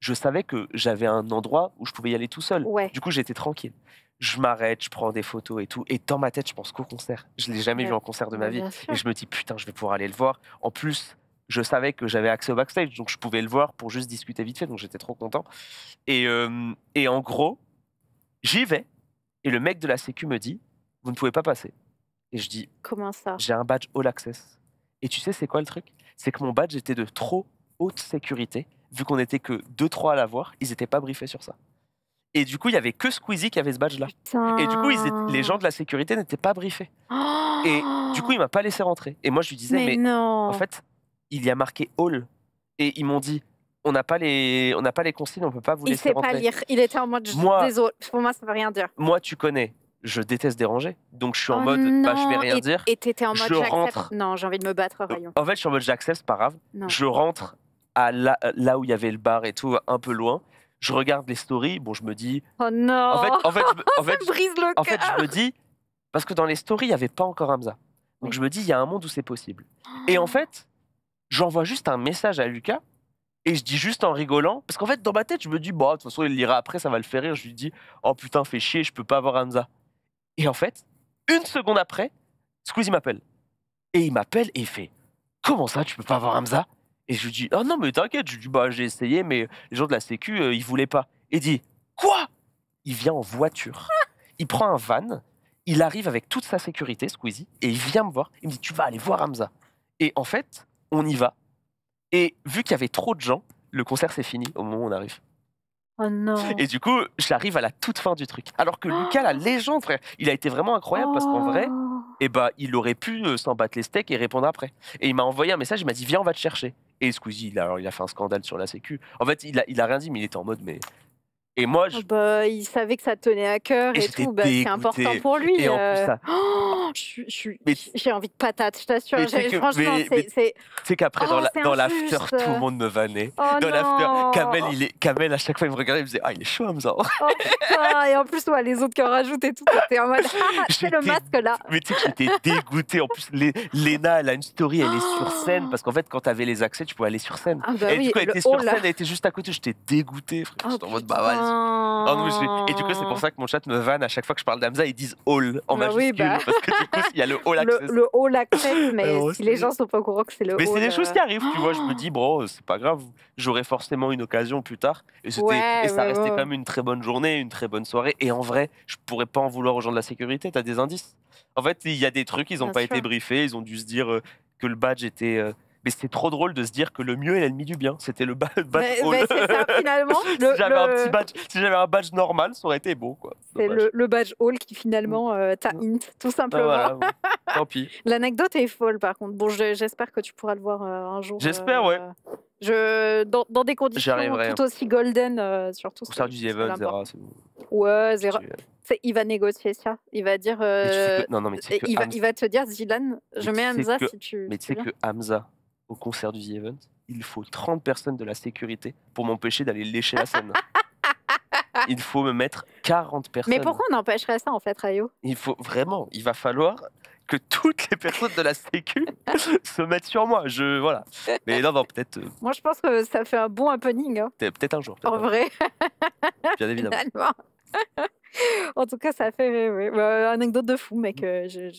je savais que j'avais un endroit où je pouvais y aller tout seul. Du coup, j'étais tranquille. Je m'arrête, je prends des photos et tout. Et dans ma tête, je pense qu'au concert. Je ne l'ai jamais vu en concert de ma bah, vie. Et je me dis, putain, je vais pouvoir aller le voir. En plus, je savais que j'avais accès au backstage, donc je pouvais le voir pour juste discuter vite fait. Donc j'étais trop content. Et, euh, et en gros, j'y vais. Et le mec de la Sécu me dit, vous ne pouvez pas passer. Et je dis, comment ça J'ai un badge All Access. Et tu sais, c'est quoi le truc c'est que mon badge était de trop haute sécurité. Vu qu'on n'était que 2-3 à la voir, ils n'étaient pas briefés sur ça. Et du coup, il y avait que Squeezie qui avait ce badge-là. Et du coup, les gens de la sécurité n'étaient pas briefés. Oh. et du coup, il m'a pas laissé rentrer. Et moi, je lui disais, mais, en fait, il y a marqué Hall. Et ils m'ont dit, on n'a pas les, on pas les consignes, on peut pas vous il laisser sait Pas lire. Il était en mode, désolé, pour moi, ça veut rien dire. Moi, tu connais je déteste déranger. Donc je suis en mode, bah, je vais rien dire. Et t'étais en mode, je rentre. Non, j'ai envie de me battre, euh, rayon. En fait, je suis en mode, j'accepte, c'est pas grave. Je rentre à là où il y avait le bar et tout, un peu loin. Je regarde les stories. Bon, je me dis. Oh non En fait, en fait, je, en brise le en fait je me dis. Parce que dans les stories, il n'y avait pas encore Hamza. Donc je me dis, il y a un monde où c'est possible. Et en fait, j'envoie juste un message à Lucas et je dis juste en rigolant, parce qu'en fait, dans ma tête, je me dis, bon bah, de toute façon, il lira après, ça va le faire rire. Je lui dis, oh putain, fais chier, je peux pas avoir Hamza. Et en fait, une seconde après, Squeezie m'appelle. Et il m'appelle et il fait Comment ça, tu peux pas voir Hamza Et je lui dis Ah non, mais t'inquiète. Je lui dis Bah, j'ai essayé, mais les gens de la Sécu, euh, ils voulaient pas. Et il dit Quoi Il vient en voiture. Il prend un van. Il arrive avec toute sa sécurité, Squeezie, et il vient me voir. Il me dit Tu vas aller voir Hamza. Et en fait, on y va. Et vu qu'il y avait trop de gens, le concert s'est fini au moment où on arrive. Oh et du coup, j'arrive à la toute fin du truc. Alors que Lucas, la légende, frère, il a été vraiment incroyable parce qu'en vrai, oh. eh ben, il aurait pu euh, s'en battre les steaks et répondre après. Et il m'a envoyé un message, il m'a dit Viens, on va te chercher. Et Squeezie, il a, il a fait un scandale sur la Sécu. En fait, il a, il a rien dit, mais il était en mode Mais et moi, oh, bah, il savait que ça tenait à cœur et, tout. Bah, c'est important pour lui. Et en plus, euh. ça... Oh, j'ai envie de patate, je t'assure. Franchement, c'est. Tu sais qu'après, dans oh, l'after, tout le monde me vannait. dans l'after, Kamel, Kamel, à chaque fois, il me regardait, il me disait Ah, il est chaud, Hamza. et en plus, ouais, les autres qui en rajoutent tout, c'était en mode j'ai ah, ah, le masque là. Mais tu sais que j'étais dégoûté. En plus, Léna, elle a une story, elle est sur scène. Parce qu'en fait, quand t'avais les accès, tu pouvais aller sur scène. Ah, bah et oui, du coup, elle était sur scène, elle était juste à côté. J'étais dégoûté, frère. J'étais en mode Bah, Oh. Oh, et du coup, c'est pour ça que mon chat me vanne à chaque fois que je parle d'Amza, ils disent all en bah majuscule. Bah. Parce que du coup, il y a le all access. Le, all access, mais si les gens sont pas au courant que c'est le Mais c'est des choses euh, qui arrivent, tu vois. Je me dis, bro, c'est pas grave, j'aurai forcément une occasion plus tard. Et, ça restait quand même une très bonne journée, une très bonne soirée. Et en vrai, je pourrais pas en vouloir aux gens de la sécurité. tu as des indices. En fait, il y a des trucs, ils ont pas été briefés, ils ont dû se dire euh, que le badge était. Euh, mais c'est trop drôle de se dire que le mieux est l'ennemi du bien. C'était le badge. Hall. si j'avais un badge, normal, ça aurait été beau, quoi. C'est le, badge hall qui finalement mm. euh, t'a mm. hint, tout ah, simplement. Tant pis. L'anecdote est folle, par contre. Bon, j'espère que tu pourras le voir euh, un jour. J'espère, euh, ouais. Je, dans, des conditions tout hein. aussi golden, surtout. Pour faire du Zera, c'est Ouais, Zera. Il va négocier ça. Il va dire. Non, non, mais il, va, il va te dire, Zilan, je mets Hamza si tu. Mais tu sais que Hamza, au concert du The Event, il faut 30 personnes de la sécurité pour m'empêcher d'aller lécher la scène. il faut me mettre 40 personnes. Mais pourquoi on empêcherait ça en fait, Rayo Il faut vraiment, il va falloir que toutes les personnes de la sécu se mettent sur moi. Je voilà. Mais non, non, peut-être. Euh, moi, je pense que ça fait un bon happening. Hein. Peut-être un jour. en vrai. Bien évidemment. en tout cas, ça fait une bah, euh, anecdote de fou, mec. Mmh. je,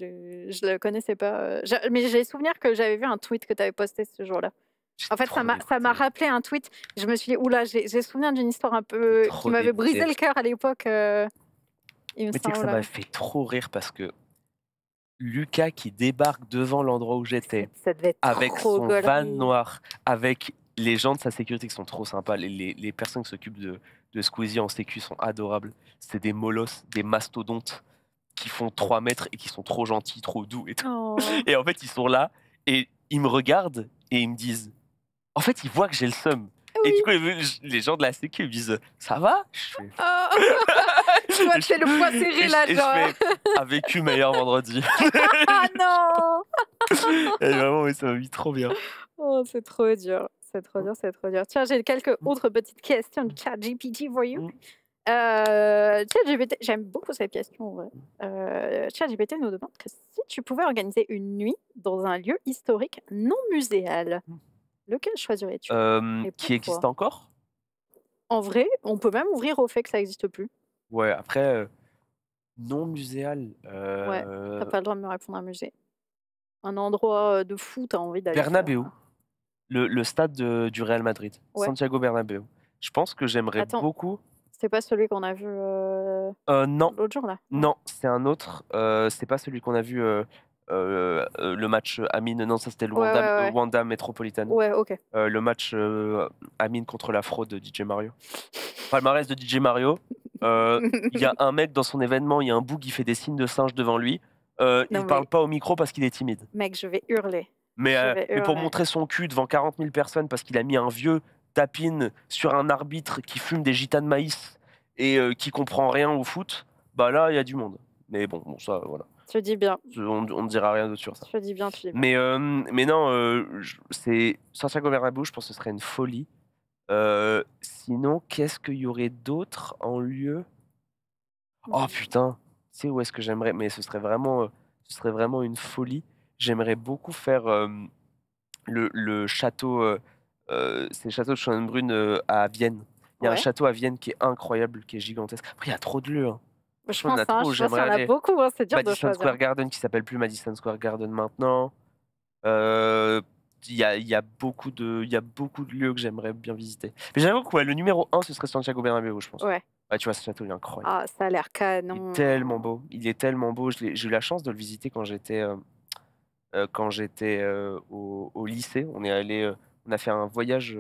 je, le connaissais pas. Euh, mais j'ai souvenir que j'avais vu un tweet que tu avais posté ce jour-là. En fait, ça m'a rappelé un tweet. Je me suis dit, oula, j'ai souvenir d'une histoire un peu euh, qui m'avait brisé le cœur à l'époque. ça m'a fait trop rire parce que Lucas qui débarque devant l'endroit où j'étais, avec son van noir, avec les gens de sa sécurité qui sont trop sympas, les, les, les personnes qui s'occupent de, de Squeezie en sécu sont adorables. C'est des molosses, des mastodontes qui font 3 mètres et qui sont trop gentils, trop doux et tout. Oh. Et en fait, ils sont là et ils me regardent et ils me disent. En fait, ils voient que j'ai le seum. Et du coup, les gens de la sécu me disent Ça va Je oh. vois, Oh. le poids serré là, genre. Je a vécu meilleur vendredi. ah non Et vraiment, mais ça m'a mis trop bien. Oh, c'est trop dur c'est trop hein? dur, c'est trop dur. Tiens, j'ai quelques hein? autres petites questions de GPT, for you. Hein? Euh, j'aime beaucoup cette question. Euh, nous demande que si tu pouvais organiser une nuit dans un lieu historique non muséal, lequel choisirais-tu euh, Qui existe encore En vrai, on peut même ouvrir au fait que ça n'existe plus. Ouais, après, euh, non muséal. Ouais, t'as euh, pas le droit de me répondre à un musée. Un endroit de fou, t'as envie d'aller. Bernabeu le, stade du Real Madrid, Santiago Bernabéu. Je pense que j'aimerais beaucoup. C'est pas celui qu'on a vu euh, euh, non. l'autre jour là. Non, c'est un autre. Euh, c'est pas celui qu'on a vu le match Amine. Non, ça c'était le Wanda, Metropolitan. Ouais, ok. le match Amine contre la fraude de DJ Mario. Palmarès de DJ Mario. Il y a un mec dans son événement, il y a un bout qui fait des signes de singe devant lui. il ne parle pas au micro parce qu'il est timide. Mec, je vais hurler. Mais, pour montrer son cul devant 40 000 personnes parce qu'il a mis un vieux tapine sur un arbitre qui fume des gitanes de maïs et qui comprend rien au foot, bah là, il y a du monde. Mais bon, bon ça, voilà. Tu dis bien. On, ne dira rien d'autre sur ça. dis bien, tu Mais, non mais non, c'est Santiago Bernabéu, je pense que ce serait une folie. sinon, qu'est-ce qu'il y aurait d'autre en lieu Oh mmh. putain, tu sais où est-ce que j'aimerais Mais ce serait vraiment, ce serait vraiment une folie J'aimerais beaucoup faire le, château, c'est le château de Schönbrunn à Vienne. Il y a un château à Vienne qui est incroyable, qui est gigantesque. Après, il y a trop de lieux. Hein. Bah, hein, je, pense, qu'il y en a beaucoup, hein, c'est dur Madison de choisir. Square Garden qui s'appelle plus Madison Square Garden maintenant. Il y, a, beaucoup de, y a beaucoup de lieux que j'aimerais bien visiter. Mais j'avoue que le numéro 1, ce serait Santiago Bernabéu, je pense. tu vois, ce château, il est incroyable. Ah, ça a l'air canon. Il est tellement beau. Il est tellement beau. J'ai eu la chance de le visiter quand j'étais euh, quand j'étais euh, au, lycée. On est allé, euh, on a fait un voyage,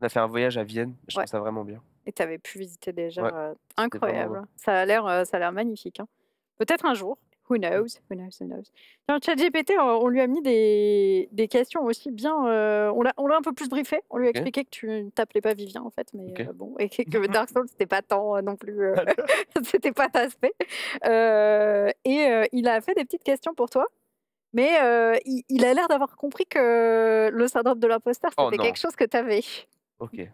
on a fait un voyage à Vienne. Je trouve ça vraiment bien. Et tu avais pu visiter déjà, incroyable. Hein. Ça a l'air, ça a l'air magnifique. Hein. Peut-être un jour. Who mm. knows, who knows, who knows. Dans on lui a mis des, des questions aussi bien. l'a, on l'a un peu plus briefé. On lui a expliqué que tu ne t'appelais pas Vivien, en fait, mais bon, et que Dark Souls, c'était pas tant non plus. c'était pas ta spé. et il a fait des petites questions pour toi. Mais il, a l'air d'avoir compris que le syndrome de l'imposteur, oh c'était quelque chose que tu avais. Ok.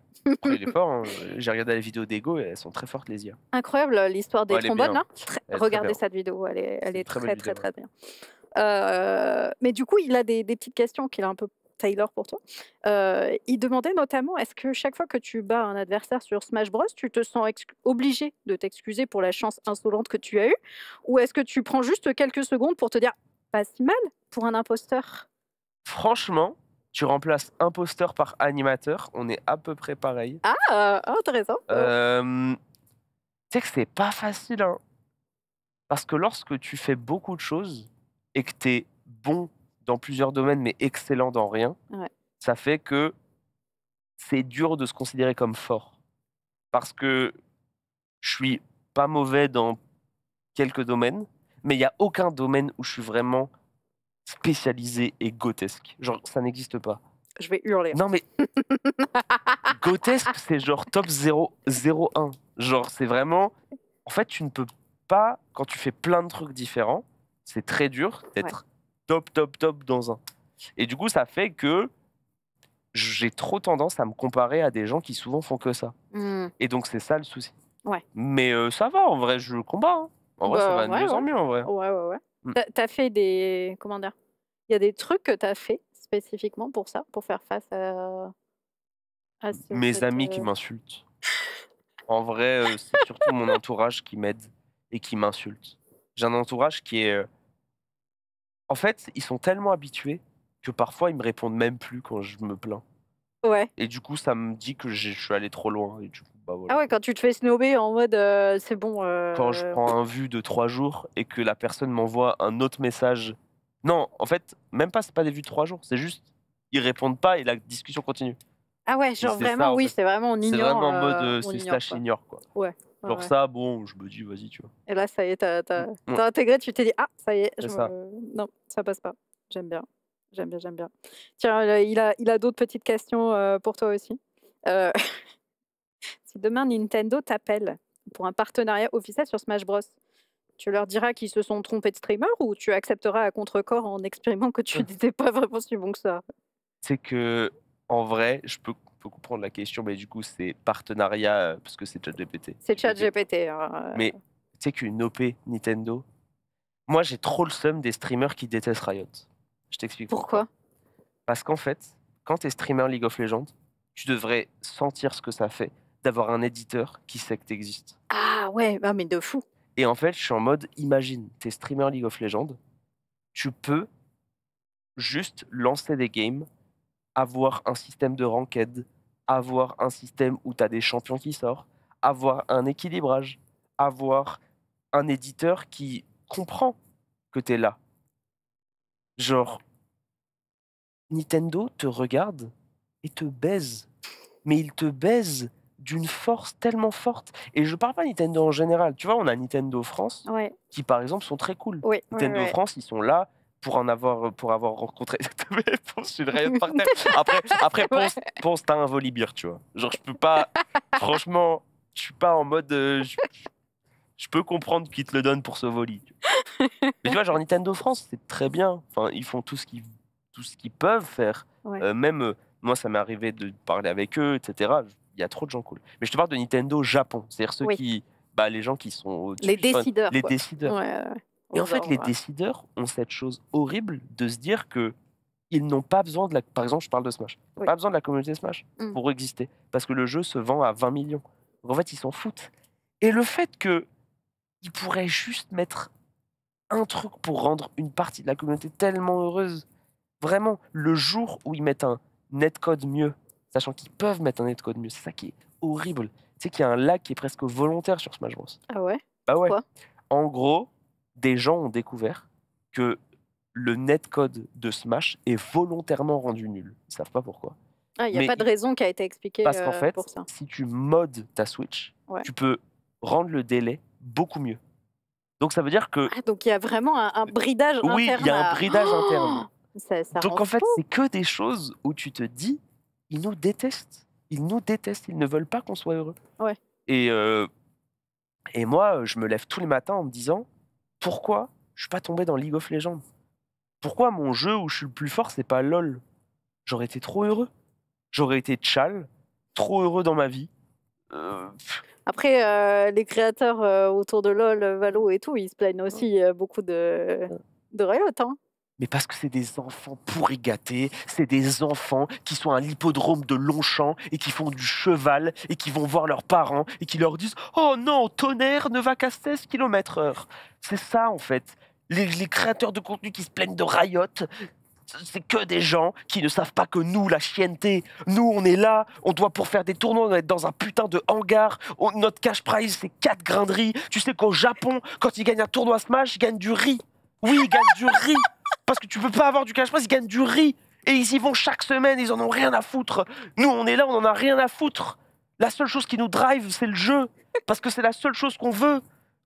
il fort. Hein. J'ai regardé la vidéo d'Ego et elles sont très fortes, les yeux. Incroyable, euh, l'histoire des trombones. Hein. Hein. Là. Regardez cette vidéo, elle est, très, très, très, bien. Euh, mais du coup, il a des, petites questions qu'il a un peu Taylor pour toi. Euh, il demandait notamment est-ce que chaque fois que tu bats un adversaire sur Smash Bros, tu te sens obligé de t'excuser pour la chance insolente que tu as eue Ou est-ce que tu prends juste quelques secondes pour te dire pas si mal pour un imposteur. Franchement, tu remplaces imposteur par animateur, on est à peu près pareil. Ah, oh, intéressant. Euh, tu sais que c'est pas facile, hein. Parce que lorsque tu fais beaucoup de choses et que tu es bon dans plusieurs domaines mais excellent dans rien, ça fait que c'est dur de se considérer comme fort. Parce que je suis pas mauvais dans quelques domaines, mais il n'y a aucun domaine où je suis vraiment spécialisé et gothesque. Genre, ça n'existe pas. Je vais hurler. Hein. Non, mais. gothesque, c'est genre top 0, 1. Genre, c'est vraiment. En fait, tu ne peux pas, quand tu fais plein de trucs différents, c'est très dur d'être top, top, top dans un. Et du coup, ça fait que j'ai trop tendance à me comparer à des gens qui souvent font que ça. Hmm. Et donc, c'est ça le souci. Ouais. Mais euh, ça va, en vrai, je le combat. Hein. En vrai, ça bah va de mieux en mieux, vrai. Ouais, ouais, ouais. Mm. T'as fait des. Comment dire Il y a des trucs que t'as fait spécifiquement pour ça, pour faire face à. Mes amis euh qui m'insultent. en vrai, euh, c'est surtout mon entourage qui m'aide et qui m'insulte. J'ai un entourage qui est. Euh, en fait, ils sont tellement habitués que parfois ils me répondent même plus quand je me plains. Et du coup, ça me dit que je suis allé trop loin. Bah, ah ouais, quand tu te fais snober en mode euh, c'est bon. Euh, quand je prends un vu de trois jours et que la personne m'envoie un autre message. Non, en fait, même pas, c'est pas des vues de trois jours. C'est juste, ils répondent pas et la discussion continue. Ah ouais, genre vraiment, oui, c'est vraiment on ignore. C'est vraiment en mode euh, c'est slash ignore quoi. Ouais. Genre ça, bon, je me dis, vas-y, tu vois. Et là, ça y est, t'as mm. intégré, tu t'es dit, ah, ça y est, non, ça passe pas. J'aime bien. J'aime bien, j'aime bien. Tiens, euh, il a, il a d'autres petites questions euh, pour toi aussi. Euh, si demain Nintendo t'appelle pour un partenariat officiel sur Smash Bros, tu leur diras qu'ils se sont trompés de streamer ou tu accepteras à contre-corps en exprimant que tu mmh. n'étais pas vraiment si bon que ça C'est que, en vrai, je peux, comprendre la question, mais du coup, c'est partenariat parce que c'est ChatGPT. C'est ChatGPT. Hein, mais tu sais qu'une OP Nintendo, moi j'ai trop le seum des streamers qui détestent Riot. Je t'explique. Pourquoi, Parce qu'en fait, quand tu es streamer League of Legends, tu devrais sentir ce que ça fait d'avoir un éditeur qui sait que tu existes. Ah ouais, ah, mais de fou. Et en fait, je suis en mode, imagine, tu es streamer League of Legends, tu peux juste lancer des games, avoir un système de ranked, avoir un système où tu as des champions qui sortent, avoir un équilibrage, avoir un éditeur qui comprend que tu es là Genre, Nintendo te regarde et te baise. Mais il te baise d'une force tellement forte. Et je parle pas Nintendo en général. Tu vois, on a Nintendo France, qui par exemple sont très cool. Nintendo France, ils sont là pour en avoir pour avoir rencontré Après, après pense, t'as un volibear, tu vois. Genre, je peux pas. Franchement, je suis pas en mode. Euh, je peux comprendre qu'ils te le donnent pour ce voli. mais tu vois, genre Nintendo France, c'est très bien. Enfin, ils font tout ce qu'ils, tout ce qu'ils peuvent faire. Euh, même euh, moi, ça m'est arrivé de parler avec eux, etc. Il y a trop de gens cool. Mais je te parle de Nintendo Japon, c'est-à-dire ceux qui, bah, les gens qui sont les décideurs, les décideurs. Et en fait, les décideurs ont cette chose horrible de se dire que ils n'ont pas besoin de la. Par exemple, je parle de Smash. Ils n'ont Pas besoin de la communauté Smash mm. pour exister, parce que le jeu se vend à 20 millions. en fait, ils s'en foutent. Et le fait que ils pourraient juste mettre un truc pour rendre une partie de la communauté tellement heureuse. Vraiment, le jour où ils mettent un netcode mieux, sachant qu'ils peuvent mettre un netcode mieux, c'est ça qui est horrible. Tu sais qu'il y a un lac qui est presque volontaire sur Smash Bros. Ah ouais Bah ouais. en gros, des gens ont découvert que le netcode de Smash est volontairement rendu nul. Ils savent pas pourquoi. Ah, il n'y a pas de raison qui a été expliquée parce qu'en euh, fait, Si tu modes ta Switch, tu peux rendre le délai beaucoup mieux. Donc ça veut dire que. Ah, donc il y a vraiment un, bridage interne. Oui, il y a un bridage oh interne. donc en fait, c'est que des choses où tu te dis, ils nous détestent. Ils nous détestent, ils ne veulent pas qu'on soit heureux. Ouais. Et, euh, et moi, je me lève tous les matins en me disant, pourquoi je suis pas tombé dans League of Legends Pourquoi mon jeu où je suis le plus fort, c'est pas LOL J'aurais été trop heureux. J'aurais été tchal, trop heureux dans ma vie. Euh, après, euh, les créateurs euh, autour de LoL, Valo et tout, ils se plaignent aussi euh, beaucoup de, de hein. Mais parce que c'est des enfants pourri gâtés, c'est des enfants qui sont à l'hippodrome de Longchamp et qui font du cheval et qui vont voir leurs parents et qui leur disent Oh non, tonnerre ne va qu'à 16 km heure !» C'est ça en fait. Les, les, créateurs de contenu qui se plaignent de Riot, c'est que des gens qui ne savent pas que nous, la chienneté, nous, on est là, on doit pour faire des tournois, on doit être dans un putain de hangar, notre cash prize, c'est 4 riz, Tu sais qu'au Japon, quand ils gagnent un tournoi Smash, ils gagnent du riz. Oui, ils gagnent du riz. Parce que tu peux pas avoir du cash prize, ils gagnent du riz. Et ils y vont chaque semaine, ils en ont rien à foutre. Nous, on est là, on en a rien à foutre. La seule chose qui nous drive, c'est le jeu. Parce que c'est la seule chose qu'on veut.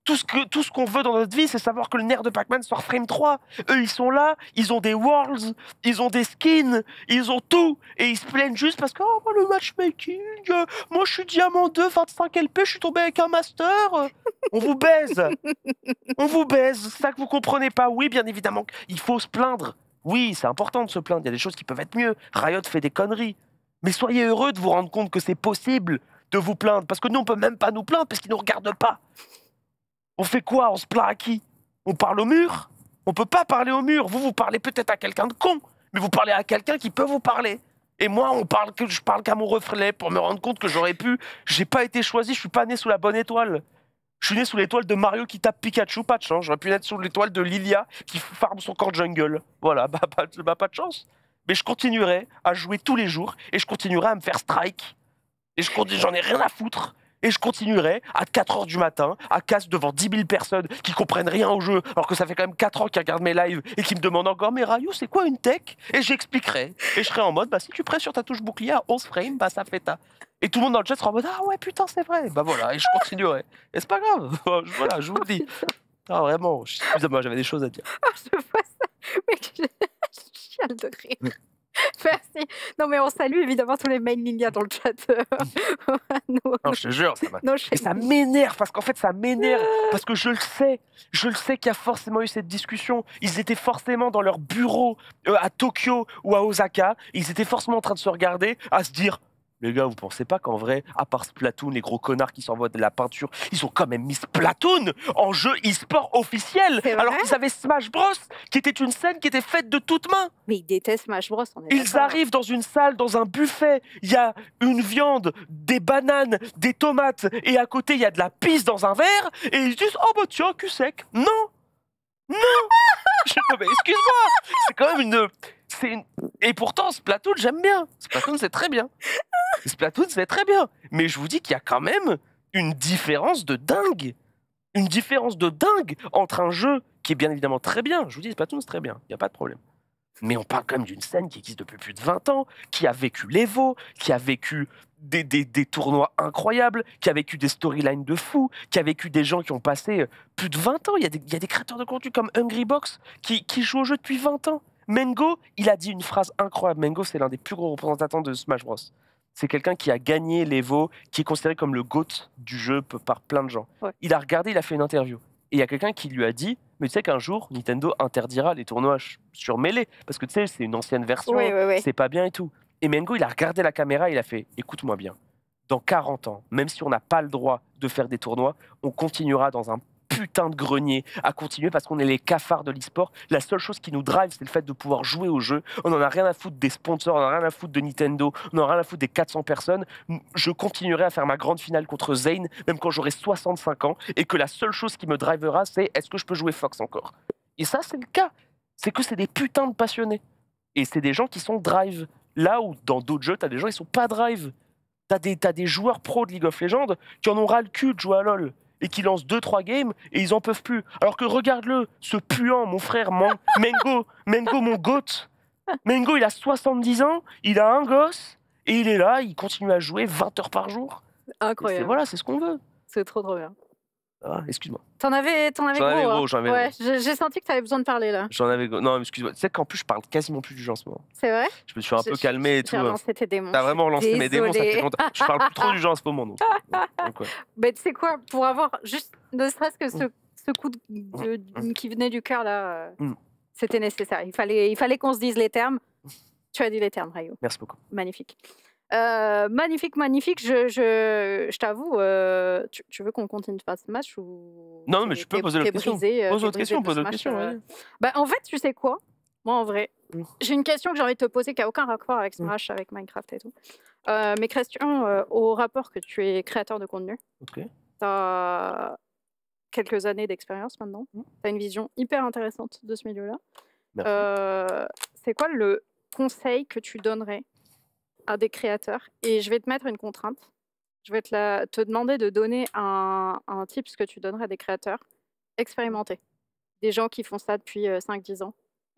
Tout ce, que, tout ce qu'on veut dans notre vie, c'est savoir que le nerf de Pac-Man sort frame 3. Eux, ils sont là, ils ont des worlds, ils ont des skins, ils ont tout. Et ils se plaignent juste parce que, oh, le matchmaking, euh, moi, je suis diamant 2, 25 LP, je suis tombé avec un master. On vous baise. On vous baise. C'est ça que vous comprenez pas. Oui, bien évidemment, il faut se plaindre. Oui, c'est important de se plaindre. Il y a des choses qui peuvent être mieux. Riot fait des conneries. Mais soyez heureux de vous rendre compte que c'est possible de vous plaindre. Parce que nous, on peut même pas nous plaindre parce qu'ils nous regardent pas. On fait quoi On se plaint à qui On parle au mur On peut pas parler au mur. Vous, vous parlez peut-être à quelqu'un de con, mais vous parlez à quelqu'un qui peut vous parler. Et moi, on parle que je parle qu'à mon reflet pour me rendre compte que j'aurais pu. J'ai pas été choisi, je suis pas né sous la bonne étoile. Je suis né sous l'étoile de Mario qui tape Pikachu, pas de chance. J'aurais pu être sous l'étoile de Lilia qui farme son corps jungle. Voilà, bah, bah, pas de chance. Mais je continuerai à jouer tous les jours et je continuerai à me faire strike. Et je j'en ai rien à foutre. Et je continuerai à 4 h du matin à casse devant 10 000 personnes qui comprennent rien au jeu, alors que ça fait quand même 4 ans qu'ils regardent mes lives et qui me demandent encore Mais Rayou, c'est quoi une tech Et j'expliquerai. Et je serai en mode Bah, si tu presses sur ta touche bouclier à 11 frames, bah, ça fait ta. Et tout le monde dans le chat sera en mode Ah ouais, putain, c'est vrai. Bah voilà, et je continuerai. Et c'est pas grave. voilà, je vous le dis. Ah, vraiment, j'avais des choses à dire. Ah, je vois ça. Mec, je de rire. Merci. Non, mais on salue évidemment tous les mainliniens dans le chat. Euh, non, je te jure, ça ça m'énerve, parce qu'en fait, ça m'énerve, ah. parce que je le sais, je le sais qu'il y a forcément eu cette discussion. Ils étaient forcément dans leur bureau euh, à Tokyo ou à Osaka, ils étaient forcément en train de se regarder, à se dire les gars, vous pensez pas qu'en vrai, à part Splatoon, les gros connards qui s'envoient de la peinture, ils ont quand même mis Splatoon en jeu e-sport officiel, alors qu'ils avaient Smash Bros, qui était une scène qui était faite de toutes mains. Mais ils détestent Smash Bros. On est ils arrivent dans une salle, dans un buffet, il y a une viande, des bananes, des tomates, et à côté, il y a de la pisse dans un verre, et ils disent Oh bah tiens, cul sec. Non Non Excuse-moi C'est quand même une et pourtant, Splatoon, j'aime bien. Splatoon, c'est très bien. Splatoon, c'est très bien. Mais je vous dis qu'il y a quand même une différence de dingue. Une différence de dingue entre un jeu qui est bien évidemment très bien. Je vous dis, Splatoon, c'est très bien. Il n'y a pas de problème. Mais on parle quand même d'une scène qui existe depuis plus de 20 ans, qui a vécu l'Evo, qui a vécu des, des, des, tournois incroyables, qui a vécu des storylines de fou, qui a vécu des gens qui ont passé euh, plus de 20 ans. Il y a des, créateurs de contenu comme Hungry Box qui, qui jouent au jeu depuis 20 ans. Mengo, il a dit une phrase incroyable. Mengo, c'est l'un des plus gros représentants de Smash Bros. C'est quelqu'un qui a gagné l'Evo, qui est considéré comme le GOAT du jeu par plein de gens. Il a regardé, il a fait une interview. Et il y a quelqu'un qui lui a dit Mais tu sais qu'un jour, Nintendo interdira les tournois sur Melee. parce que tu sais, c'est une ancienne version, c'est pas bien et tout. Et Mengo, il a regardé la caméra, il a fait Écoute-moi bien, dans 40 ans, même si on n'a pas le droit de faire des tournois, on continuera dans un putain de grenier à continuer parce qu'on est les cafards de l'e-sport. La seule chose qui nous drive, c'est le fait de pouvoir jouer au jeu. On n'en a rien à foutre des sponsors, on n'en a rien à foutre de Nintendo, on n'en a rien à foutre des 400 personnes. Je continuerai à faire ma grande finale contre Zayn, même quand j'aurai 65 ans, et que la seule chose qui me drivera, c'est est-ce que je peux jouer Fox encore Et ça, c'est le cas. C'est que c'est des putains de passionnés. Et c'est des gens qui sont drive. Là où dans d'autres jeux, t'as des gens qui sont pas drive. T'as des, as des joueurs pro de League of Legends qui en ont ras le cul de jouer à LoL et qui lance 2-3 games et ils en peuvent plus. Alors que regarde-le, ce puant, mon frère, Mengo, Mengo, mon goat. Mengo, il a 70 ans, il a un gosse et il est là, il continue à jouer 20 heures par jour. Incroyable. Voilà, c'est ce qu'on veut. C'est trop trop bien. Ah, excuse-moi. T'en avais, t'en avais, avais hein. gros. j'ai senti que t'avais besoin de parler là. J'en avais gros. Non, excuse-moi. Tu sais qu'en plus, je parle quasiment plus du genre en ce moment. C'est vrai Je me suis un peu calmé et tout. T'as hein. relancé tes démons. T'as vraiment relancé mes démons, ça fait longtemps. Je parle plus trop du genre en ce moment. Donc. Mais tu sais quoi Pour avoir juste, ne serait-ce que ce, mm. coup mm. qui venait du cœur là, euh, mm. c'était nécessaire. Il fallait, il fallait qu'on se dise les termes. Tu as dit les termes, Rayo. Merci beaucoup. Magnifique. Euh, magnifique, magnifique. Je, t'avoue, euh, tu, veux qu'on continue de faire ce match ou Non, mais je peux poser la question. Euh, pose autre autre question. Bah, en fait, tu sais quoi Moi, en vrai, mm. j'ai une question que j'ai envie de te poser qui n'a aucun rapport avec Smash, mm. avec Minecraft et tout. mais au rapport que tu es créateur de contenu. Ok. as quelques années d'expérience maintenant. Mm. Tu as une vision hyper intéressante de ce milieu-là. C'est quoi le conseil que tu donnerais à des créateurs et je vais te mettre une contrainte. Je vais te, te demander de donner un, un tip que tu donnerais à des créateurs expérimentés, des gens qui font ça depuis 5-10 euh, ans.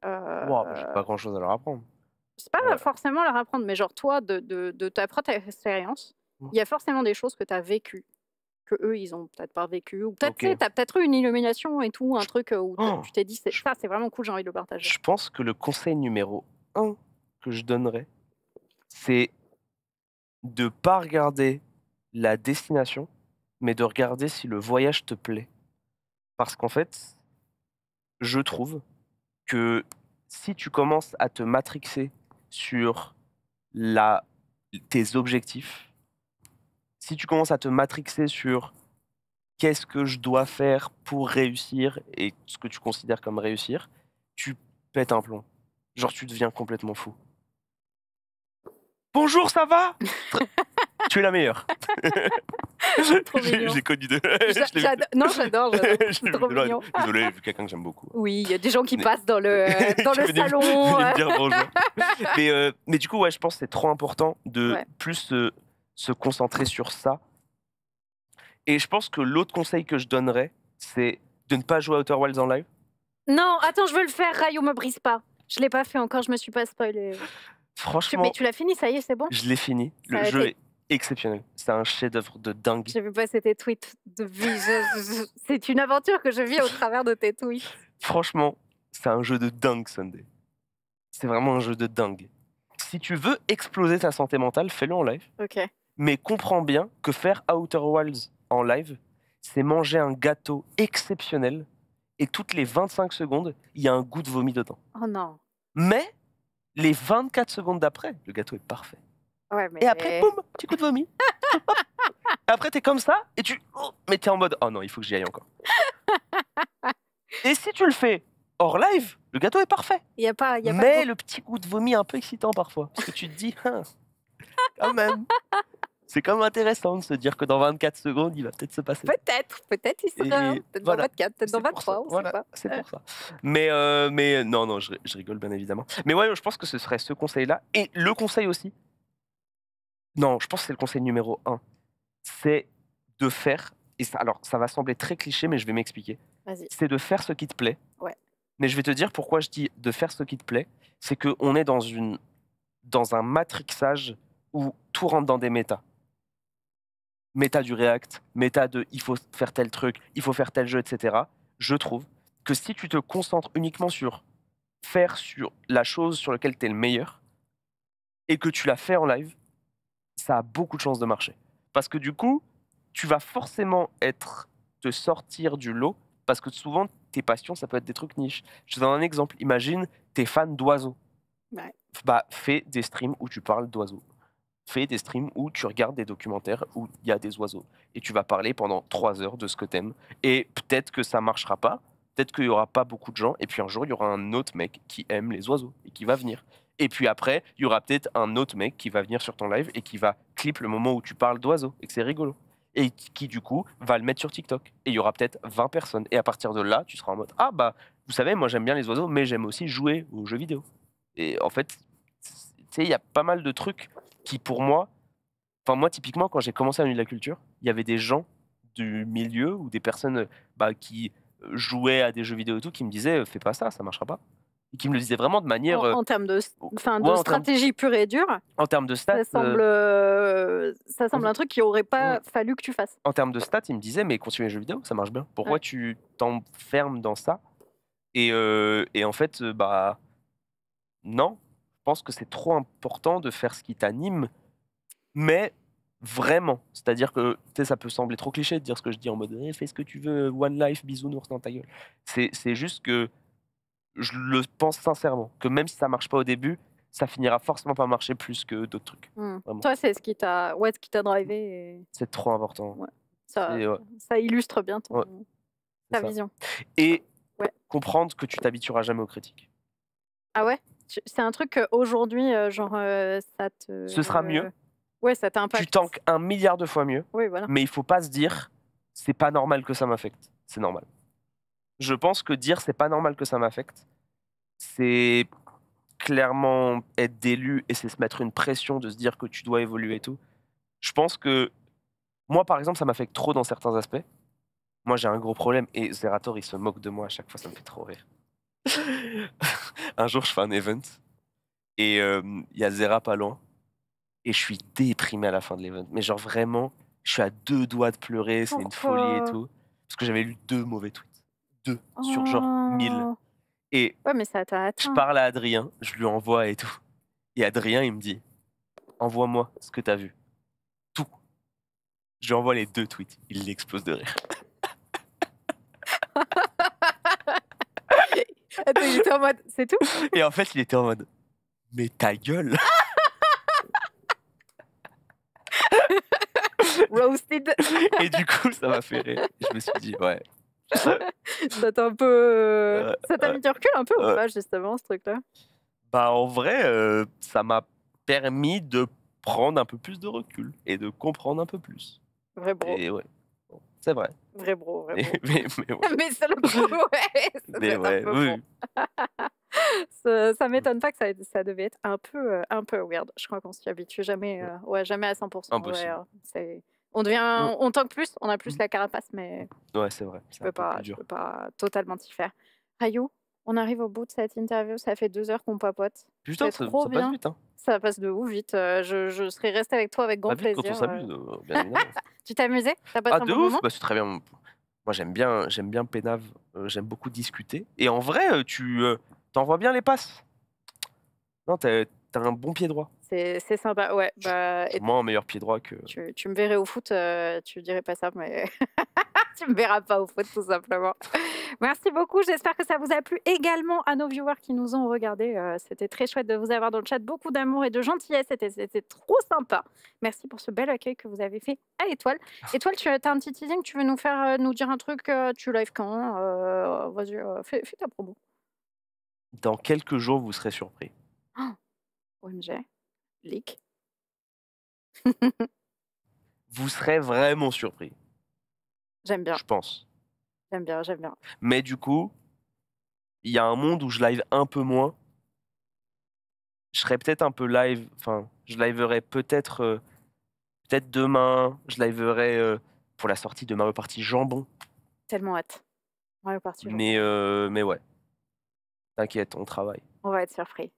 Euh, j'ai pas grand chose à leur apprendre. C'est pas forcément leur apprendre, mais genre toi, de, ta propre expérience, il y a forcément des choses que tu as vécues que eux ils ont peut-être pas vécu ou peut-être tu as peut-être eu une illumination et tout un truc euh, où tu t'es dit ça c'est vraiment cool j'ai envie de le partager je pense que le conseil numéro 1 que je donnerais c'est de pas regarder la destination, mais de regarder si le voyage te plaît. Parce qu'en fait, je trouve que si tu commences à te matrixer sur tes objectifs, si tu commences à te matrixer sur qu'est-ce que je dois faire pour réussir et ce que tu considères comme réussir, tu pètes un plomb. Genre tu deviens complètement fou. Bonjour, ça va Tu es la meilleure. J'ai connu deux. non, j'adore. trop mignon. Désolé, vu quelqu'un que j'aime beaucoup. Oui, il y a des gens qui passent dans le, euh, dans le salon. Euh. Euh, mais, du coup, ouais, je pense que c'est trop important de plus se concentrer sur ça. Et je pense que l'autre conseil que je donnerais, c'est de ne pas jouer à Outer Wilds en live. Non, attends, je veux le faire, Rayo me brise pas. Je l'ai pas fait encore, je me suis pas spoilé. Franchement. Mais tu l'as fini, ça y est, c'est bon Je l'ai fini. le jeu est exceptionnel. C'est un chef-d'œuvre de dingue. J'ai vu pas tes tweets de vie. c'est une aventure que je vis au travers de tes tweets. Franchement, c'est un jeu de dingue, Sunday. C'est vraiment un jeu de dingue. Si tu veux exploser ta santé mentale, fais-le en live. Ok. Mais comprends bien que faire Outer Wilds en live, c'est manger un gâteau exceptionnel et toutes les 25 secondes, il y a un goût de vomi dedans. Oh non. Mais les 24 secondes d'après, le gâteau est parfait. Et après, boum, petit coup de vomi. après, t'es comme ça et tu. Oh, mais t'es en mode, oh non, il faut que j'y aille encore. et si tu le fais hors live, le gâteau est parfait. Y a pas, y a mais le petit coup de vomi un peu excitant parfois. Parce que tu te dis, hein, quand même c'est quand même intéressant de se dire que dans 24 secondes, il va peut-être se passer. Peut-être, peut-être il sera. Peut-être dans 24, peut-être dans 23, on ne sait pas. C'est pour euh. ça. Mais, euh, mais euh, non, non, je, rigole bien évidemment. Mais ouais, je pense que ce serait ce conseil-là. Et le conseil aussi. Non, je pense que c'est le conseil numéro un. C'est de faire. Et alors, ça va sembler très cliché, mais je vais m'expliquer. C'est de faire ce qui te plaît. Ouais. Mais je vais te dire pourquoi je dis de faire ce qui te plaît. C'est qu'on est dans, une, dans un matrixage où tout rentre dans des métas méta du React, méta de il faut faire tel truc, il faut faire tel jeu, etc., je trouve que si tu te concentres uniquement sur faire sur la chose sur laquelle tu es le meilleur et que tu la fais en live, ça a beaucoup de chances de marcher. Parce que du coup, tu vas forcément être te sortir du lot parce que souvent tes passions ça peut être des trucs niches. Je te donne un exemple, imagine t'es fan d'oiseaux. Bah fais des streams où tu parles d'oiseaux fais des streams où tu regardes des documentaires où il y a des oiseaux et tu vas parler pendant trois heures de ce que t'aimes. Et peut-être que ça marchera pas, peut-être qu'il y aura pas beaucoup de gens, et puis un jour il y aura un autre mec qui aime les oiseaux et qui va venir. Et puis après, il y aura peut-être un autre mec qui va venir sur ton live et qui va clip le moment où tu parles d'oiseaux et que c'est rigolo. Et qui du coup va le mettre sur TikTok. Et il y aura peut-être 20 personnes. Et à partir de là, tu seras en mode Ah bah, vous savez, moi j'aime bien les oiseaux, mais j'aime aussi jouer aux jeux vidéo. Et en fait, tu sais, il y a pas mal de trucs qui pour moi, enfin moi typiquement quand j'ai commencé à venir de la Culture, il y avait des gens du milieu ou des personnes bah, qui euh, jouaient à des jeux vidéo et tout qui me disaient euh, fais pas ça, ça marchera pas. Et qui me le disaient vraiment de manière. En, euh, termes de, enfin de stratégie pure et dure. En termes de stats. Ça semble, un truc qui aurait pas fallu que tu fasses. En termes de stats, ils me disaient mais continuer les jeux vidéo, ça marche bien. Pourquoi tu t'enfermes dans ça et, et, en fait, bah non, pense que c'est trop important de faire ce qui t'anime, mais vraiment. C'est-à-dire que ça peut sembler trop cliché de dire ce que je dis en mode eh, fais ce que tu veux, one life, bisounours dans ta gueule. C'est juste que je le pense sincèrement, que même si ça marche pas au début, ça finira forcément par marcher plus que d'autres trucs. Hmm. Toi, c'est ce qui t'a ouais, ce qui t'a drivé. C'est trop important. Ça, illustre bien ta vision. Et comprendre que tu t'habitueras jamais aux critiques. Ah ouais c'est un truc aujourd'hui, euh, genre, euh, ça te. Ce sera mieux. Ouais, ça t'impacte. Tu tankes un milliard de fois mieux. Mais il faut pas se dire, c'est pas normal que ça m'affecte. C'est normal. Je pense que dire, c'est pas normal que ça m'affecte, c'est clairement être d'élu et c'est se mettre une pression de se dire que tu dois évoluer et tout. Je pense que moi, par exemple, ça m'affecte trop dans certains aspects. Moi, j'ai un gros problème et Zerator, il se moque de moi à chaque fois, ça me fait trop rire. un jour, je fais un event et euh, il y a Zera pas loin et je suis déprimé à la fin de l'event. Mais genre vraiment, je suis à deux doigts de pleurer, c'est une folie et tout. Parce que j'avais lu deux mauvais tweets. Deux sur genre oh. mille. Et ça je parle à Adrien, je lui envoie et tout. Et Adrien, il me dit Envoie-moi ce que tu as vu. Tout. Je lui envoie les deux tweets. Il l'explose de rire. Attends, il était en mode, c'est tout Et en fait, il était en mode, mais ta gueule Roasted Et du coup, ça m'a fait rire. Je me suis dit, ouais. Ça t'a un peu. Euh, ça t'a mis du recul un peu ou pas, justement, ce truc-là Bah, en vrai, euh, ça m'a permis de prendre un peu plus de recul et de comprendre un peu plus. Vraiment Et ouais. C'est vrai. Vrai bro, mais, mais, mais ça, m'étonne pas que ça, ça, devait être un peu, euh, un peu weird. Je crois qu'on s'y habitue jamais, ouais. Euh, jamais à 100%. Impossible. Hein. on devient, on tank plus, on a plus mm. la carapace, mais. Ouais, c'est vrai. Je peux pas, pas totalement t'y faire. Ayou, on arrive au bout de cette interview. Ça fait deux heures qu'on papote. Putain, c'est trop bien. Hein ça passe de ouf vite. Je, je serais resté avec toi avec grand plaisir. Bah, quand on s'amuse, euh, tu t'es amusé ah, de ouf moment bah, C'est très bien. Moi, j'aime bien, j'aime bien Pénave. j'aime beaucoup discuter. Et en vrai, tu t'envoies bien les passes. Non, t'as un bon pied droit. C'est sympa, ouais. Bah, moi, un meilleur pied droit que. Tu, me verrais au foot, tu tu dirais pas ça, mais. tu me verras pas au foot, tout simplement. Merci beaucoup. J'espère que ça vous a plu également à nos viewers qui nous ont regardés. Euh, c'était très chouette de vous avoir dans le chat. Beaucoup d'amour et de gentillesse. C'était trop sympa. Merci pour ce bel accueil que vous avez fait à Étoile. Étoile, tu as un petit teasing. Tu veux nous faire euh, nous dire un truc euh, Tu live quand Vas-y, fais, ta promo. Dans quelques jours, vous serez surpris. OMG. Leak. vous serez vraiment surpris. J'aime bien. Je pense. J'aime bien, j'aime bien. Mais du coup, il y a un monde où je live un peu moins. Je serais peut-être un peu live. Enfin, je liverai peut-être. Euh, peut-être demain. Je liverai euh, pour la sortie de Mario Party Jambon. Tellement hâte. Mario Party Mais, euh, mais ouais. T'inquiète, on travaille. On va être surpris.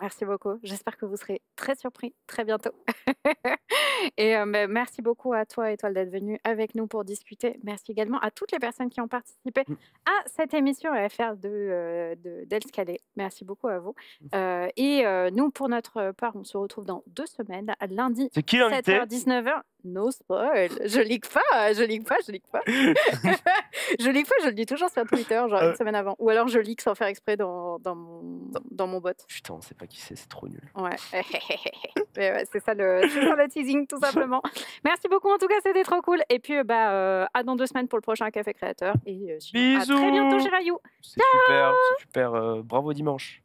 Merci beaucoup. J'espère que vous serez très surpris très bientôt. et euh, merci beaucoup à toi, Étoile, d'être venue avec nous pour discuter. Merci également à toutes les personnes qui ont participé mm. à cette émission FR d'El de, euh, Merci beaucoup à vous. Mm. Euh, et nous, pour notre part, on se retrouve dans deux semaines, lundi, 7h-19h no spoil. Je leak pas, je leak pas, je leak pas. je leak pas, je le dis toujours sur Twitter, genre une euh. semaine avant. Ou alors je leak sans faire exprès dans, dans, mon, dans mon bot. Putain, on sait pas qui c'est, c'est trop nul. Ouais, c'est ça, le, le teasing, tout simplement. Merci beaucoup, en tout cas, c'était trop cool. Et puis, euh, bah, euh, à dans deux semaines pour le prochain Café Créateur. Et Bisous. à très bientôt chez C'est super, super. bravo dimanche.